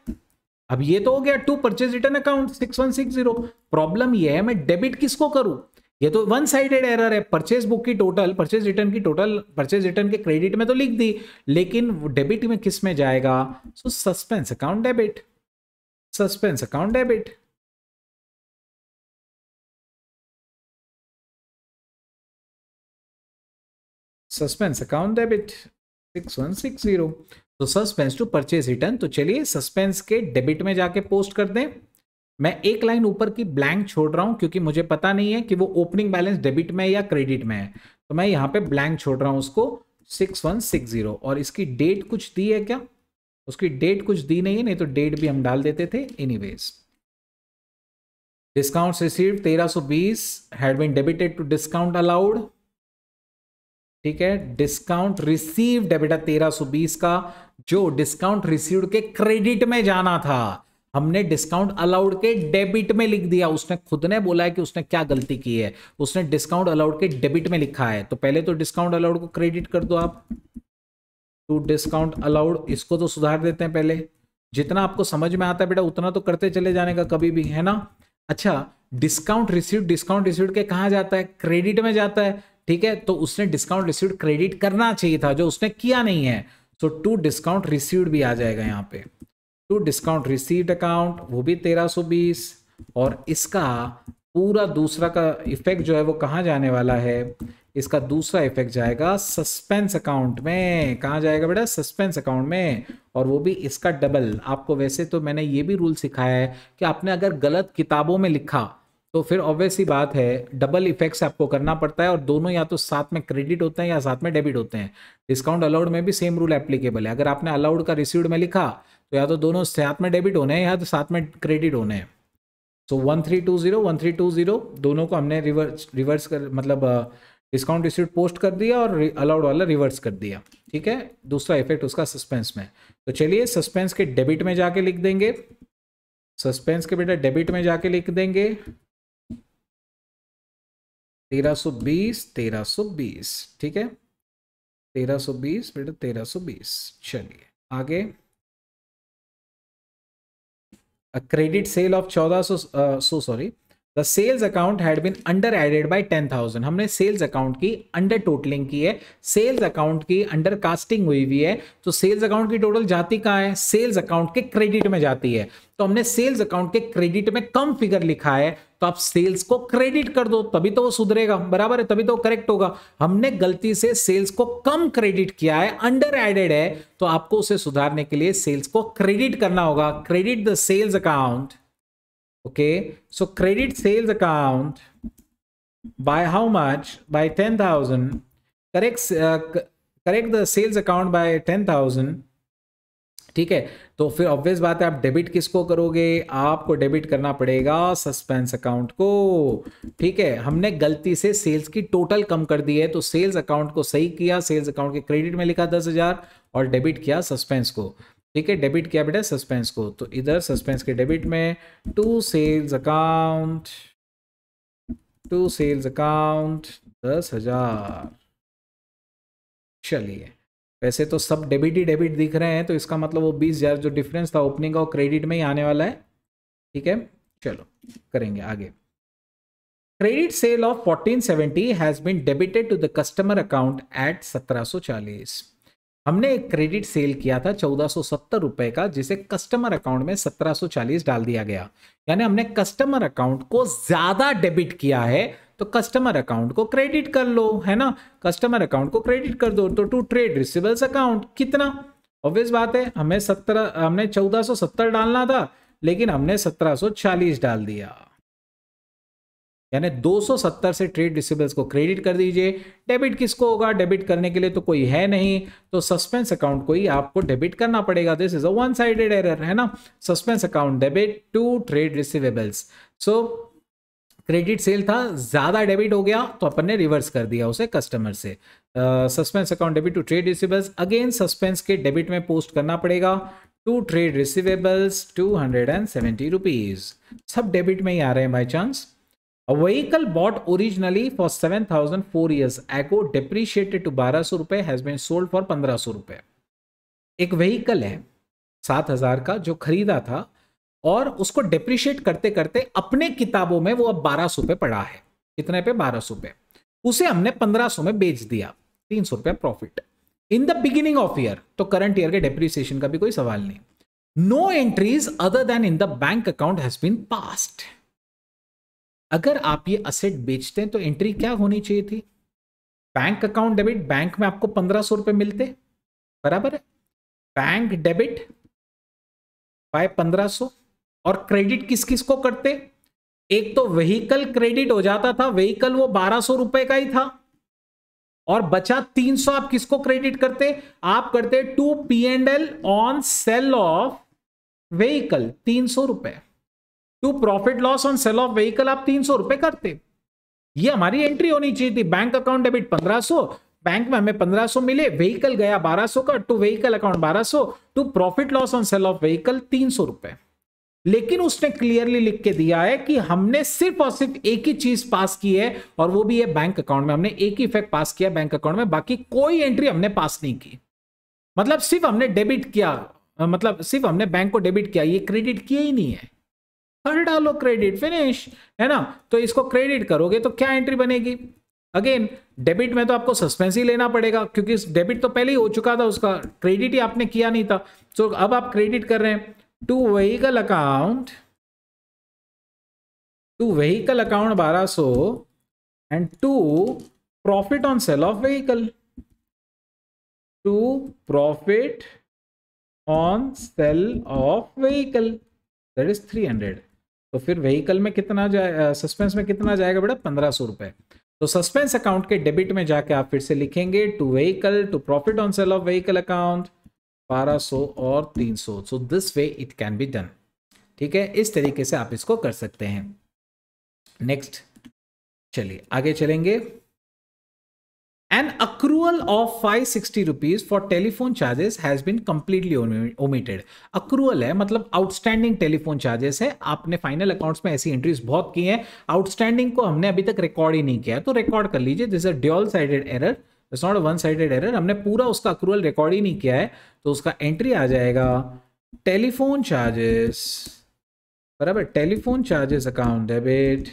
अब ये तो हो गया to purchase return account six one six zero problem ये है मैं डेबिट किसको करूं ये तो वन साइडेड एरर है परचेज बुक की टोटल परचेज रिटर्न की टोटल परचेज रिटर्न के क्रेडिट में तो लिख दी लेकिन
डेबिट में किस में जाएगा so suspense account debit suspense account debit suspense account debit six one six zero
तो सस्पेंस टू परचेज रिटर्न तो चलिए सस्पेंस के डेबिट में जाके पोस्ट कर दें मैं एक लाइन ऊपर की ब्लैंक छोड़ रहा हूं क्योंकि मुझे पता नहीं है कि वो ओपनिंग बैलेंस डेबिट में या क्रेडिट में है तो मैं यहाँ पे ब्लैंक छोड़ रहा हूं उसको सिक्स वन सिक्स जीरो और इसकी डेट कुछ दी है क्या उसकी डेट कुछ दी नहीं है नहीं तो डेट भी हम डाल देते थे एनी वेज डिस्काउंट रिसीव तेरह सो बीस had debited to discount allowed ठीक है डिस्काउंट रिसीव डेबिटा तेरह सो बीस का जो डिस्काउंट रिसीव के क्रेडिट में जाना था हमने डिस्काउंट अलाउड के डेबिट में लिख दिया उसने खुद ने बोला है कि उसने क्या गलती की है उसने डिस्काउंट अलाउड के डेबिट में लिखा है तो पहले तो डिस्काउंट अलाउड को क्रेडिट कर दो आप टू डिस्काउंट अलाउड इसको तो सुधार देते हैं पहले जितना आपको समझ में आता है बेटा उतना तो करते चले जाने का कभी भी है ना अच्छा डिस्काउंट रिसीव डिस्काउंट रिसीव के कहा जाता है क्रेडिट में जाता है ठीक है तो उसने डिस्काउंट रिसीव क्रेडिट करना चाहिए था जो उसने किया नहीं है सो टू डिस्काउंट रिसीव भी आ जाएगा यहाँ पे टू डिस्काउंट रिसीव अकाउंट वो भी बीस और इसका पूरा दूसरा का इफेक्ट जो है वो कहाँ जाने वाला है इसका दूसरा इफेक्ट जाएगा सस्पेंस अकाउंट में कहाँ जाएगा बेटा सस्पेंस अकाउंट में और वो भी इसका डबल आपको वैसे तो मैंने ये भी रूल सिखाया है कि आपने अगर गलत किताबों में लिखा तो फिर ऑब्वियसली बात है डबल इफेक्ट्स आपको करना पड़ता है और दोनों या तो साथ में क्रेडिट होते हैं या साथ में डेबिट होते हैं डिस्काउंट अलाउड में भी सेम रूल एप्लीकेबल है अगर आपने अलाउड का रिसीव्ड में लिखा तो या तो दोनों साथ में डेबिट होने हैं या तो साथ में क्रेडिट होने हैं so one three two zero one three two zero दोनों को हमने रिवर्स रिवर्स कर मतलब डिस्काउंट रिसीट पोस्ट कर दिया और अलाउड वाला रिवर्स कर दिया ठीक है दूसरा इफेक्ट उसका सस्पेंस में तो चलिए सस्पेंस के डेबिट में जाके लिख देंगे सस्पेंस के बेटा डेबिट में जाके लिख देंगे तेरह बीस
तेरह बीस ठीक है तेरह बीस बेटा तेरह चलिए आगे क्रेडिट सेल ऑफ
चौदह सो so sorry the sales account had been under added by 10,000 हमने सेल्स अकाउंट की अंडर टोटलिंग की है सेल्स अकाउंट की अंडर कास्टिंग हुई हुई है तो सेल्स अकाउंट की टोटल जाती कहाँ है सेल्स अकाउंट के क्रेडिट में जाती है तो हमने सेल्स अकाउंट के क्रेडिट में कम फिगर लिखा है तो आप सेल्स को क्रेडिट कर दो तभी तो वो सुधरेगा बराबर है तभी तो करेक्ट होगा हमने गलती से सेल्स को कम क्रेडिट किया है अंडर एडेड है तो आपको उसे सुधारने के लिए सेल्स को क्रेडिट करना होगा credit the sales account okay so credit sales account how much by ten thousand correct correct the sales account by ten thousand ठीक है तो फिर ऑब्वियस बात है आप डेबिट किसको करोगे आपको डेबिट करना पड़ेगा सस्पेंस अकाउंट को ठीक है हमने गलती से सेल्स की टोटल कम कर दी है तो सेल्स अकाउंट को सही किया सेल्स अकाउंट के क्रेडिट में लिखा दस हजार और डेबिट किया सस्पेंस को ठीक है डेबिट किया बेटा सस्पेंस को तो इधर सस्पेंस के डेबिट में to sales account to sales account दस हजार चलिए वैसे तो सब डेबिट ही डेबिट दिख रहे हैं तो इसका मतलब वो बीस हज़ार जो डिफरेंस था ओपनिंग और क्रेडिट में ही आने वाला है ठीक है चलो करेंगे आगे credit sale of 1470 has been debited to the customer account at 1740 हमने एक क्रेडिट सेल किया था चौदह रुपए का जिसे कस्टमर अकाउंट में 1740 डाल दिया गया यानी हमने कस्टमर अकाउंट को ज़्यादा डेबिट किया है तो कस्टमर अकाउंट को क्रेडिट कर लो है ना कस्टमर अकाउंट को क्रेडिट कर दो तो टू ट्रेड रिसिबल्स अकाउंट कितना ऑब्वियस बात है हमें सत्रह हमने चौदह सौ सत्तर डालना था लेकिन हमने सत्रह सौ चालीस डाल दिया यानी 270 से ट्रेड रिसिबल्स को क्रेडिट कर दीजिए डेबिट किसको होगा डेबिट करने के लिए तो कोई है नहीं तो सस्पेंस अकाउंट को ही आपको डेबिट करना पड़ेगा this is a one sided error है ना suspense account debit to trade receivables so credit sale था ज़्यादा डेबिट हो गया तो अपन ने रिवर्स कर दिया उसे कस्टमर से suspense account debit to trade receivables again suspense के डेबिट में पोस्ट करना पड़ेगा to trade receivables two hundred and seventy rupees सब डेबिट में ही आ रहे हैं by chance bought for seven thousand four for 7,004 years ago to बारह सौ रुपए बीन सोल्ड फॉर पंद्रह सौ रुपए एक व्हीकल है सात हजार का जो खरीदा था और उसको डिप्रिशिएट करते करते अपने किताबों में वो अब बारह सौ पे पड़ा है कितने पे बारह सौ पे उसे हमने पंद्रह सौ में बेच दिया तीन सौ रुपया profit in the beginning of year तो करंट ईयर के डेप्रिसिएशन का भी कोई सवाल नहीं no entries other than in the bank account has been passed अगर आप ये असेट बेचते हैं तो एंट्री क्या होनी चाहिए थी बैंक अकाउंट डेबिट बैंक में आपको पंद्रह सौ रुपए मिलते बराबर है बैंक डेबिट बाय पंद्रह सौ और क्रेडिट किस किस को करते एक तो व्हीकल क्रेडिट हो जाता था व्हीकल वो बारह सौ रुपए का ही था और बचा तीन सौ आप किसको क्रेडिट करते आप करते to P and L on sale of vehicle तीन सौ रुपए to profit loss on sale of vehicle आप तीन सौ रुपए करते ये हमारी एंट्री होनी चाहिए थी बैंक अकाउंट डेबिट पंद्रह सो बैंक में हमें पंद्रह सो मिले व्हीकल गया बारह सौ का टू व्हीकल अकाउंट बारह सो to profit loss on sale of vehicle तीन सौ रुपए लेकिन उसने क्लियरली लिख के दिया है कि हमने सिर्फ और सिर्फ एक ही चीज पास की है और वो भी है बैंक अकाउंट में हमने एक ही इफेक्ट पास किया बैंक अकाउंट में बाकी कोई एंट्री हमने पास नहीं की मतलब सिर्फ हमने डेबिट किया मतलब सिर्फ हमने बैंक को डेबिट किया ये क्रेडिट किया ही नहीं है हर डालो क्रेडिट फिनिश है ना तो इसको क्रेडिट करोगे तो क्या एंट्री बनेगी अगेन डेबिट में तो आपको सस्पेंस ही लेना पड़ेगा क्योंकि डेबिट तो पहले ही हो चुका था उसका क्रेडिट ही आपने किया नहीं था तो अब आप क्रेडिट कर रहे हैं to vehicle account to vehicle account 1200 to profit on sale of vehicle to profit on sale of vehicle that is three 300 तो फिर वहीकल में कितना जाए सस्पेंस में कितना जाएगा बेटा पंद्रह सौ रुपए तो सस्पेंस अकाउंट के डेबिट में जाके आप फिर से लिखेंगे to vehicle to profit on sale of vehicle account बारह 1200 और 300 so this way it can be done ठीक है इस तरीके से आप इसको कर सकते हैं नेक्स्ट चलिए आगे चलेंगे an accrual of five sixty rupees for telephone charges has been completely omitted accrual है मतलब आउटस्टैंडिंग टेलीफोन चार्जेस है आपने फाइनल अकाउंट्स में ऐसी एंट्रीज बहुत की हैं आउटस्टैंडिंग को हमने अभी तक रिकॉर्ड ही नहीं किया तो रिकॉर्ड कर लीजिए this a dual sided error it's not a one sided error हमने पूरा उसका अक्रूवल रिकॉर्ड ही नहीं किया है तो उसका एंट्री आ जाएगा टेलीफोन चार्जेस बराबर telephone charges account debit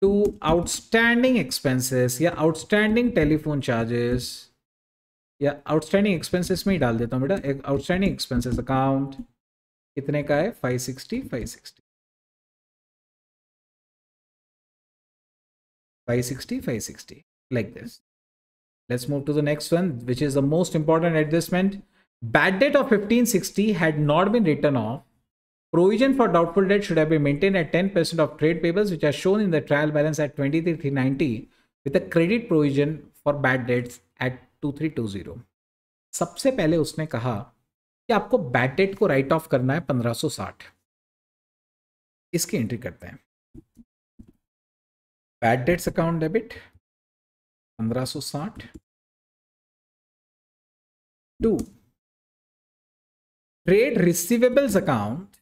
to outstanding expenses या आउटस्टैंडिंग टेलीफोन चार्जेस या आउटस्टैंडिंग एक्सपेंसेस में ही डाल देता हूँ
बेटा आउटस्टैंडिंग एक्सपेंसेस अकाउंट कितने का है five sixty five sixty five sixty five sixty like this Let's move to the next one, which is the most important adjustment.
Bad debt of 1560 had not been written off. Provision for doubtful debt should have been maintained at 10% of trade payables, which are shown in the trial balance at 23390, with a credit provision for bad debts at 2320. सबसे पहले उसने कहा
कि आपको बैड डेट को राइट ऑफ करना है 1560. इसकी एंट्री करते हैं bad debts account debit 1560 to trade receivables account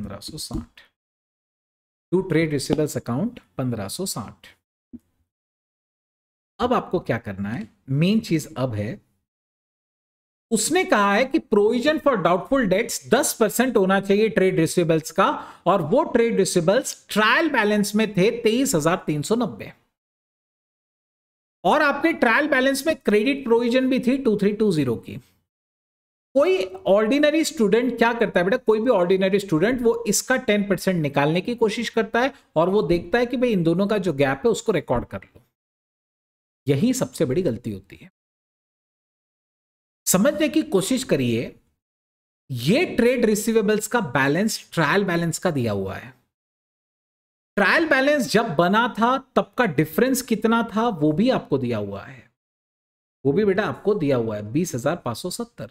1560 to trade receivables account 1560 अब आपको क्या करना है मेन चीज अब है
उसने कहा है कि provision for doubtful debts 10 percent होना चाहिए ट्रेड रिसीवेबल्स का और वो ट्रेड रिसीवेबल्स ट्रायल बैलेंस में थे तेईस हजार तीन सौ नब्बे और आपके ट्रायल बैलेंस में क्रेडिट प्रोविजन भी थी टू थ्री टू जीरो की कोई ऑर्डिनरी स्टूडेंट क्या करता है बेटा कोई भी ऑर्डिनरी स्टूडेंट वो इसका टेन परसेंट निकालने की कोशिश करता है और वो देखता है कि भाई इन दोनों का जो गैप है उसको रिकॉर्ड कर लो
यही सबसे बड़ी गलती होती है समझने की कोशिश करिए ये ट्रेड रिसीवेबल्स का बैलेंस ट्रायल बैलेंस का
दिया हुआ है ट्रायल बैलेंस जब बना था तब का डिफरेंस कितना था वो भी आपको दिया हुआ है वो भी बेटा आपको दिया हुआ है बीस हजार पांच सौ सत्तर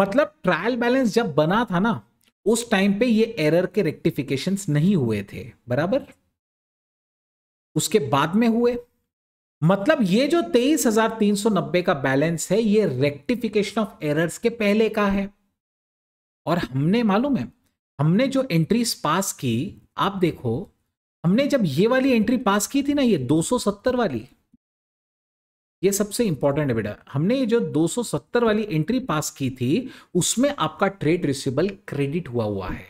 मतलब ट्रायल बैलेंस जब बना था ना उस टाइम पे ये एरर के रेक्टिफिकेशन नहीं हुए थे बराबर उसके बाद में हुए मतलब ये जो तेईस हजार तीन सौ नब्बे का बैलेंस है ये रेक्टिफिकेशन ऑफ एरर्स के पहले का है और हमने मालूम है हमने जो एंट्रीज पास की आप देखो हमने जब ये वाली एंट्री पास की थी ना ये 270 वाली ये सबसे इंपॉर्टेंट है बेटा हमने ये जो 270 वाली एंट्री पास की थी उसमें आपका ट्रेड रिसिबल क्रेडिट हुआ हुआ है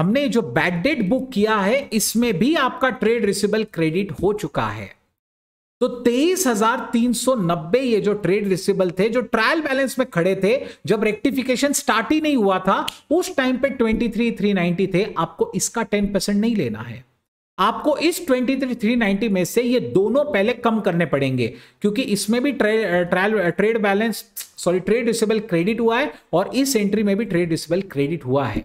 हमने जो बैड डेट बुक किया है इसमें भी आपका ट्रेड रिसिबल क्रेडिट हो चुका है तो तेईस हजार तीन सौ नब्बे ये जो ट्रेड रिसिबल थे जो ट्रायल बैलेंस में खड़े थे जब रेक्टिफिकेशन स्टार्ट ही नहीं हुआ था उस टाइम पे ट्वेंटी थ्री थ्री नाइनटी थे आपको इसका टेन परसेंट नहीं लेना है आपको इस ट्वेंटी थ्री थ्री नाइनटी में से ये दोनों पहले कम करने पड़ेंगे क्योंकि इसमें भी trial trade balance sorry trade receivable credit हुआ है और इस एंट्री में भी ट्रेड रिसिबल क्रेडिट हुआ है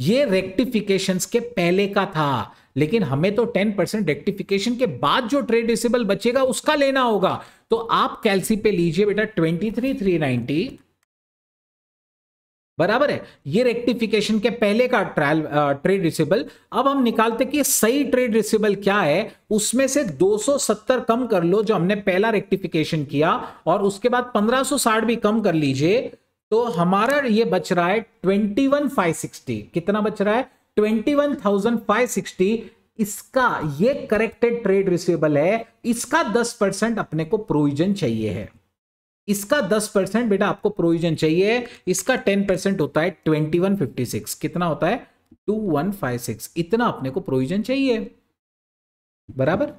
ये रेक्टिफिकेशंस के पहले का था लेकिन हमें तो 10 परसेंट रेक्टिफिकेशन के बाद जो ट्रेड रिसिबल बचेगा उसका लेना होगा तो आप कैलसी पे लीजिए बेटा ट्वेंटी थ्री थ्री नाइनटी बराबर है ये रेक्टिफिकेशन के पहले का ट्रायल ट्रेड रिसिबल अब हम निकालते कि सही ट्रेड रिसेबल क्या है उसमें से 270 कम कर लो जो हमने पहला रेक्टिफिकेशन किया और उसके बाद पंद्रह भी कम कर लीजिए तो हमारा ये बच रहा है ट्वेंटी कितना बच रहा है 21,560 इसका ये करेक्टेड ट्रेड रिसीवेबल है इसका 10 परसेंट अपने को प्रोविजन चाहिए है इसका 10 परसेंट बेटा आपको प्रोविजन चाहिए इसका 10 परसेंट होता है 2156 कितना होता है 2156 इतना अपने को प्रोविजन चाहिए बराबर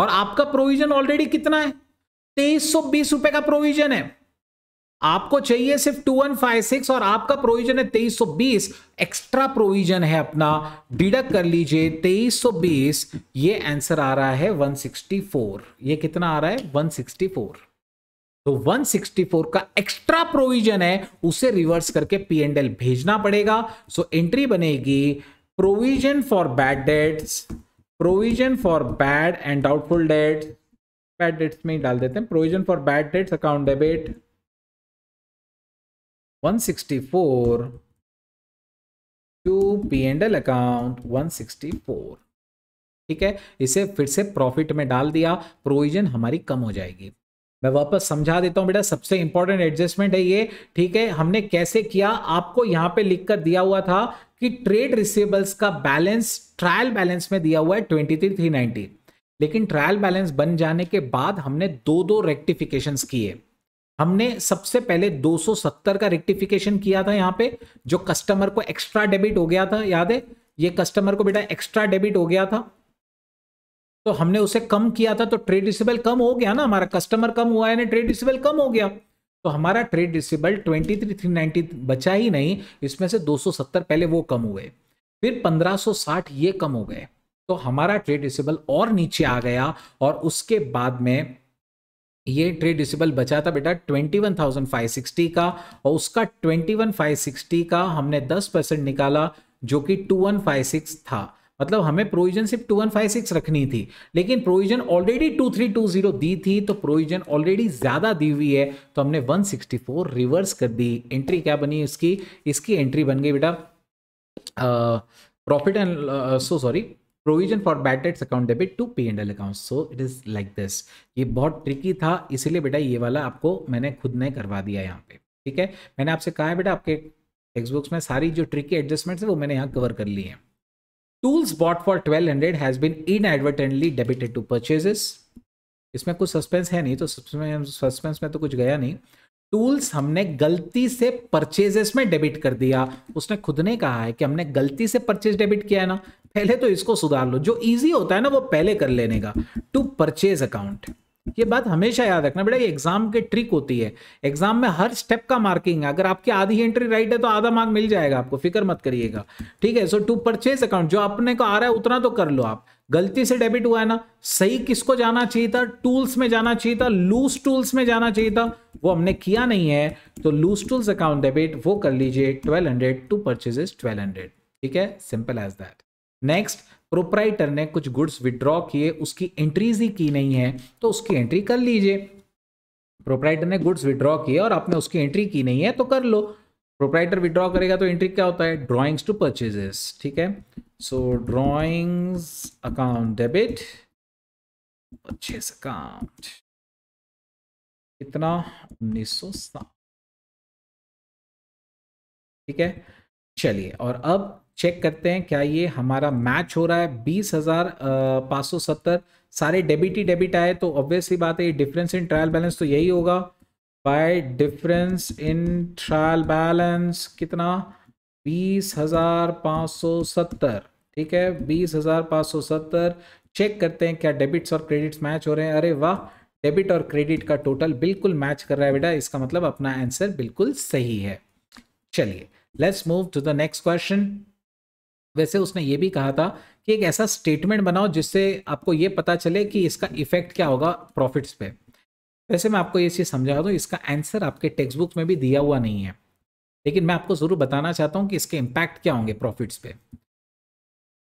और आपका प्रोविजन ऑलरेडी कितना है तेईस रुपए का प्रोविजन है आपको चाहिए सिर्फ 2156 और आपका प्रोविजन है 2320 एक्स्ट्रा प्रोविजन है अपना डिडक्ट कर लीजिए 2320 ये आंसर आ रहा है 164 ये कितना आ रहा है 164 तो 164 का एक्स्ट्रा प्रोविजन है उसे रिवर्स करके पी एंड एल भेजना पड़ेगा सो एंट्री बनेगी provision for bad debts provision for bad and doubtful
debt bad debts में ही डाल देते हैं provision for bad debts account debit 164 to P and L account 164 ठीक है इसे फिर से प्रॉफिट में
डाल दिया प्रोविजन हमारी कम हो जाएगी मैं वापस समझा देता हूं बेटा सबसे इंपॉर्टेंट एडजस्टमेंट है ये ठीक है हमने कैसे किया आपको यहां पे लिख कर दिया हुआ था कि ट्रेड रिसीवेबल्स का बैलेंस ट्रायल बैलेंस में दिया हुआ है ट्वेंटी थ्री थ्री नाइनटी लेकिन ट्रायल बैलेंस बन जाने के बाद हमने दो दो रेक्टिफिकेशन किए हमने सबसे पहले 270 का रेक्टिफिकेशन किया था यहाँ पे जो कस्टमर को एक्स्ट्रा डेबिट हो गया था याद है ये कस्टमर को बेटा एक्स्ट्रा डेबिट हो गया था तो हमने उसे कम किया था तो ट्रेड रिसिबल कम हो गया ना हमारा कस्टमर कम हुआ है ट्रेड रिसिबल कम हो गया तो हमारा trade receivable twenty three three बचा ही नहीं इसमें से 270 पहले वो कम हुए फिर 1560 ये कम हो गए तो हमारा ट्रेड रिसिबल और नीचे आ गया और उसके बाद में ये ट्रेड रिसिबल बचा था बेटा 21,560 का और उसका 21,560 का हमने 10 परसेंट निकाला जो कि 2156 था मतलब हमें प्रोविजन सिर्फ 2156 रखनी थी लेकिन प्रोविजन ऑलरेडी 2320 दी थी तो प्रोविजन ऑलरेडी ज़्यादा दी हुई है तो हमने 164 रिवर्स कर दी एंट्री क्या बनी इसकी इसकी एंट्री बन गई बेटा profit and so sorry provision for bad debts account debit to P and L account so it is like this ये बहुत ट्रिकी था इसीलिए बेटा ये वाला आपको मैंने खुद ने करवा दिया यहाँ पे ठीक है मैंने आपसे कहा है बेटा आपके बुक्स में सारी जो ट्रिकी एडजस्टमेंट्स है वो मैंने यहाँ कवर कर ली है tools bought for twelve hundred has been inadvertently debited to purchases इसमें कुछ सस्पेंस है नहीं तो सस्पेंस में तो कुछ गया नहीं टूल्स हमने गलती से परचेजेस में डेबिट कर दिया उसने खुद ने कहा है कि हमने गलती से परचेज डेबिट किया है ना पहले तो इसको सुधार लो जो ईजी होता है ना वो पहले कर लेने का टू परचेज अकाउंट ये बात हमेशा याद रखना बेटा ये एग्जाम के ट्रिक होती है एग्जाम में हर स्टेप का मार्किंग है अगर आपकी आधी एंट्री राइट है तो आधा मार्क मिल जाएगा आपको फिक्र मत करिएगा ठीक है सो टू परचेज अकाउंट जो अपने को आ रहा है उतना तो कर लो आप गलती से डेबिट हुआ है ना सही किसको जाना चाहिए था टूल्स में जाना चाहिए था लूज टूल्स में जाना चाहिए था वो हमने किया नहीं है तो लूज टूल्स अकाउंट डेबिट वो कर लीजिए twelve hundred to purchase twelve hundred ठीक है simple as that next proprietor ने कुछ गुड्स विदड्रॉ किए उसकी एंट्रीज ही की नहीं है तो उसकी एंट्री कर लीजिए प्रोपराइटर ने गुड्स विदड्रॉ किए और आपने उसकी एंट्री की नहीं है तो कर लो प्रोपराइटर विदड्रॉ करेगा तो एंट्री क्या होता है ड्रॉइंग्स टू परचेजेस ठीक है so drawings account debit
purchase account कितना उन्नीस सौ ठीक है चलिए और अब चेक
करते हैं क्या ये हमारा मैच हो रहा है बीस हज़ार पाँच सौ सत्तर सारे डेबिट ही डेबिट आए तो ऑब्वियसली बात है ये डिफरेंस इन ट्रायल बैलेंस तो यही होगा by difference in trial balance कितना बीस हज़ार पाँच सौ सत्तर ठीक है बीस हज़ार पाँच सौ सत्तर चेक करते हैं क्या डेबिट्स और क्रेडिट्स मैच हो रहे हैं अरे वाह डेबिट और क्रेडिट का टोटल बिल्कुल मैच कर रहा है बेटा इसका मतलब अपना आंसर बिल्कुल सही है चलिए let's move to the next question वैसे उसने ये भी कहा था कि एक ऐसा स्टेटमेंट बनाओ जिससे आपको ये पता चले कि इसका इफेक्ट क्या होगा प्रॉफिट्स पे वैसे मैं आपको ये चीज़ समझा दूँ इसका आंसर आपके टेक्स्ट बुक में भी दिया हुआ नहीं है लेकिन मैं आपको ज़रूर बताना चाहता हूँ कि इसके इम्पैक्ट क्या होंगे प्रॉफिट्स पे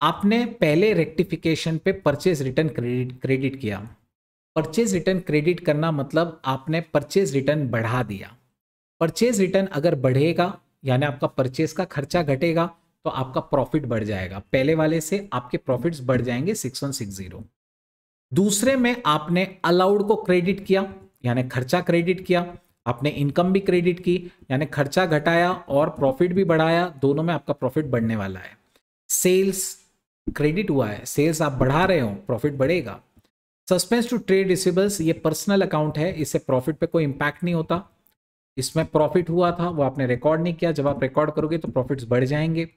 आपने पहले रेक्टिफिकेशन पे परचेज रिटर्न क्रेडिट क्रेडिट किया परचेज रिटर्न क्रेडिट करना मतलब आपने परचेज रिटर्न बढ़ा दिया परचेज रिटर्न अगर बढ़ेगा यानी आपका परचेज का खर्चा घटेगा तो आपका प्रॉफिट बढ़ जाएगा पहले वाले से आपके प्रॉफिट्स बढ़ जाएंगे सिक्स वन सिक्स जीरो दूसरे में आपने अलाउड को क्रेडिट किया यानी खर्चा क्रेडिट किया आपने इनकम भी क्रेडिट की यानी खर्चा घटाया और प्रॉफिट भी बढ़ाया दोनों में आपका प्रॉफिट बढ़ने वाला है सेल्स क्रेडिट हुआ है सेल्स आप बढ़ा रहे हो प्रॉफिट बढ़ेगा सस्पेंस टू ट्रेड रिसिबल्स ये पर्सनल अकाउंट है इससे प्रॉफिट पे कोई इम्पैक्ट नहीं होता इसमें प्रॉफिट हुआ था वो आपने रिकॉर्ड नहीं किया जब आप रिकॉर्ड करोगे तो प्रॉफिट्स बढ़ जाएंगे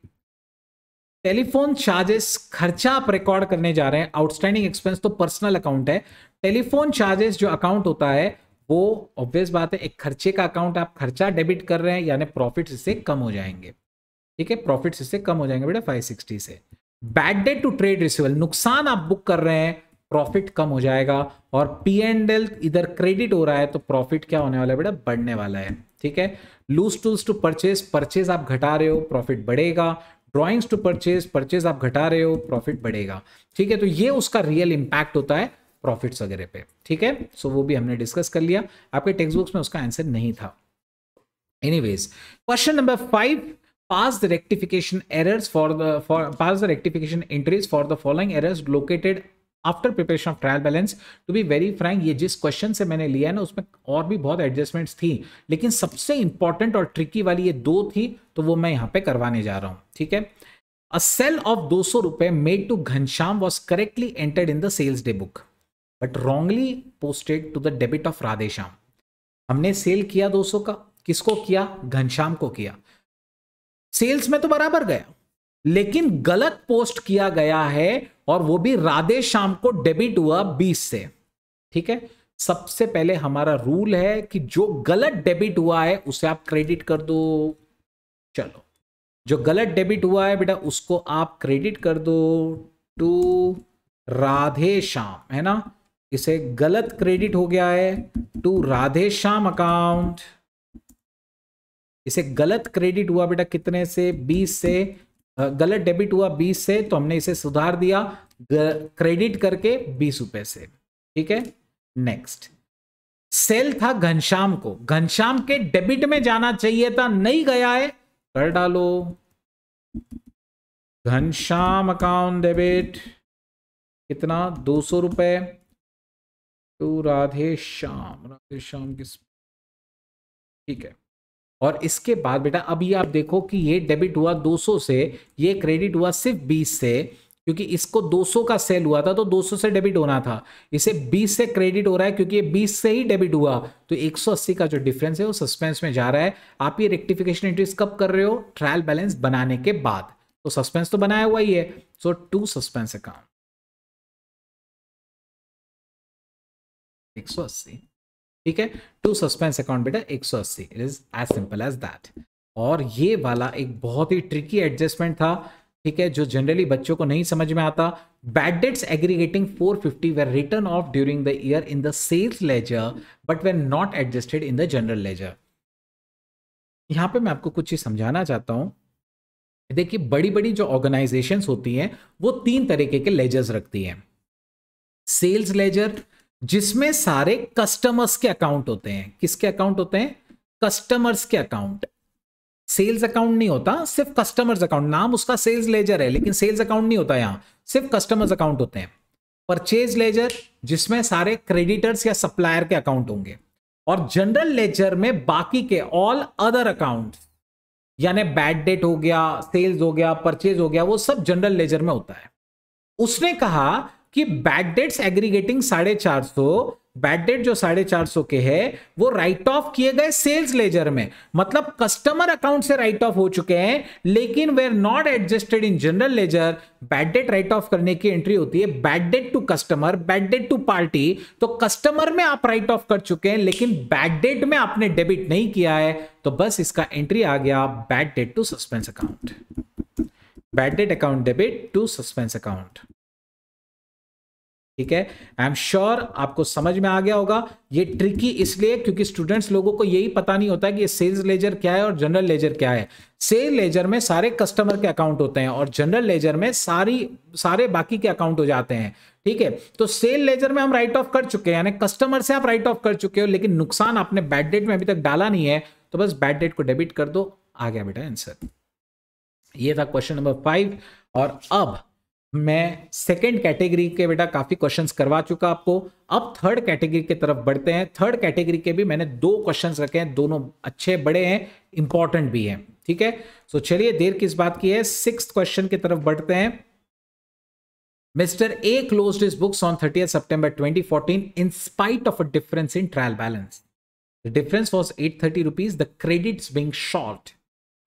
टेलीफोन चार्जेस खर्चा आप रिकॉर्ड करने जा रहे हैं आउटस्टैंडिंग एक्सपेंस तो पर्सनल अकाउंट है टेलीफोन चार्जेस जो अकाउंट होता है वो ऑब्वियस बात है एक खर्चे का अकाउंट आप खर्चा डेबिट कर रहे हैं यानी प्रॉफिट इससे कम हो जाएंगे ठीक है प्रॉफिट इससे कम हो जाएंगे बेटा 560 से bad debt to trade receivable नुकसान आप बुक कर रहे हैं प्रॉफिट कम हो जाएगा और पी एंड एल इधर क्रेडिट हो रहा है तो प्रॉफिट क्या होने वाला है बेटा बढ़ने वाला है ठीक है loose tools to purchase purchase आप घटा रहे हो प्रॉफिट बढ़ेगा ड्राइंग्स टू परचेज परचेज आप घटा रहे हो प्रॉफिट बढ़ेगा ठीक है तो ये उसका रियल इंपैक्ट होता है प्रॉफिट्स वगैरह पे ठीक है सो so, वो भी हमने डिस्कस कर लिया आपके टेक्स्ट बुक्स में उसका आंसर नहीं था anyways question number five pass the rectification errors for the for pass the rectification entries for the following errors located after preparation of trial balance to be very frank ये जिस क्वेश्चन से मैंने लिया है ना उसमें और भी बहुत एडजस्टमेंट्स थी लेकिन सबसे इंपॉर्टेंट और ट्रिकी वाली ये दो थी तो वो मैं यहाँ पे करवाने जा रहा हूँ ठीक है अ सेल ऑफ दो सौ रुपए made to Ghanshyam was correctly entered in the sales day book but wrongly posted to the debit of Radheshyam हमने सेल किया दो सौ का किसको किया घनश्याम को किया सेल्स में तो बराबर गया लेकिन गलत पोस्ट किया गया है और वो भी राधे श्याम को डेबिट हुआ बीस से ठीक है सबसे पहले हमारा रूल है कि जो गलत डेबिट हुआ है उसे आप क्रेडिट कर दो चलो जो गलत डेबिट हुआ है बेटा उसको आप क्रेडिट कर दो टू राधे श्याम है ना इसे गलत क्रेडिट हो गया है टू राधे श्याम अकाउंट इसे गलत क्रेडिट हुआ बेटा कितने से बीस से गलत डेबिट हुआ बीस से तो हमने इसे सुधार दिया क्रेडिट करके बीस रुपए से ठीक है नेक्स्ट सेल था घनश्याम को घनश्याम के डेबिट में जाना चाहिए था नहीं गया है कर डालो घनश्याम अकाउंट डेबिट कितना दो सौ रुपए टू तो राधे श्याम राधे श्याम किस ठीक है और इसके बाद बेटा अब ये आप देखो कि ये डेबिट हुआ 200 से ये क्रेडिट हुआ सिर्फ 20 से क्योंकि इसको 200 का सेल हुआ था तो 200 से डेबिट होना था इसे 20 से क्रेडिट हो रहा है क्योंकि ये 20 से ही डेबिट हुआ तो 180 का जो डिफरेंस है वो सस्पेंस में जा रहा है आप ये रेक्टिफिकेशन एंट्रीज कब कर रहे हो ट्रायल बैलेंस बनाने के बाद तो सस्पेंस तो
बनाया हुआ ही है सो टू सस्पेंस अकाउंट अस्सी ठीक है टू सस्पेंस अकाउंट बेटा 180 it is
as simple as that और ये वाला एक बहुत ही ट्रिकी एडजस्टमेंट था ठीक है जो जनरली बच्चों को नहीं समझ में आता bad debts aggregating 450 were written off during the year in the sales ledger but were not adjusted in the general ledger यहां पे मैं आपको कुछ चीज समझाना चाहता हूं देखिए बड़ी बड़ी जो ऑर्गेनाइजेशंस होती हैं वो तीन तरीके के लेजर्स रखती हैं सेल्स लेजर जिसमें सारे कस्टमर्स के अकाउंट होते हैं किसके अकाउंट होते हैं कस्टमर्स के अकाउंट सेल्स अकाउंट नहीं होता सिर्फ कस्टमर्स अकाउंट नाम उसका सेल्स लेजर है लेकिन सेल्स अकाउंट नहीं होता यहां सिर्फ कस्टमर्स अकाउंट होते हैं परचेज लेजर जिसमें सारे क्रेडिटर्स या सप्लायर के अकाउंट होंगे और जनरल लेजर में बाकी के ऑल अदर अकाउंट यानी बैड डेट हो गया सेल्स हो गया परचेज हो गया वो सब जनरल लेजर में होता है उसने कहा कि डेट्स एग्रीगेटिंग साढ़े चार सौ बैड डेट जो साढ़े चार सौ के है वो राइट ऑफ किए गए सेल्स लेजर में मतलब कस्टमर अकाउंट से राइट ऑफ हो चुके हैं लेकिन they are not adjusted in general ledger bad debt write off करने की एंट्री होती है bad debt to customer bad debt to party तो कस्टमर में आप राइट ऑफ कर चुके हैं लेकिन बैड डेट में आपने डेबिट नहीं किया है तो बस इसका एंट्री आ गया bad debt to suspense account bad debt account debit to suspense account ठीक है आई एम श्योर आपको समझ में आ गया होगा ये ट्रिकी इसलिए क्योंकि स्टूडेंट्स लोगों को यही पता नहीं होता है कि सेल्स लेजर क्या है और जनरल लेजर क्या है सेल लेजर में सारे कस्टमर के अकाउंट होते हैं और जनरल लेजर में सारी सारे बाकी के अकाउंट हो जाते हैं ठीक है तो सेल लेजर में हम राइट ऑफ कर चुके हैं यानी कस्टमर से आप राइट ऑफ कर चुके हो लेकिन नुकसान आपने बैड डेट में अभी तक डाला नहीं है तो बस बैड डेट को डेबिट कर दो आ गया बेटा आंसर ये था क्वेश्चन नंबर फाइव और अब मैं सेकेंड कैटेगरी के बेटा काफी क्वेश्चंस करवा चुका आपको अब थर्ड कैटेगरी के तरफ बढ़ते हैं थर्ड कैटेगरी के भी मैंने दो क्वेश्चंस रखे हैं दोनों अच्छे बड़े हैं इंपॉर्टेंट भी हैं ठीक है सो चलिए देर किस बात की है सिक्स क्वेश्चन की तरफ बढ़ते हैं mister A close is books on thirty September twenty in spite of a difference in trial balance difference was eight thirty rupees the credit being short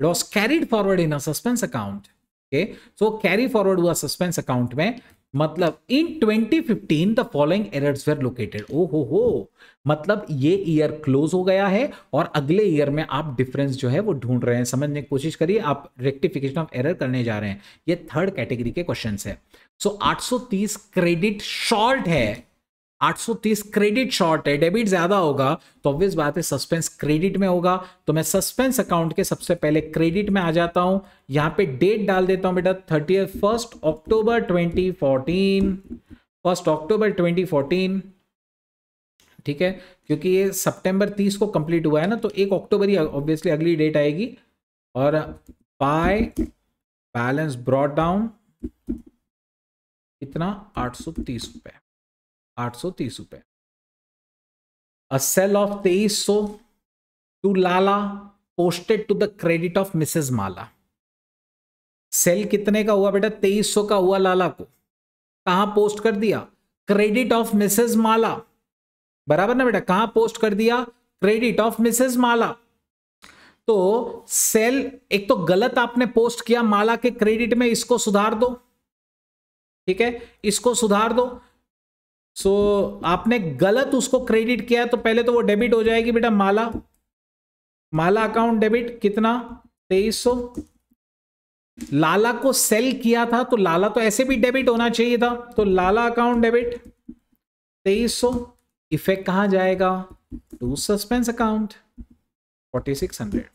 it was carried forward in suspense account okay so carry forward हुआ सस्पेंस अकाउंट में मतलब in 2015 the following errors were located ओ हो हो मतलब ये ईयर क्लोज हो गया है और अगले ईयर में आप डिफरेंस जो है वो ढूंढ रहे हैं समझने की कोशिश करिए आप रेक्टिफिकेशन ऑफ एरर करने जा रहे हैं ये थर्ड कैटेगरी के क्वेश्चन है सो so, 830 क्रेडिट शॉर्ट है 830 क्रेडिट शॉर्ट है डेबिट ज्यादा होगा तो ऑब्वियस बात है सस्पेंस क्रेडिट में होगा तो मैं सस्पेंस अकाउंट के सबसे पहले क्रेडिट में आ जाता हूं यहां पे डेट डाल देता हूं बेटा thirty first October 2014 first October 2014 ठीक है क्योंकि ये सितंबर 30 को कंप्लीट हुआ है ना तो एक अक्टूबर ही ऑब्वियसली अगली डेट आएगी और बाय बैलेंस ब्रॉड डाउन
कितना आठ रुपए आठ रुपए अ सेल ऑफ तेईस to Lala
posted to the credit of missus Mala sale कितने का हुआ बेटा तेईस सौ का हुआ लाला को कहा पोस्ट कर दिया क्रेडिट ऑफ मिसेज माला बराबर ना बेटा कहा पोस्ट कर दिया क्रेडिट ऑफ मिसेज माला तो सेल एक तो गलत आपने पोस्ट किया माला के क्रेडिट में इसको सुधार दो ठीक है इसको सुधार दो सो so, आपने गलत उसको क्रेडिट किया तो पहले तो वो डेबिट हो जाएगी बेटा माला माला अकाउंट डेबिट कितना तेईस सौ लाला को सेल किया था तो लाला तो ऐसे भी डेबिट होना चाहिए था तो लाला अकाउंट डेबिट तेईस सौ इफेक्ट कहां जाएगा to suspense account forty six hundred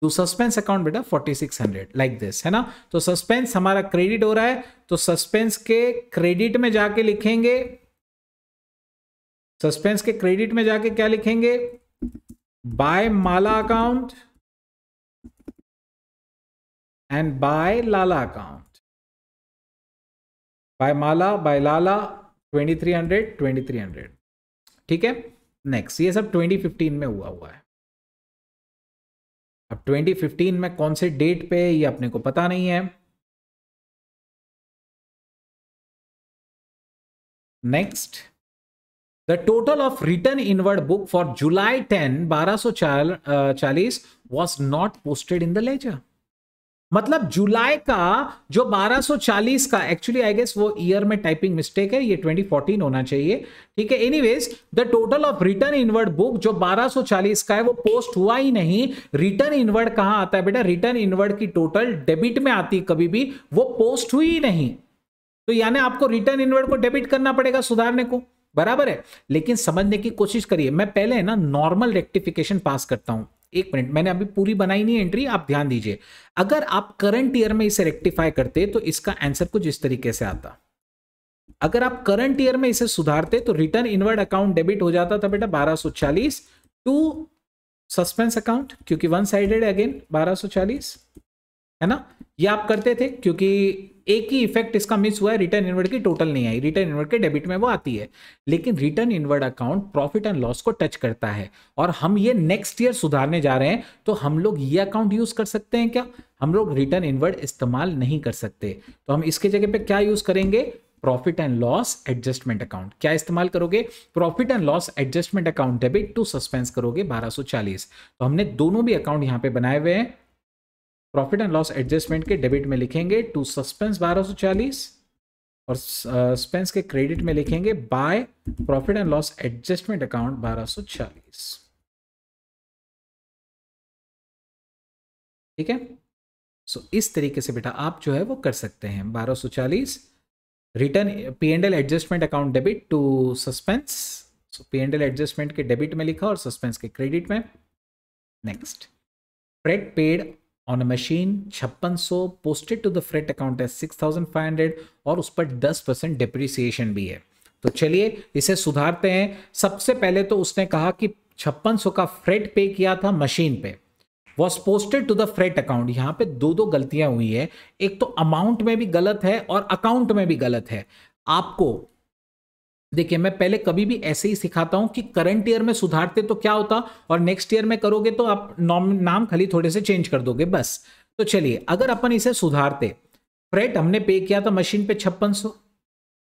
to suspense account बेटा forty six hundred like this है ना तो सस्पेंस हमारा क्रेडिट हो रहा है तो सस्पेंस के क्रेडिट में जाके लिखेंगे
सस्पेंस के क्रेडिट में जाके क्या लिखेंगे by Mala account and by Lala account by Mala by Lala 2300 2300 ठीक है नेक्स्ट ये सब 2015 में हुआ हुआ है अब 2015 में कौन से डेट पे ये अपने को पता नहीं है next total of return inward book for July ten बारह सो चालीस
not posted in the ledger मतलब जुलाई का जो 1240 का एक्चुअली आई गेस वो ईयर में टाइपिंग मिस्टेक है ये 2014 होना चाहिए ठीक है anyways the total of return inward book जो 1240 का है वो पोस्ट हुआ ही नहीं रिटर्न इनवर्ड कहां आता है बेटा रिटर्न इनवर्ड की टोटल डेबिट में आती कभी भी वो पोस्ट हुई ही नहीं तो यानी आपको रिटर्न इनवर्ड को डेबिट करना पड़ेगा सुधारने को बराबर है लेकिन समझने की कोशिश करिए मैं पहले है ना नॉर्मल रेक्टिफिकेशन पास करता हूं एक मिनट मैंने अभी पूरी बनाई नहीं एंट्री आप ध्यान दीजिए अगर आप करंट ईयर में इसे रेक्टिफाई करते तो इसका आंसर कुछ इस तरीके से आता अगर आप करंट ईयर में इसे सुधारते तो रिटर्न इनवर्ड अकाउंट डेबिट हो जाता था बेटा बारह सौ चालीस टू सस्पेंस अकाउंट क्योंकि वन साइडेड अगेन बारह सौ चालीस है ना ये आप करते थे क्योंकि एक ही इफेक्ट इसका मिस हुआ है रिटर्न इनवर्ड की टोटल नहीं आई रिटर्न इनवर्ड के डेबिट में वो आती है लेकिन return inward account profit and loss को टच करता है और हम ये नेक्स्ट ईयर सुधारने जा रहे हैं तो हम लोग ये अकाउंट यूज कर सकते हैं क्या हम लोग रिटर्न इनवर्ड इस्तेमाल नहीं कर सकते तो हम इसके जगह पर क्या यूज करेंगे profit and loss adjustment account क्या इस्तेमाल करोगे profit and loss adjustment account debit to suspense करोगे 1240 तो हमने दोनों भी अकाउंट यहां पे बनाए हुए हैं प्रॉफिट एंड लॉस एडजस्टमेंट के डेबिट में लिखेंगे टू सस्पेंस 1240 और सस्पेंस के क्रेडिट में लिखेंगे by profit
and loss adjustment account 1240 ठीक है सो so, इस तरीके से बेटा आप जो है वो कर सकते
हैं 1240 return P and L adjustment account debit to suspense so P and L adjustment के डेबिट में लिखा और सस्पेंस के क्रेडिट में next freight paid on a machine छप्पन सौ posted to the freight account है सिक्स थाउजेंड फाइव हंड्रेड और उस पर दस परसेंट डिप्रिसिएशन भी है तो चलिए इसे सुधारते हैं सबसे पहले तो उसने कहा कि छप्पन सौ का फ्रेट पे किया था मशीन पे was posted to the freight account यहाँ पे दो दो गलतियां हुई है एक तो अमाउंट में भी गलत है और अकाउंट में भी गलत है आपको देखिए मैं पहले कभी भी ऐसे ही सिखाता हूं कि करंट ईयर में सुधारते तो क्या होता और नेक्स्ट ईयर में करोगे तो आप नाम खाली थोड़े से चेंज कर दोगे बस तो चलिए अगर अपन इसे सुधारते फ्रेट हमने पे किया था तो मशीन पे छप्पन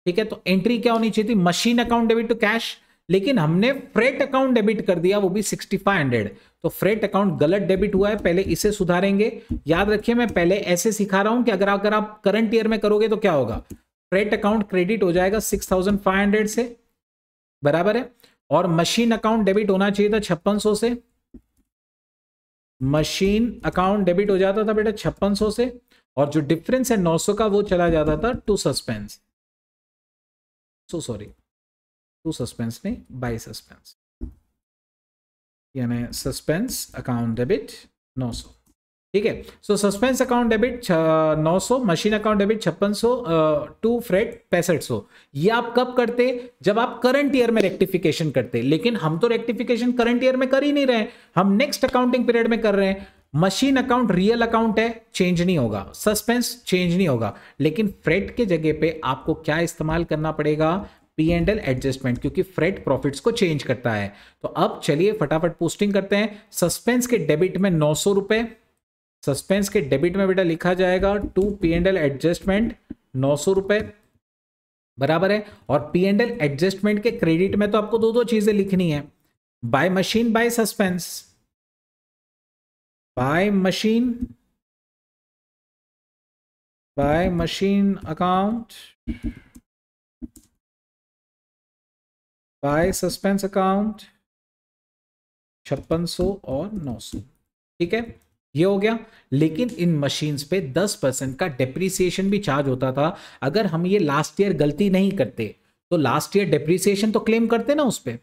ठीक है तो एंट्री क्या होनी चाहिए थी machine account debit to cash लेकिन हमने फ्रेट अकाउंट डेबिट कर दिया वो भी हंड्रेड तो फ्रेट अकाउंट गलत डेबिट हुआ है पहले इसे सुधारेंगे याद रखिए मैं पहले ऐसे सिखा रहा हूं कि अगर अगर आप करंट ईयर में करोगे तो क्या होगा ट्रेड अकाउंट क्रेडिट हो जाएगा सिक्स थाउजेंड फाइव हंड्रेड से बराबर है और मशीन अकाउंट डेबिट होना चाहिए था छप्पन सौ से मशीन अकाउंट डेबिट हो जाता था बेटा छप्पन सौ से और जो डिफरेंस है नौ सौ का वो
चला जाता था to suspense so sorry to suspense नहीं बाय सस्पेंस यानी सस्पेंस अकाउंट डेबिट
नौ सौ ठीक है सो सस्पेंस अकाउंट डेबिट नौ सौ मशीन अकाउंट डेबिट छप्पन सौ टू फ्रेड पैंसठ सौ ये आप कब करते जब आप करंट ईयर में रेक्टिफिकेशन करते लेकिन हम तो रेक्टिफिकेशन करंट ईयर में कर ही नहीं रहे हम नेक्स्ट अकाउंटिंग पीरियड में कर रहे हैं मशीन अकाउंट रियल अकाउंट है चेंज नहीं होगा सस्पेंस चेंज नहीं होगा लेकिन फ्रेड के जगह पे आपको क्या इस्तेमाल करना पड़ेगा पी एंड एल एडजस्टमेंट क्योंकि फ्रेट प्रॉफिट्स को चेंज करता है तो अब चलिए फटाफट पोस्टिंग करते हैं सस्पेंस के डेबिट में नौ सौ रुपए सस्पेंस के डेबिट में बेटा लिखा जाएगा to P and L adjustment नौ सौ रुपए बराबर है और पी एंड एल एडजस्टमेंट के क्रेडिट
में तो आपको दो दो चीजें लिखनी है by machine by suspense by machine by machine account by suspense account छप्पन सौ और नौ सौ
ठीक है ये हो गया लेकिन इन मशीन्स पे 10 परसेंट का डिप्रिसिएशन भी चार्ज होता था अगर हम ये लास्ट ईयर गलती नहीं करते तो लास्ट ईयर डेप्रीसिएशन तो क्लेम करते ना उस पर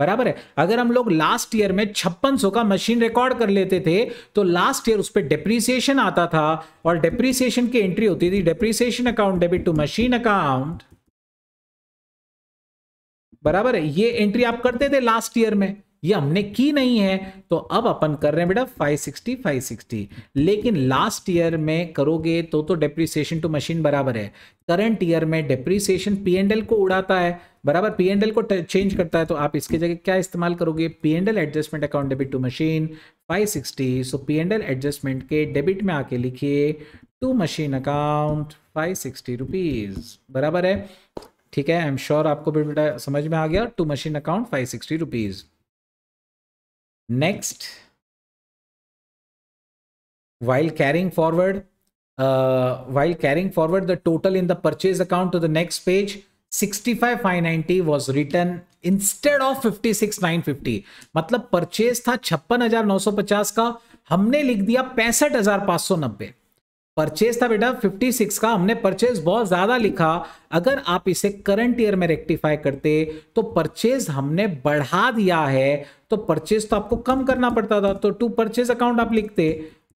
बराबर है अगर हम लोग लास्ट ईयर में छप्पन का मशीन रिकॉर्ड कर लेते थे तो लास्ट ईयर उस पर डेप्रीसिएशन आता था और डेप्रीसिएशन की एंट्री होती थी depreciation account debit to machine account बराबर है ये एंट्री आप करते थे लास्ट ईयर में ये हमने की नहीं है तो अब अपन कर रहे हैं बेटा 560 560 लेकिन लास्ट ईयर में करोगे तो तो डेप्रिसिएशन टू मशीन बराबर है करंट ईयर में डेप्रिसिएशन पी एंड एल को उड़ाता है बराबर पी एंड एल को चेंज करता है तो आप इसके जगह क्या इस्तेमाल करोगे P and L adjustment account debit to machine 560 so P and L adjustment के डेबिट में आके लिखिए to machine account five sixty rupees बराबर है ठीक है आई एम श्योर आपको बेटा समझ में आ गया to
machine account five sixty rupees Next, while carrying forward, uh, while carrying forward
the total in the purchase account to the next page, 65590 was written instead of 56950 मतलब परचेज था 56950 का हमने लिख दिया पैंसठ हजार पांच सौ नब्बे परचेज था बेटा 56 का हमने परचेज बहुत ज़्यादा लिखा अगर आप इसे करंट ईयर में रेक्टिफाई करते तो परचेज हमने बढ़ा दिया है तो परचेज तो आपको कम करना पड़ता था तो टू परचेज अकाउंट आप लिखते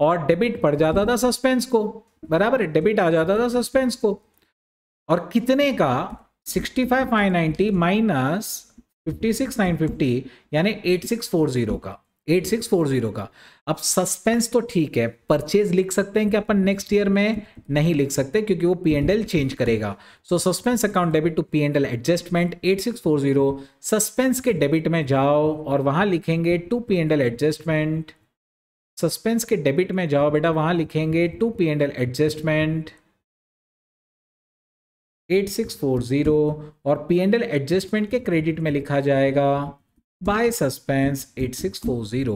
और डेबिट पड़ जाता था सस्पेंस को बराबर है डेबिट आ जाता था सस्पेंस को और कितने का sixty five five ninety minus fifty six nine fifty यानी एट सिक्स फोर जीरो का एट सिक्स फोर जीरो का अब सस्पेंस तो ठीक है परचेज लिख सकते हैं कि अपन नेक्स्ट ईयर में नहीं लिख सकते क्योंकि वो पी एंड एल चेंज करेगा so suspense account debit to P and L adjustment eight six four zero suspense के डेबिट में जाओ और वहां लिखेंगे to P and L adjustment suspense के डेबिट में जाओ बेटा वहां लिखेंगे to P and L adjustment 8640 और पी एंड एल एडजस्टमेंट के क्रेडिट में लिखा जाएगा बाय सस्पेंस 8640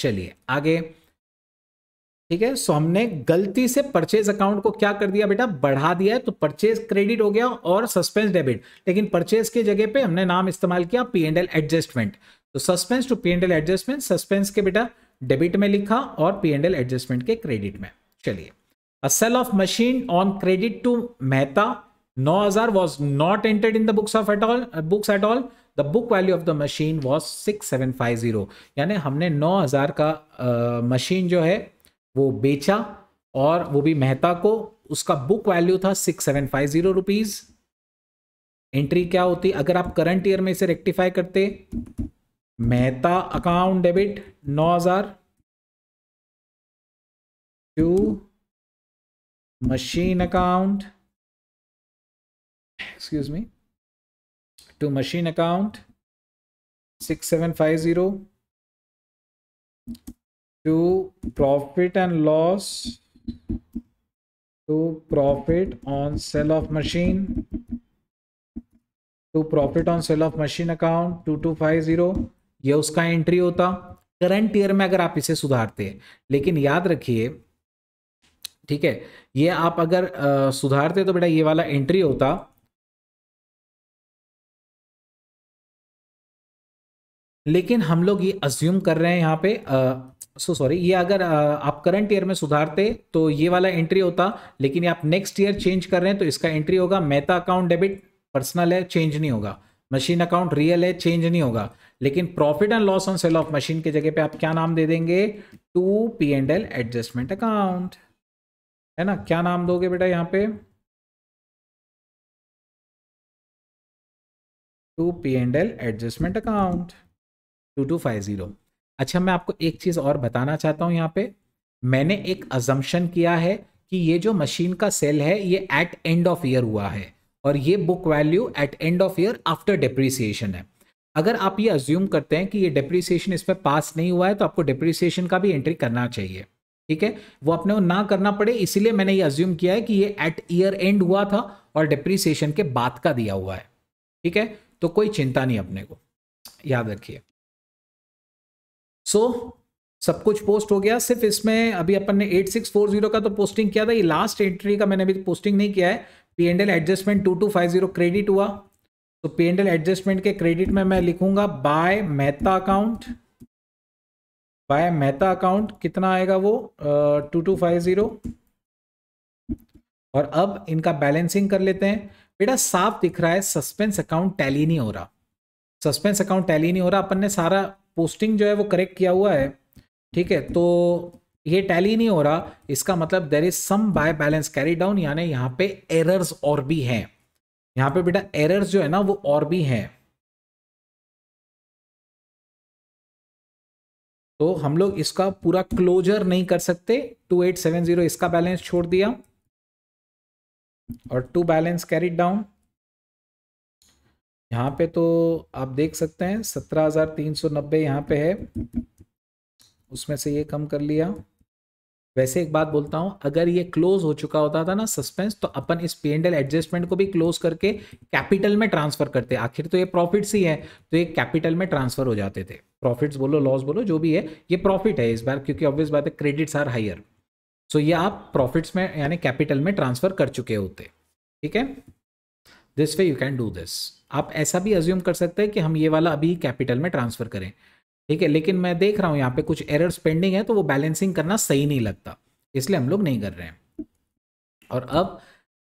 चलिए आगे ठीक है सो हमने गलती से परचेज अकाउंट को क्या कर दिया बेटा बढ़ा दिया है तो परचेज क्रेडिट हो गया और सस्पेंस डेबिट लेकिन परचेज के जगह पे हमने नाम इस्तेमाल किया पी एंड एल एडजस्टमेंट तो suspense to P and L adjustment suspense के बेटा डेबिट में लिखा और पी एंड एल एडजस्टमेंट के क्रेडिट में चलिए a sale of machine on credit to Mehta हजार was not entered in the books of at all books at all the book value of the machine was six seven five zero यानी हमने नौ हज़ार का मशीन जो है वो बेचा और वो भी मेहता को उसका बुक वैल्यू था six seven five zero rupees entry क्या होती अगर आप करंट
ईयर में इसे रेक्टिफाई करते मेहता अकाउंट डेबिट नौ हज़ार to machine account excuse me to machine account 6750 to profit and loss to
profit on sale of machine to profit on sale of machine account 2250 ये उसका एंट्री होता करंट ईयर में अगर आप इसे सुधारते हैं लेकिन याद रखिए ठीक है ये आप अगर
आ, सुधारते तो बेटा ये वाला एंट्री होता लेकिन हम लोग ये अज्यूम कर रहे हैं यहाँ पे
सो सॉरी ये अगर आप करंट ईयर में सुधारते तो ये वाला एंट्री होता लेकिन आप नेक्स्ट ईयर चेंज कर रहे हैं तो इसका एंट्री होगा मेहता अकाउंट डेबिट पर्सनल है चेंज नहीं होगा मशीन अकाउंट रियल है चेंज नहीं होगा लेकिन profit and loss on sale of machine के जगह पे आप क्या नाम दे देंगे
to P and L adjustment account है ना क्या नाम दोगे बेटा यहाँ पे to P and L adjustment account to two five zero अच्छा मैं आपको एक चीज़
और बताना चाहता हूँ यहाँ पे मैंने एक अजम्पन किया है कि ये जो मशीन का सेल है ये एट एंड ऑफ ईयर हुआ है और ये book value at end of year after depreciation है अगर आप ये अज्यूम करते हैं कि ये डिप्रिसिएशन इस पर पास नहीं हुआ है तो आपको डिप्रिसिएशन का भी एंट्री करना चाहिए ठीक है वो अपने वो ना करना पड़े इसीलिए मैंने ये अज्यूम किया है कि ये एट ईयर एंड हुआ था और डिप्रिसिएशन के बाद का दिया हुआ है ठीक है तो कोई चिंता नहीं अपने को याद रखिए सो सब कुछ पोस्ट हो गया सिर्फ इसमें अभी अपन ने 8640 का तो पोस्टिंग किया था ये लास्ट एंट्री का मैंने अभी पोस्टिंग नहीं किया है P and L adjustment to two five zero credit हुआ तो पी एंड एल एडजस्टमेंट के क्रेडिट में मैं लिखूंगा by Mehta account by Mehta account कितना आएगा वो टू टू फाइव जीरो और अब इनका बैलेंसिंग कर लेते हैं बेटा साफ दिख रहा है सस्पेंस अकाउंट टैली नहीं हो रहा सस्पेंस अकाउंट टैली नहीं हो रहा अपन ने सारा पोस्टिंग जो है वो करेक्ट किया हुआ है ठीक है तो ये टैली नहीं हो रहा इसका मतलब there is some by balance carry down यानी
यहाँ पे एरर्स और भी हैं यहाँ पे बेटा एरर्स जो है ना वो और भी हैं तो हम लोग इसका पूरा क्लोजर नहीं कर सकते 2870 इसका बैलेंस छोड़ दिया
और टू बैलेंस कैरी डाउन यहाँ पे तो आप देख सकते हैं सत्रह हजार तीन सौ नब्बे यहाँ पे है उसमें से ये कम कर लिया वैसे एक बात बोलता हूँ अगर ये क्लोज हो चुका होता था ना सस्पेंस तो अपन इस पी एंड एल एडजस्टमेंट को भी क्लोज करके कैपिटल में ट्रांसफर करते आखिर तो ये प्रॉफिट्स ही है तो ये कैपिटल में ट्रांसफर हो जाते थे प्रॉफिट्स बोलो लॉस बोलो जो भी है ये प्रॉफिट है इस बार क्योंकि ऑब्वियस बात है क्रेडिट्स आर हायर सो ये आप प्रॉफिट्स में यानी कैपिटल में ट्रांसफर कर चुके होते ठीक है this way you can do this आप ऐसा भी अज्यूम कर सकते हैं कि हम ये वाला अभी कैपिटल में ट्रांसफर करें ठीक है लेकिन मैं देख रहा हूँ यहाँ पे कुछ एरर्स पेंडिंग है तो वो बैलेंसिंग करना सही नहीं लगता इसलिए हम लोग नहीं कर रहे हैं और अब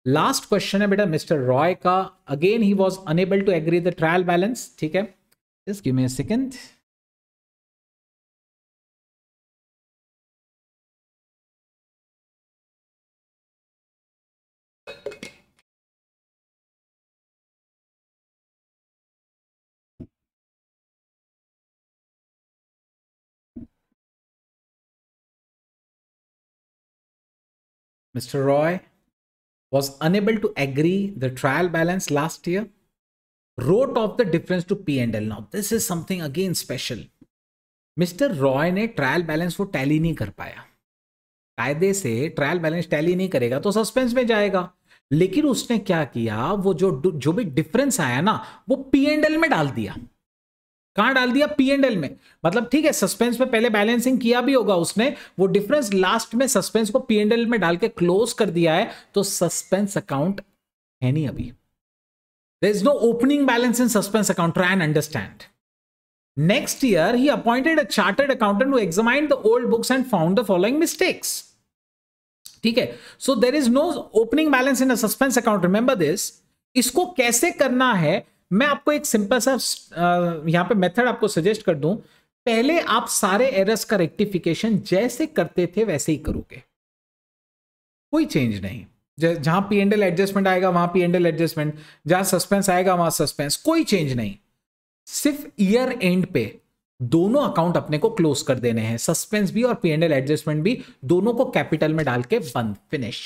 लास्ट क्वेश्चन है बेटा मिस्टर रॉय का again he was unable to agree the trial balance
ठीक है Mr. Roy was unable to agree the trial balance last year, wrote off the
difference to P and L. Now, this is something again special. Mr. Roy ने trial balance वो tally नहीं कर पाया कायदे से trial balance tally नहीं करेगा तो suspense में जाएगा लेकिन उसने क्या किया वो जो जो भी डिफरेंस आया ना वो पी एंड एल में डाल दिया कहां डाल दिया पी एंड एल में मतलब ठीक है सस्पेंस में पहले बैलेंसिंग किया भी होगा उसने वो डिफरेंस लास्ट में सस्पेंस को पी एंड एल में डाल के क्लोज कर दिया है तो सस्पेंस अकाउंट है नहीं अभी is no opening balance in suspense account try and understand next year he appointed a chartered accountant to examine the old books and found the following mistakes ठीक है so there is no opening balance in suspense account remember this इसको कैसे करना है मैं आपको एक सिंपल सा यहाँ पे मेथड आपको सजेस्ट कर दूं पहले आप सारे एरर्स का रेक्टिफिकेशन जैसे करते थे वैसे ही करोगे कोई चेंज नहीं जहां पी एंडल एडजस्टमेंट आएगा वहां पी एंडल एडजस्टमेंट जहां सस्पेंस आएगा वहां सस्पेंस कोई चेंज नहीं सिर्फ ईयर एंड पे दोनों अकाउंट अपने को क्लोज कर देने हैं सस्पेंस भी और पी एंडल एडजस्टमेंट भी दोनों को कैपिटल में डाल के बंद फिनिश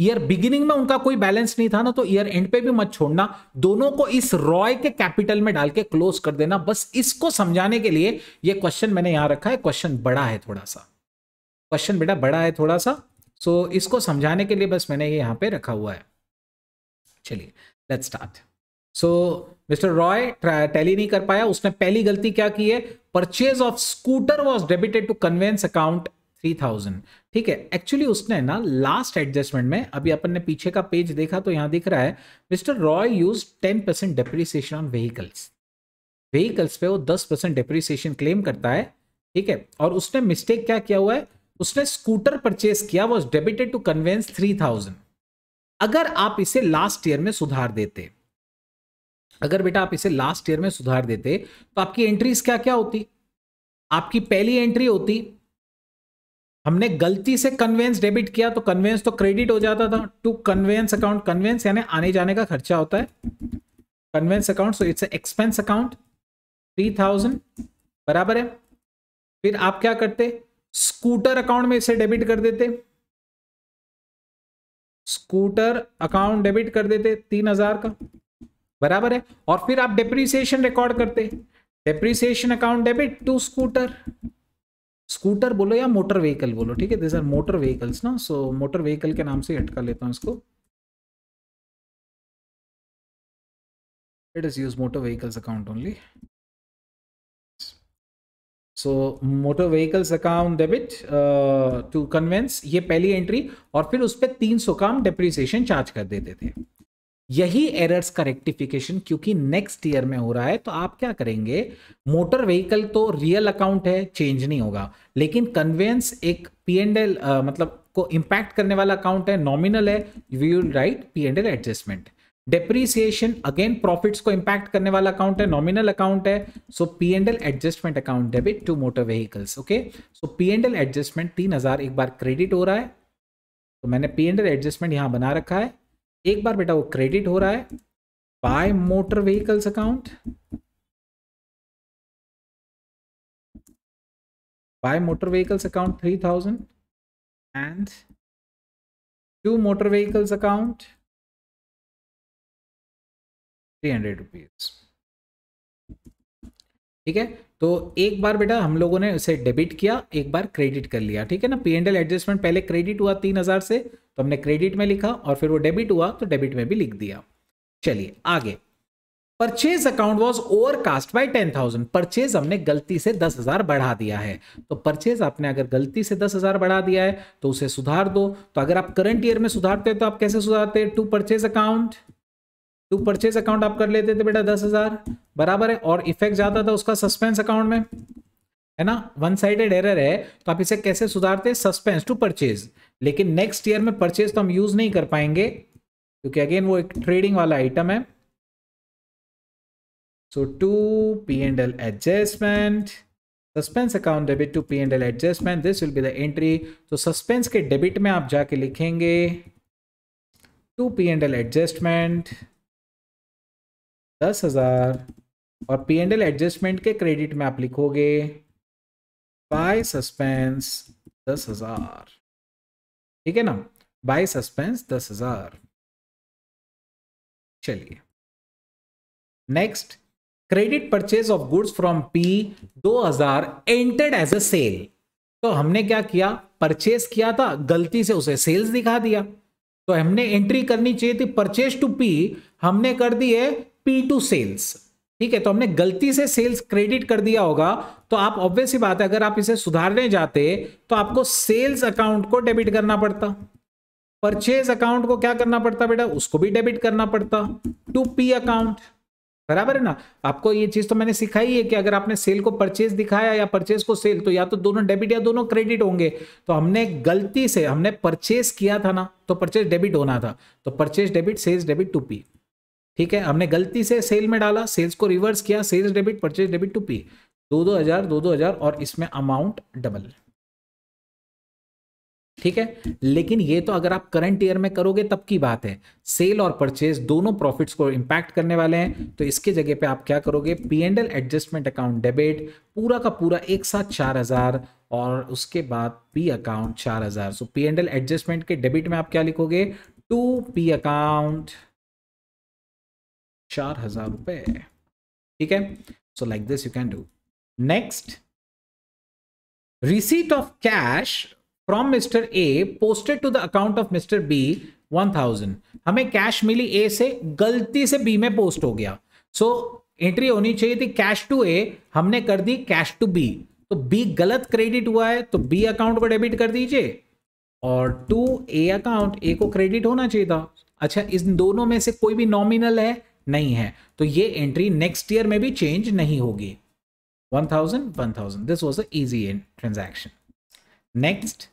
ईयर बिगिनिंग में उनका कोई बैलेंस नहीं था ना तो ईयर एंड पे भी मत छोड़ना दोनों को इस रॉय के कैपिटल में डाल के क्लोज कर देना बस इसको समझाने के लिए ये क्वेश्चन मैंने यहां रखा है क्वेश्चन बड़ा है थोड़ा सा क्वेश्चन बेटा बड़ा है थोड़ा सा सो so, इसको समझाने के लिए बस मैंने ये यहां पे रखा हुआ है चलिए let's start so mister Roy tally नहीं कर पाया उसने पहली गलती क्या की है purchase of scooter was debited to conveyance account three thousand ठीक है एक्चुअली उसने ना लास्ट एडजस्टमेंट में अभी अपन ने पीछे का पेज देखा तो यहाँ दिख रहा है mister Roy use ten percent depreciation on vehicles vehicles पे वो दस परसेंट डेप्रिसिएशन क्लेम करता है ठीक है और उसने मिस्टेक क्या किया हुआ है उसने स्कूटर परचेस किया was debited to conveyance three thousand अगर आप इसे लास्ट ईयर में सुधार देते अगर बेटा आप इसे लास्ट ईयर में सुधार देते तो आपकी एंट्रीज क्या क्या होती आपकी पहली एंट्री होती हमने गलती से कन्वेंस डेबिट किया तो कन्वेंस तो क्रेडिट हो जाता था टू कन्वेंस अकाउंट कन्वेंस यानी आने जाने का खर्चा होता है conveyance account so it's
expense account three thousand बराबर है फिर आप क्या करते स्कूटर अकाउंट में इसे डेबिट कर देते
स्कूटर अकाउंट डेबिट कर देते तीन हजार का बराबर है और फिर आप डिप्रिसिएशन रिकॉर्ड करते depreciation account debit to scooter
scooter बोलो या मोटर व्हीकल बोलो ठीक है दिस आर मोटर व्हीकल्स ना सो मोटर व्हीकल के नाम से कर लेता हूँ इसको it is use motor vehicles account only so motor vehicles
account debit to conveyance ये पहली एंट्री और फिर उस पर तीन सौ का हम चार्ज कर देते थे यही एरर्स का रेक्टिफिकेशन क्योंकि नेक्स्ट ईयर में हो रहा है तो आप क्या करेंगे मोटर व्हीकल तो रियल अकाउंट है चेंज नहीं होगा लेकिन कन्वेंस एक पी एंड एल मतलब को इंपैक्ट करने वाला अकाउंट है नॉमिनल है we will write P and L adjustment depreciation again profits को इंपैक्ट करने वाला अकाउंट है नॉमिनल अकाउंट है so P and L adjustment account debit to motor vehicles okay so P and L adjustment तीन हजार एक बार क्रेडिट हो रहा है तो मैंने पी एंड एल एडजस्टमेंट यहां
बना रखा है एक बार बेटा वो क्रेडिट हो रहा है by motor vehicles account by motor vehicles account three thousand and to motor vehicles account three hundred rupees ठीक है तो एक बार बेटा हम लोगों ने उसे डेबिट किया
एक बार क्रेडिट कर लिया ठीक है ना पी एंड एल एडजस्टमेंट पहले क्रेडिट हुआ तीन हजार से तो हमने क्रेडिट में लिखा और फिर वो डेबिट हुआ तो डेबिट में भी लिख दिया चलिए आगे purchase account was over cast by ten thousand purchase हमने गलती से दस हजार बढ़ा दिया है तो परचेज आपने अगर गलती से दस हजार बढ़ा दिया है तो उसे सुधार दो तो अगर आप करंट ईयर में सुधारते हैं तो आप कैसे सुधारते हैं to purchase account to purchase account आप कर लेते थे बेटा दस हजार बराबर है और इफेक्ट ज्यादा था उसका सस्पेंस अकाउंट में है ना वन साइडेड एरर है तो आप इसे कैसे सुधारते सस्पेंस टू परचेज लेकिन नेक्स्ट ईयर में परचेज तो हम यूज नहीं कर पाएंगे क्योंकि अगेन वो एक ट्रेडिंग वाला आइटम है so to P and L adjustment suspense account debit to P and L adjustment this will be the entry तो सस्पेंस के डेबिट में आप जाके लिखेंगे to P and L adjustment दस हजार और पी एंड एल एडजस्टमेंट के क्रेडिट में आप लिखोगे बाय
सस्पेंस दस हजार ठीक है ना बाय सस्पेंस दस हजार चलिए next credit purchase of goods from P 2000 entered as a sale
तो हमने क्या किया परचेज किया था गलती से उसे सेल्स दिखा दिया तो हमने एंट्री करनी चाहिए थी परचेज टू पी हमने कर दी है पी टू सेल्स ठीक है तो हमने गलती से सेल्स क्रेडिट कर दिया होगा तो आप ऑब्वियस ही बात है अगर आप इसे सुधारने जाते तो आपको सेल्स अकाउंट को डेबिट करना पड़ता परचेज अकाउंट को क्या करना पड़ता बेटा उसको भी डेबिट करना पड़ता टू पी अकाउंट बराबर है ना आपको ये चीज तो मैंने सिखाई है कि अगर आपने सेल को परचेज दिखाया या परचेज को सेल तो या तो दोनों डेबिट या दोनों क्रेडिट होंगे तो हमने गलती से हमने परचेज किया था ना तो परचेज डेबिट होना था तो purchase debit sales debit to P ठीक है हमने गलती से सेल में डाला सेल्स को रिवर्स किया sales debit purchase debit to P दो दो हजार दो दो हजार और इसमें अमाउंट डबल ठीक है लेकिन ये तो अगर आप करंट ईयर में करोगे तब की बात है सेल और परचेज दोनों प्रॉफिट्स को इम्पैक्ट करने वाले हैं तो इसके जगह पे आप क्या करोगे P and L adjustment account debit पूरा का पूरा एक साथ चार हजार और उसके बाद पी अकाउंट चार हजार so P and L adjustment के डेबिट में आप क्या लिखोगे टू
पी अकाउंट चार हजार रुपए ठीक है so like this you can do next receipt
of cash from mister A posted to the account of mister B one thousand हमें कैश मिली ए से गलती से बी में पोस्ट हो गया सो so, एंट्री होनी चाहिए थी कैश टू ए हमने कर दी कैश टू बी तो बी गलत क्रेडिट हुआ है तो बी अकाउंट को डेबिट कर दीजिए और टू ए अकाउंट ए को क्रेडिट होना चाहिए था अच्छा इन दोनों में से कोई भी नॉमिनल है नहीं है तो ये एंट्री नेक्स्ट ईयर में भी चेंज नहीं होगी 1000 1000 this was an easy transaction next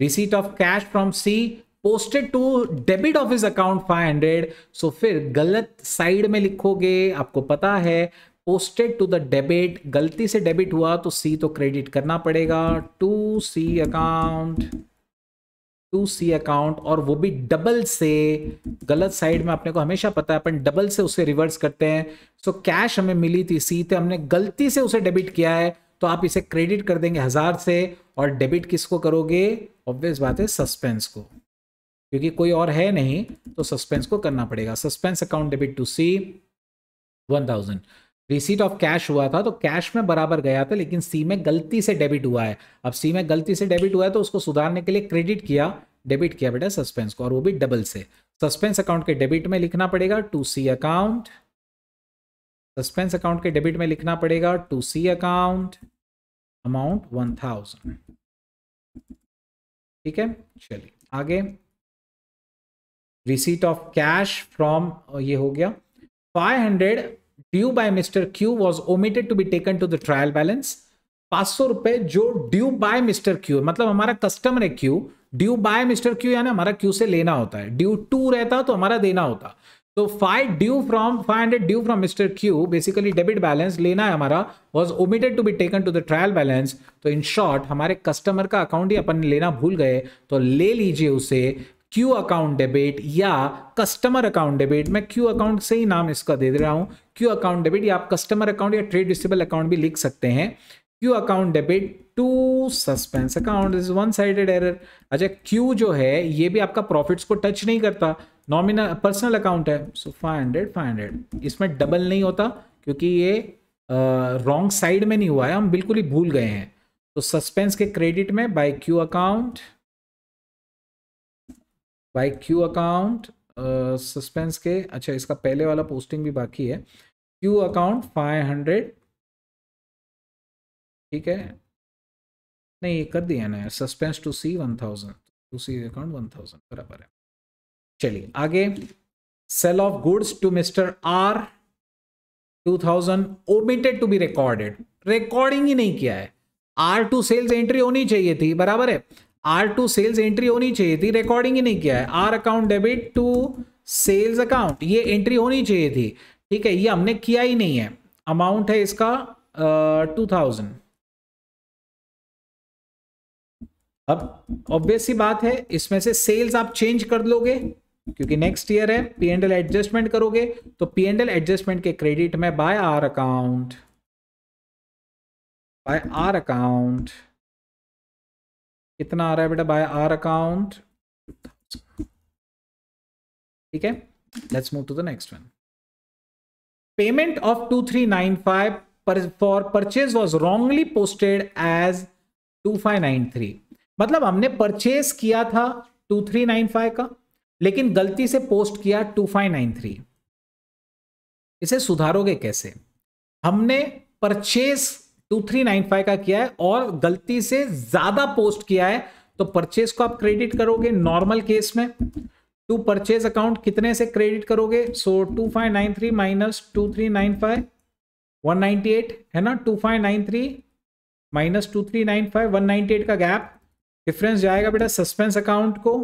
receipt of cash from C posted to debit of his account 500 so फिर गलत साइड में लिखोगे आपको पता है पोस्टेड टू द डेबिट गलती से डेबिट हुआ तो सी तो क्रेडिट करना पड़ेगा to C account to C account और वो भी डबल से गलत साइड में अपने को हमेशा पता है अपन डबल से उसे रिवर्स करते हैं सो so, कैश हमें मिली थी सी थे हमने गलती से उसे डेबिट किया है तो आप इसे क्रेडिट कर देंगे हज़ार से और डेबिट किसको करोगे ऑब्वियस बात है सस्पेंस को क्योंकि कोई और है नहीं तो सस्पेंस को करना पड़ेगा suspense account debit to C one thousand receipt of cash हुआ था तो कैश में बराबर गया था लेकिन सी में गलती से डेबिट हुआ है अब सी में गलती से डेबिट हुआ है तो उसको सुधारने के लिए क्रेडिट किया डेबिट किया बेटा सस्पेंस को और वो भी डबल से सस्पेंस अकाउंट के डेबिट में लिखना पड़ेगा to C account suspense
account के डेबिट में लिखना पड़ेगा to C account amount one thousand ठीक है चलिए आगे रिसीट ऑफ कैश फ्रॉम ये हो गया five hundred due by mister
Q was omitted to be taken to the trial balance पांच सौ रुपए जो ड्यू बाय मिस्टर क्यू मतलब हमारा कस्टमर है Q due by mister Q यानी हमारा क्यू से लेना होता है ड्यू टू रहता तो हमारा देना होता तो five due from five hundred due from mister Q basically debit balance लेना है हमारा was omitted to be taken to the trial balance तो इन शॉर्ट हमारे कस्टमर का अकाउंट ही अपन लेना भूल गए तो ले लीजिए उसे क्यू अकाउंट डेबिट या कस्टमर अकाउंट डेबिट मैं क्यू अकाउंट से ही नाम इसका दे दे रहा हूँ क्यू अकाउंट डेबिट या आप कस्टमर अकाउंट या ट्रेड रिसिबल अकाउंट भी लिख सकते हैं Q account debit to suspense account is one sided error अच्छा क्यू जो है ये भी आपका प्रॉफिट्स को टच नहीं करता नॉमिनल पर्सनल अकाउंट है so five hundred five hundred इसमें डबल नहीं होता क्योंकि ये रॉन्ग uh, साइड में नहीं हुआ है हम बिल्कुल ही भूल गए हैं तो सस्पेंस के क्रेडिट में by Q account by Q account suspense के अच्छा इसका पहले वाला पोस्टिंग भी बाकी है क्यू अकाउंट
फाइव हंड्रेड ठीक है नहीं ये कर दिया ना suspense to C one thousand to C account one thousand बराबर है चलिए
आगे sale of goods to mister R two thousand omitted to be recorded recording ही नहीं किया है आर टू सेल्स एंट्री होनी चाहिए थी बराबर है आर टू सेल्स एंट्री होनी चाहिए थी रिकॉर्डिंग ही नहीं किया है R account debit to sales account ये एंट्री होनी चाहिए थी ठीक है ये हमने किया ही नहीं है अमाउंट है इसका टू थाउजेंड अब ऑब्वियस ही बात है इसमें से सेल्स आप चेंज कर लोगे क्योंकि नेक्स्ट ईयर है पी एंडल एडजस्टमेंट करोगे तो पी एंडल एडजस्टमेंट के क्रेडिट में by R
account by R account कितना आ रहा है बेटा बाय आर अकाउंट ठीक है let's move to the next one payment of two three
nine five for purchase was wrongly posted as two five nine three मतलब हमने परचेज किया था टू थ्री नाइन फाइव का लेकिन गलती से पोस्ट किया टू फाइव नाइन थ्री इसे सुधारोगे कैसे हमने purchase two three nine five का किया है और गलती से ज्यादा पोस्ट किया है तो परचेज को आप क्रेडिट करोगे नॉर्मल केस में टू परचेज अकाउंट कितने से क्रेडिट करोगे so two five nine three minus two three nine five one ninety eight है ना two five nine three minus two three nine five one ninety eight का गैप डिफरेंस जाएगा बेटा सस्पेंस अकाउंट को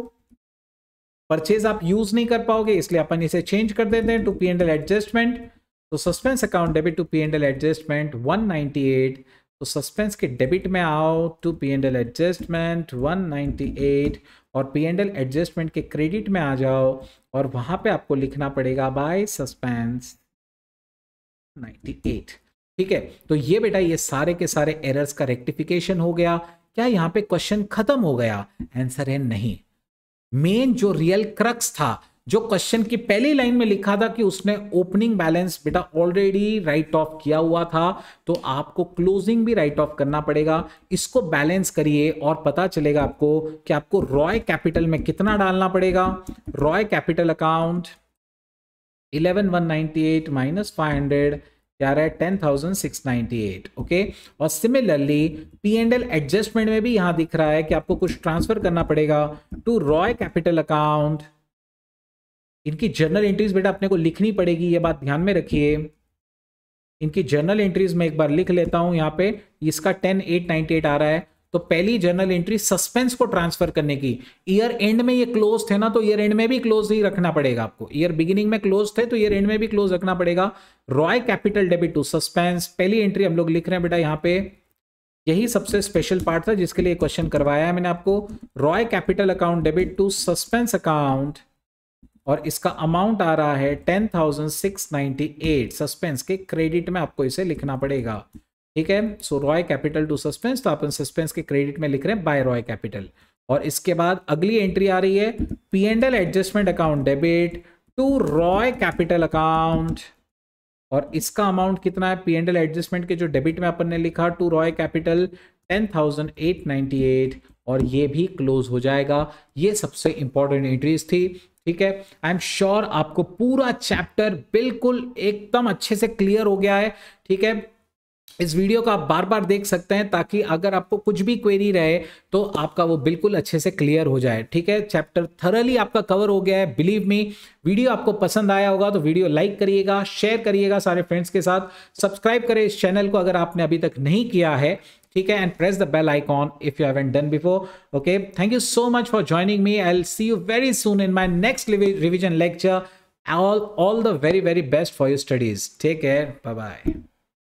परचेज आप यूज नहीं कर पाओगे इसलिए अपन इसे चेंज कर देते हैं टू पी एंड एडजस्टमेंट तो suspense account debit to P and L adjustment 198 तो सस्पेंस के डेबिट में आओ to P and L adjustment 198 और पी एंड एल एडजस्टमेंट के क्रेडिट में आ जाओ और वहां पे आपको लिखना पड़ेगा बाय सस्पेंस 98 ठीक है तो ये बेटा ये सारे के सारे एरर्स का रेक्टिफिकेशन हो गया क्या यहाँ पे क्वेश्चन खत्म हो गया आंसर है नहीं मेन जो रियल क्रक्स था जो क्वेश्चन की पहली लाइन में लिखा था कि उसने ओपनिंग बैलेंस बेटा ऑलरेडी राइट ऑफ किया हुआ था तो आपको क्लोजिंग भी राइट ऑफ करना पड़ेगा इसको बैलेंस करिए और पता चलेगा आपको कि आपको रॉय कैपिटल में कितना डालना पड़ेगा Roy capital account eleven one eight minus five hundred क्या रहा है ten thousand six ninety eight okay और similarly P and L adjustment में भी यहां दिख रहा है कि आपको कुछ ट्रांसफर करना पड़ेगा टू रॉय कैपिटल अकाउंट इनकी जर्नल एंट्रीज बेटा अपने को लिखनी पड़ेगी ये बात ध्यान में रखिए इनकी जर्नल एंट्रीज में एक बार लिख लेता हूं यहाँ पे इसका टेन एट नाइनटी एट आ रहा है तो पहली जर्नल एंट्री सस्पेंस को ट्रांसफर करने की ईयर एंड में ये क्लोज थे ना तो ईयर एंड में भी क्लोज ही रखना पड़ेगा आपको ईयर बिगिनिंग में क्लोज थे तो ईयर एंड में भी क्लोज रखना पड़ेगा Roy capital debit to suspense पहली एंट्री हम लोग लिख रहे हैं बेटा यहाँ पे यही सबसे स्पेशल पार्ट था जिसके लिए क्वेश्चन करवाया है मैंने आपको Roy capital account debit to suspense account और इसका अमाउंट आ रहा है ten thousand six ninety eight suspense के क्रेडिट में आपको इसे लिखना पड़ेगा ठीक है so Roy capital to suspense तो अपन सस्पेंस के क्रेडिट में लिख रहे हैं बाय रॉय कैपिटल और इसके बाद अगली एंट्री आ रही है P and L adjustment account debit to Roy capital account और इसका अमाउंट कितना है पी एंड एल एडजस्टमेंट के जो डेबिट में अपन ने लिखा to Roy capital ten thousand eight ninety eight और ये भी क्लोज हो जाएगा ये सबसे इंपॉर्टेंट एंट्रीज थी ठीक है आई एम श्योर आपको पूरा चैप्टर बिल्कुल एकदम अच्छे से क्लियर हो गया है ठीक है इस वीडियो को आप बार बार देख सकते हैं ताकि अगर आपको कुछ भी क्वेरी रहे तो आपका वो बिल्कुल अच्छे से क्लियर हो जाए ठीक है चैप्टर थरली आपका कवर हो गया है बिलीव मी वीडियो आपको पसंद आया होगा तो वीडियो लाइक करिएगा शेयर करिएगा सारे फ्रेंड्स के साथ सब्सक्राइब करें इस चैनल को अगर आपने अभी तक नहीं किया है ठीक है and press the bell icon if you haven't done before okay thank you so much for joining me I see you very soon in my next revision
lecture all all the very very best for your studies take care bye bye